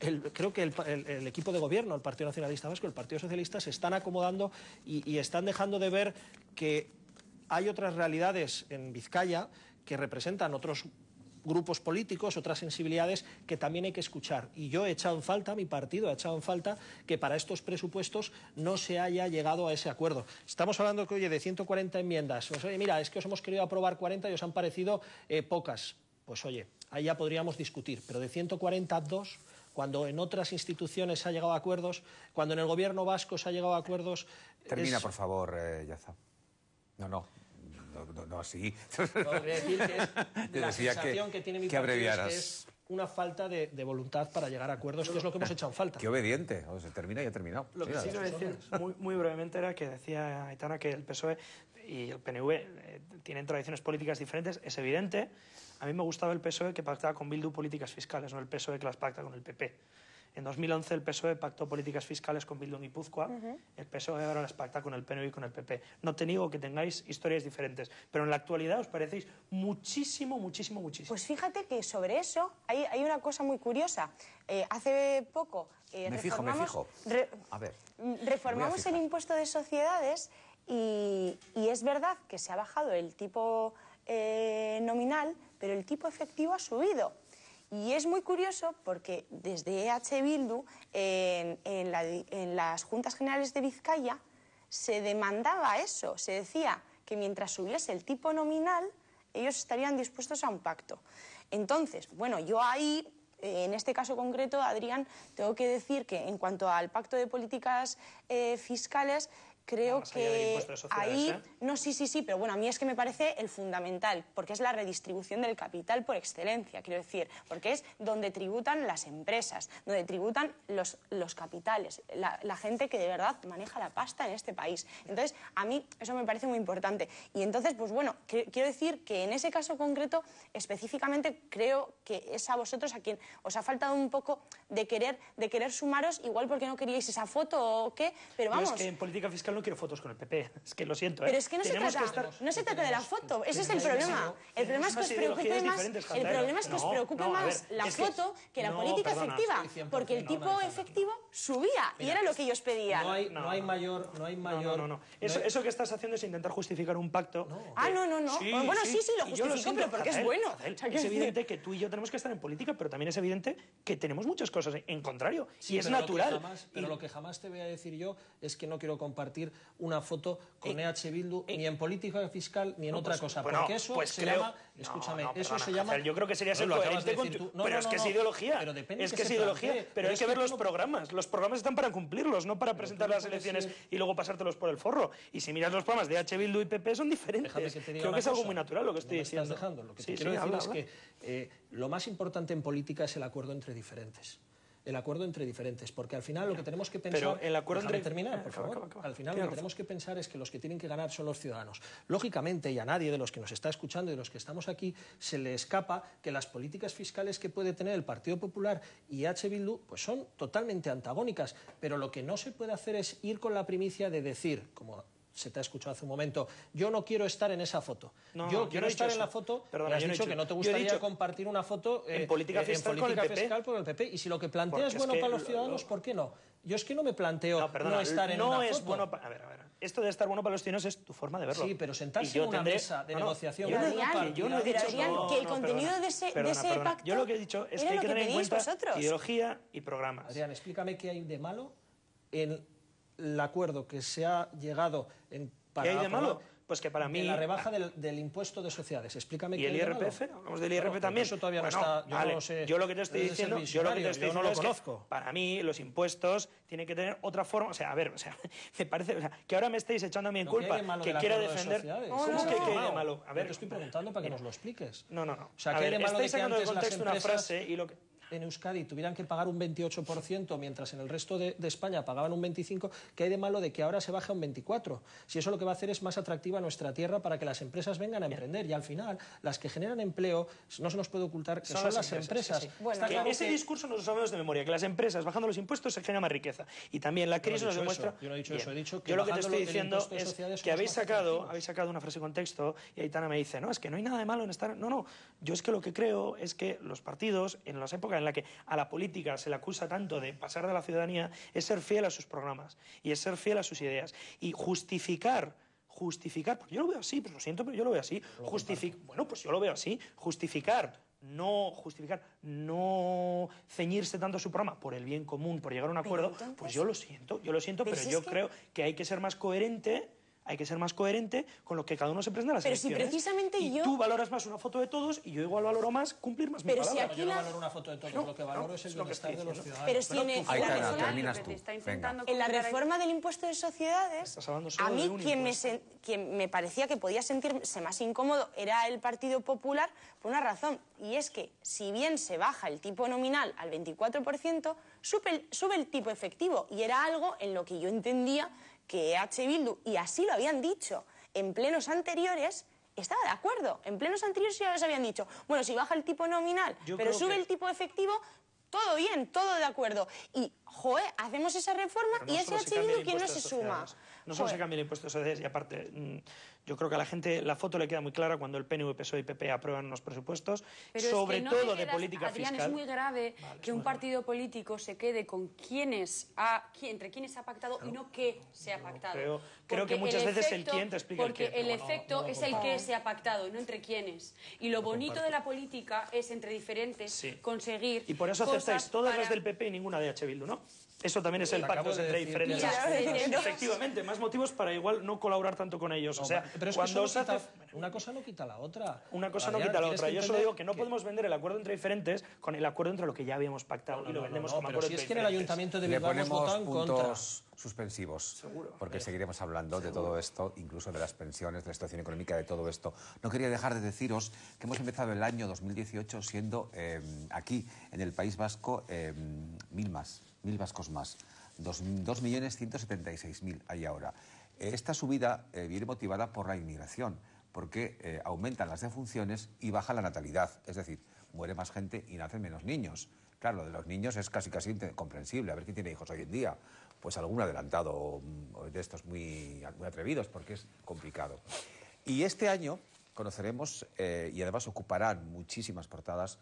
el, creo que el, equipo de gobierno, el Partido Nacionalista Vasco, el Partido Socialista, se están acomodando y están dejando de ver que hay otras realidades en Vizcaya que representan otros grupos políticos, otras sensibilidades que también hay que escuchar. Y yo he echado en falta, mi partido ha echado en falta, que para estos presupuestos no se haya llegado a ese acuerdo. Estamos hablando oye, de 140 enmiendas. Pues, mira, es que os hemos querido aprobar 40 y os han parecido eh, pocas. Pues oye, ahí ya podríamos discutir. Pero de 140 a cuando en otras instituciones se ha llegado a acuerdos, cuando en el gobierno vasco se ha llegado a acuerdos. Termina, por favor, eh, Yaza. No, no no, no, así. que [LAUGHS] la que, Es una falta de, voluntad para llegar a acuerdos, que es lo que hemos echado en falta. Qué obediente, se termina y ha terminado. Lo que sí decir muy, muy, brevemente era que decía Aitana que el PSOE y el PNV eh, tienen tradiciones políticas diferentes, es evidente. A mí me gustaba el PSOE que pactaba con Bildu políticas fiscales, no el PSOE que las pacta con el PP. En 2011 el PSOE pactó políticas fiscales con Bildu y Puzcoa, El PSOE ahora las pacta con el PNV y con el PP. No te niego que tengáis historias diferentes, pero en la actualidad os parecéis muchísimo, muchísimo, muchísimo. Pues fíjate que sobre eso hay, una cosa muy curiosa. Eh, hace poco eh, me reformamos, a ver, reformamos el impuesto de sociedades y, es verdad que se ha bajado el tipo eh, nominal, pero el tipo efectivo ha subido. Y es muy curioso porque desde EH Bildu, en, las Juntas Generales de Vizcaya, se demandaba eso, se decía que mientras subiese el tipo nominal, ellos estarían dispuestos a un pacto. Entonces, bueno, yo ahí eh, en este caso concreto, Adrián, tengo que decir que en cuanto al pacto de políticas eh, fiscales, creo que ahí, ¿eh? no, sí, sí, sí, pero bueno, a mí es que me parece el fundamental, porque es la redistribución del capital por excelencia, quiero decir, porque es donde tributan las empresas, donde tributan los, los capitales, la, gente que de verdad maneja la pasta en este país. Entonces, a mí eso me parece muy importante. Y entonces, pues bueno, quiero decir que en ese caso concreto, específicamente, creo que es a vosotros a quien os ha faltado un poco de querer, de querer sumaros, igual porque no queríais esa foto o qué, pero vamos. es en política fiscal no quiero fotos con el PP. [LAUGHS] Es que lo siento. ¿eh? Pero es que no se trata, no se trata de la foto. Ese es el problema. El problema es que os preocupa más, la foto que, la política efectiva. Porque el tipo efectivo subía y era lo que ellos pedían. No hay, mayor... No, hay mayor, no, no. Eso, que estás haciendo es intentar justificar un pacto. Ah, no, no, no. bueno, sí, sí, lo justifico, porque es bueno. Es evidente que tú y yo tenemos que estar en política, pero también es evidente que tenemos muchas cosas en contrario. Y es natural. Pero lo que jamás te voy a decir yo es que no quiero compartir una foto con eh, e Bildu eh, ni en política fiscal ni en otra pues, cosa. porque eso pues se llama, escúchame, eso se llama. Yo creo que sería ser coherente con Pero es que es ideología. Pero depende es que, es ideología. pero, hay que, ver los programas. Los programas están para cumplirlos, no para presentar las elecciones y luego pasártelos por el forro. Y si miras los programas de EH Bildu y PP son diferentes. creo que es algo muy natural lo que estoy diciendo. Lo que te quiero decir es que eh, lo más importante en política es el acuerdo entre diferentes el acuerdo entre diferentes, porque al final lo que tenemos que pensar... Al final lo que tenemos que pensar es que los que tienen que ganar son los ciudadanos. Lógicamente, y a nadie de los que nos está escuchando y de los que estamos aquí se le escapa que las políticas fiscales que puede tener el Partido Popular y H. Bildu pues son totalmente antagónicas, pero lo que no se puede hacer es ir con la primicia de decir, como se te ha escuchado hace un momento, yo no quiero estar en esa foto. yo, quiero estar en la foto, Perdona, has dicho que no te gustaría compartir una foto en eh, política fiscal, en política con, el fiscal el PP. Y si lo que planteas es bueno para los ciudadanos, ¿por qué no? Yo es que no me planteo no, perdona, no estar en no es foto. Bueno a ver, Esto de estar bueno para los ciudadanos es tu forma de verlo. Sí, pero sentarse en una mesa de negociación. Yo, no he dicho que el contenido de ese, pacto. Yo lo que he dicho es que hay que tener en cuenta ideología y programas. Adrián, explícame qué hay de malo en el acuerdo que se ha llegado en para ¿Qué hay de malo? Pues que para mí. la rebaja del, impuesto de sociedades. Explícame. ¿Y el IRPF? No, hablamos del IRPF también. Eso todavía no está. Yo no lo sé. Yo lo que te estoy diciendo. Yo lo que te estoy no lo conozco. para mí, los impuestos tienen que tener otra forma. O sea, a ver, o sea, [LAUGHS] me parece. que ahora me estáis echando a mí en culpa. que quiera defender. De ¿Cómo ¿Qué hay de malo? A ver. te estoy preguntando para que nos lo expliques. No, no, no. O sea, que hay de malo de que antes las una frase y lo que en Euskadi tuvieran que pagar un 28%, mientras en el resto de, España pagaban un 25%, ¿qué hay de malo de que ahora se baje a un 24%? Si eso lo que va a hacer es más atractiva nuestra tierra para que las empresas vengan a emprender. Y al final, las que generan empleo, no se nos puede ocultar que son, las empresas. ese discurso nos lo sabemos de memoria, que las empresas bajando los impuestos se genera más riqueza. Y también la crisis nos demuestra... Yo no he dicho eso, he dicho que... Yo lo que estoy diciendo es que habéis sacado, habéis sacado una frase de contexto y Aitana me dice, no, es que no hay nada de malo en estar... No, no, yo es que lo que creo es que los partidos en las épocas en la que a la política se le acusa tanto de pasar de la ciudadanía, es ser fiel a sus programas y es ser fiel a sus ideas. Y justificar justificar, porque yo lo veo así, pues lo siento, pero yo lo veo así, bueno, pues yo lo veo así, justificar, no justificar, no ceñirse tanto a su programa por el bien común, por llegar a un acuerdo, pues yo lo siento, yo lo siento, pero, yo creo que hay que ser más coherente hay que ser más coherente con lo que cada uno se presenta a las Pero si precisamente yo... tú valoras más una foto de todos y yo igual valoro más cumplir más Pero mi palabra. Si yo valoro una foto de todos, lo que valoro es el bienestar de los ciudadanos. Pero si en, el... la, terminas tú. en la reforma del impuesto de sociedades, a mí quien me, me parecía que podía sentirse más incómodo era el Partido Popular por una razón, y es que si bien se baja el tipo nominal al 24%, sube el tipo efectivo, y era algo en lo que yo entendía que H. Bildu, y así lo habían dicho en plenos anteriores, estaba de acuerdo. En plenos anteriores ya les habían dicho, bueno, si baja el tipo nominal, pero sube el tipo efectivo, todo bien, todo de acuerdo. Y, joe, hacemos esa reforma y es H Bildu, quien no se suma? No solo se cambia el impuesto de y aparte mm, yo creo que a la gente la foto le queda muy clara cuando el PNV, PSOE y PP aprueban unos presupuestos, Pero sobre es que no todo de política Adrián, es muy grave que un partido político se quede con quienes ha, entre quienes ha pactado y no qué se ha pactado. Creo, creo que muchas veces el quién te explica porque el el efecto es el qué se ha pactado, no entre quienes. Y lo bonito de la política es entre diferentes sí. conseguir Y por eso aceptáis todas las del PP y ninguna de H. Bildu, ¿no? Eso también es el pacto entre diferentes. Efectivamente, más motivos para igual no colaborar tanto con ellos. pero cuando una cosa no quita la otra. Una cosa no quita la otra. Yo solo digo que no podemos vender el acuerdo entre diferentes con el acuerdo entre lo que ya habíamos pactado y lo vendemos como acuerdo. Pero si es que en el ayuntamiento de Bilbao hemos votado en suspensivos. Seguro. Porque seguiremos hablando de todo esto, incluso de las pensiones, de la situación económica, de todo esto. No quería dejar de deciros que hemos empezado el año 2018 siendo eh, aquí, en el País Vasco, eh, mil más mil vascos más, 2.176.000 hay ahora. Esta subida eh, viene motivada por la inmigración, porque eh, aumentan las defunciones y baja la natalidad, es decir, muere más gente y nacen menos niños. Claro, lo de los niños es casi casi comprensible, a ver quién tiene hijos hoy en día, pues algún adelantado mm, de estos muy, muy atrevidos, porque es complicado. Y este año conoceremos, eh, y además ocuparán muchísimas portadas,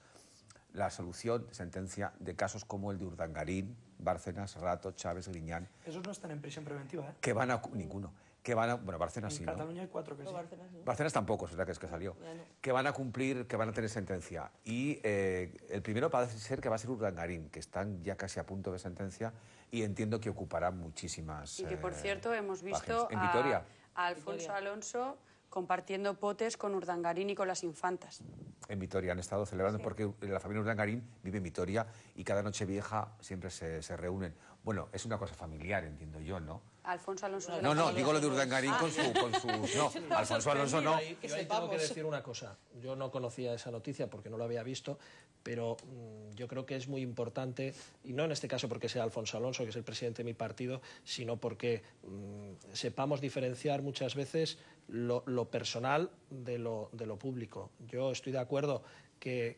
la solución de sentencia de casos como el de Urdangarín, Barcenas, Rato, Chávez, Griñán. Esos no están en prisión preventiva, ¿eh? Que van a. Ninguno. Que van a. Bueno, Bárcenas sí. En Cataluña hay cuatro que sí. tampoco, es verdad que es que salió. Que van a cumplir, que van a tener sentencia. Y eh, el primero parece ser que va a ser Urdangarín, que están ya casi a punto de sentencia y entiendo que ocupará muchísimas. Y que, por eh, cierto, hemos visto. a, Alfonso Alonso compartiendo potes con Urdangarín y con las infantas. En Vitoria han estado celebrando porque la familia Urdangarín vive en Vitoria y cada noche vieja siempre se reúnen. Bueno, es una cosa familiar, entiendo yo, ¿no? Alfonso Alonso. No, no, digo lo de Urdangarín con, su, con sus... Ah. [LAUGHS] No, Alfonso Alonso no. Yo ahí, tengo que decir una cosa. Yo no conocía esa noticia porque no la había visto, pero mm, yo creo que es muy importante, y no en este caso porque sea Alfonso Alonso, que es el presidente de mi partido, sino porque mm, sepamos diferenciar muchas veces lo, personal de lo, de lo público. Yo estoy de acuerdo que,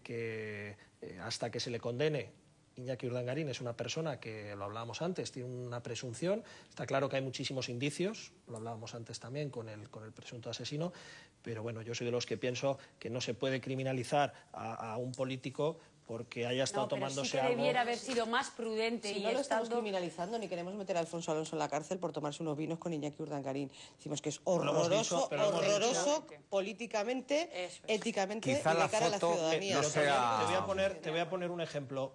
eh, hasta que se le condene Iñaki Urdangarín es una persona que, lo hablábamos antes, tiene una presunción. Está claro que hay muchísimos indicios, lo hablábamos antes también con el, con el presunto asesino, pero bueno, yo soy de los que pienso que no se puede criminalizar a, un político porque haya estado tomándose sí que debiera haber sido más prudente. Si no lo estamos criminalizando ni queremos meter a Alfonso Alonso en la cárcel por tomarse unos vinos con Iñaki Urdangarín. Decimos que es horroroso, horroroso políticamente, éticamente y cara a la ciudadanía. te voy a poner un ejemplo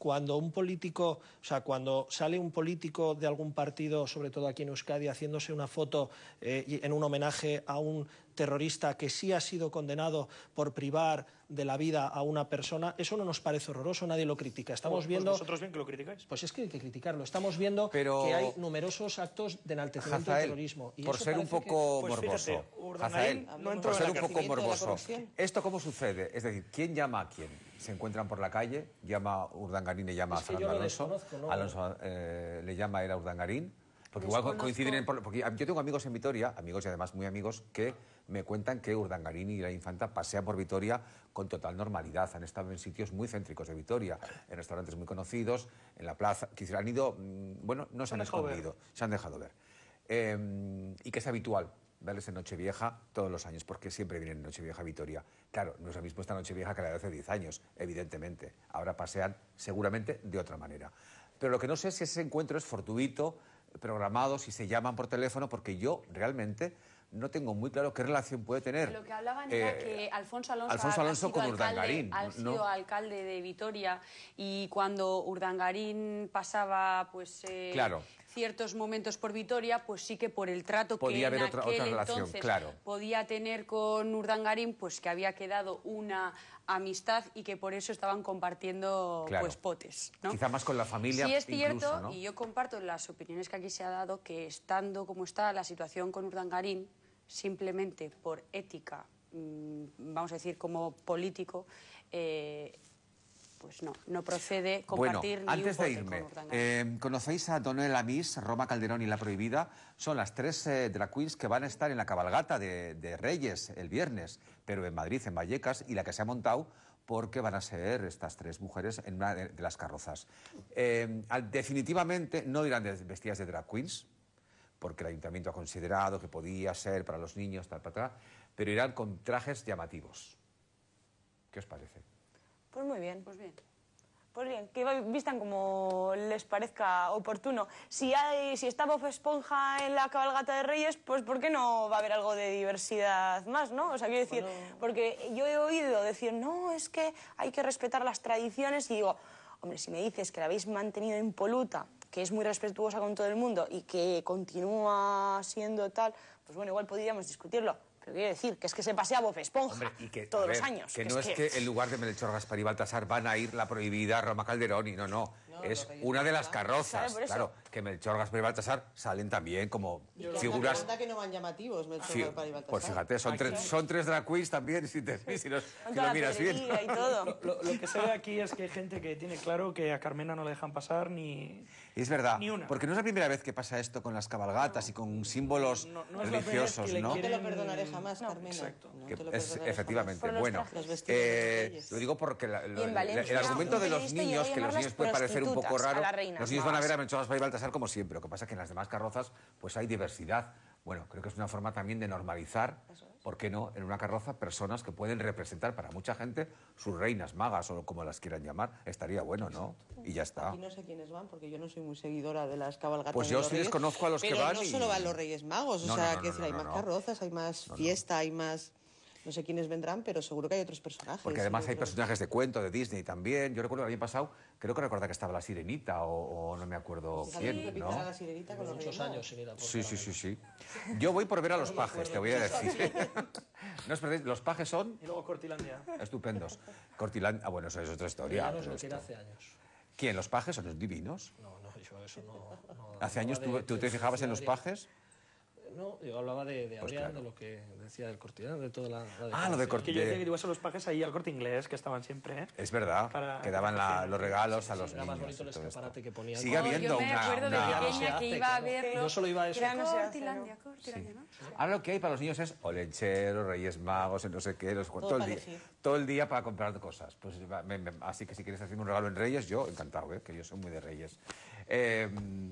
cuando un político, o sea, cuando sale un político de algún partido, sobre todo aquí en Euskadi, haciéndose una foto eh, en un homenaje a un terrorista que sí ha sido condenado por privar de la vida a una persona, eso no nos parece horroroso, nadie lo critica. Estamos ¿Vosotros bien que lo criticáis? Pues es que hay que criticarlo. Estamos viendo que hay numerosos actos de enaltecimiento del terrorismo. Y por ser un poco pues morboso. Hazael, no por ser un poco morboso. ¿Esto cómo sucede? Es decir, ¿quién llama a quién? se encuentran por la calle, llama Urdangarín le llama a Alonso, Alonso eh, le llama Era Urdangarín, porque igual coinciden Porque yo tengo amigos en Vitoria, amigos y además muy amigos, que me cuentan que Urdangarín y la Infanta pasean por Vitoria con total normalidad. Han estado en sitios muy céntricos de Vitoria, en restaurantes muy conocidos, en la plaza. Quizás han ido, mm, bueno, no se, han escondido, se han dejado ver. Em, y que es habitual darles en Nochevieja todos los años, porque siempre vienen en Nochevieja a Vitoria. Claro, no es lo esta Nochevieja que la de hace 10 años, evidentemente. Ahora pasean seguramente de otra manera. Pero lo que no sé es si ese encuentro es fortuito, programado, si se llaman por teléfono, porque yo realmente no tengo muy claro qué relación puede tener. Lo que hablaban era eh, que Alfonso Alonso, Alfonso Alonso con Urdangarín. Ha alcalde de Vitoria y cuando Urdangarín pasaba pues eh, claro ciertos momentos por Vitoria, pues sí que por el trato que en aquel entonces podía tener con Urdangarín, pues que había quedado una amistad y que por eso estaban compartiendo pues potes. Quizá más con la familia. Sí es cierto, y yo comparto las opiniones que aquí se ha dado, que estando como está la situación con Urdangarín, simplemente por ética, mm, vamos a decir, como político, eh, pues no, no procede compartir bueno, antes de irme, eh, ¿conocéis a Donel Amis, Roma Calderón y La Prohibida? Son las tres eh, drag queens que van a estar en la cabalgata de, Reyes el viernes, pero en Madrid, en Vallecas, y la que se ha montado porque van a ser estas tres mujeres en una de, las carrozas. Eh, definitivamente no irán vestidas de drag queens, porque el ayuntamiento ha considerado que podía ser para los niños, tal, tal, tal, pero irán con trajes llamativos. ¿Qué os parece? Pues muy bien. Pues bien. Pues bien, que vistan como les parezca oportuno. Si, hay, si está Bob Esponja en la cabalgata de Reyes, pues ¿por qué no va a haber algo de diversidad más, no? O sea, quiero decir, porque yo he oído decir, no, es que hay que respetar las tradiciones y digo, hombre, si me dices que la habéis mantenido impoluta, que es muy respetuosa con todo el mundo y que continúa siendo tal, pues bueno, igual podríamos discutirlo Quiere decir, que es que se pasea Bob Esponja todos los años. Que, no es, que... en lugar de Melchor Gaspar y Baltasar van a ir la prohibida Roma Calderón y no, no. es una de las carrozas. Claro, que Melchor Gaspar y Baltasar salen también como figuras. que no van llamativos Melchor Gaspar y pues Baltasar. Pues fíjate, son, tres, son tres drag también, [LAUGHS] si, lo miras bien. lo que se ve aquí es que hay gente que tiene claro que a Carmena no le dejan pasar ni es verdad, porque no es la primera vez que pasa esto con las cabalgatas y con símbolos religiosos, ¿no? No te lo perdonaré jamás, Carmen. es, efectivamente, bueno, eh, lo digo porque el argumento de los niños, que los niños puede parecer un poco raro, los niños van a ver a va y Baltasar como siempre, lo que pasa es que en las demás carrozas pues hay diversidad. Bueno, creo que es una forma también de normalizar ¿por qué no?, en una carroza personas que pueden representar para mucha gente sus reinas magas o como las quieran llamar. Estaría bueno, ¿no? Y ya está. Y no sé quiénes van, porque yo no soy muy seguidora de las cabalgatas. Pues yo sí desconozco a los que van. No solo van los Reyes Magos, o sea, hay más carrozas, hay más fiesta, hay más. No sé quiénes vendrán, pero seguro que hay otros personajes. Porque además hay personajes de cuento, de Disney también. Yo recuerdo el año pasado, creo que recuerdo que estaba la sirenita o, no me acuerdo quién. ¿no? La Sí, sí, sí, Yo voy por ver a los pajes, te voy a decir. [LAUGHS] no os perdéis, los pajes son. Y luego Cortilandia. Estupendos. Cortilandia. Ah, bueno, eso es otra historia. ¿Quién? ¿Los pajes son los divinos? No, no, yo eso no. hace años tú, te fijabas en los pajes. No, yo hablaba de, de pues de lo que decía del corte, de toda la... ah, lo de corte. Que yo decía que ibas a los pajes ahí al corte inglés, que estaban siempre, ¿eh? Es verdad, que daban los regalos a los sí, niños. Era más bonito el escaparate que ponían. Sigue habiendo una... Yo me acuerdo de pequeña no que iba a verlo. No, solo iba a eso. Cortilandia, Cortilandia, ¿no? Ahora lo que hay para los niños es olencheros, reyes magos, no sé qué, los, todo, todo el día. Todo el día para comprar cosas. Pues, así que si quieres hacerme un regalo en reyes, yo encantado, ¿eh? que yo soy muy de reyes. Eh,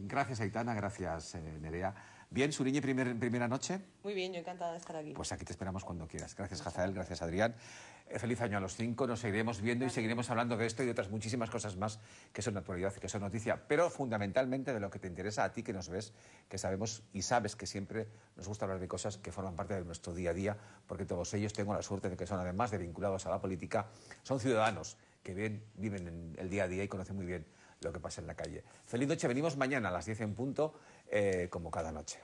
gracias, Aitana, gracias, eh, Nerea. Bien, Suriñe, primera noche. Muy bien, yo encantada de estar aquí. Pues aquí te esperamos cuando quieras. Gracias, Jazael, gracias, Adrián. Eh, feliz año a los cinco. Nos seguiremos viendo y seguiremos hablando de esto y de otras muchísimas cosas más que son actualidad y que son noticia, pero fundamentalmente de lo que te interesa a ti que nos ves, que sabemos y sabes que siempre nos gusta hablar de cosas que forman parte de nuestro día a día, porque todos ellos tengo la suerte de que son, además de vinculados a la política, son ciudadanos que bien viven en el día a día y conocen muy bien lo que pasa en la calle. Feliz noche, venimos mañana a las 10 en punto. Eh, como cada noche.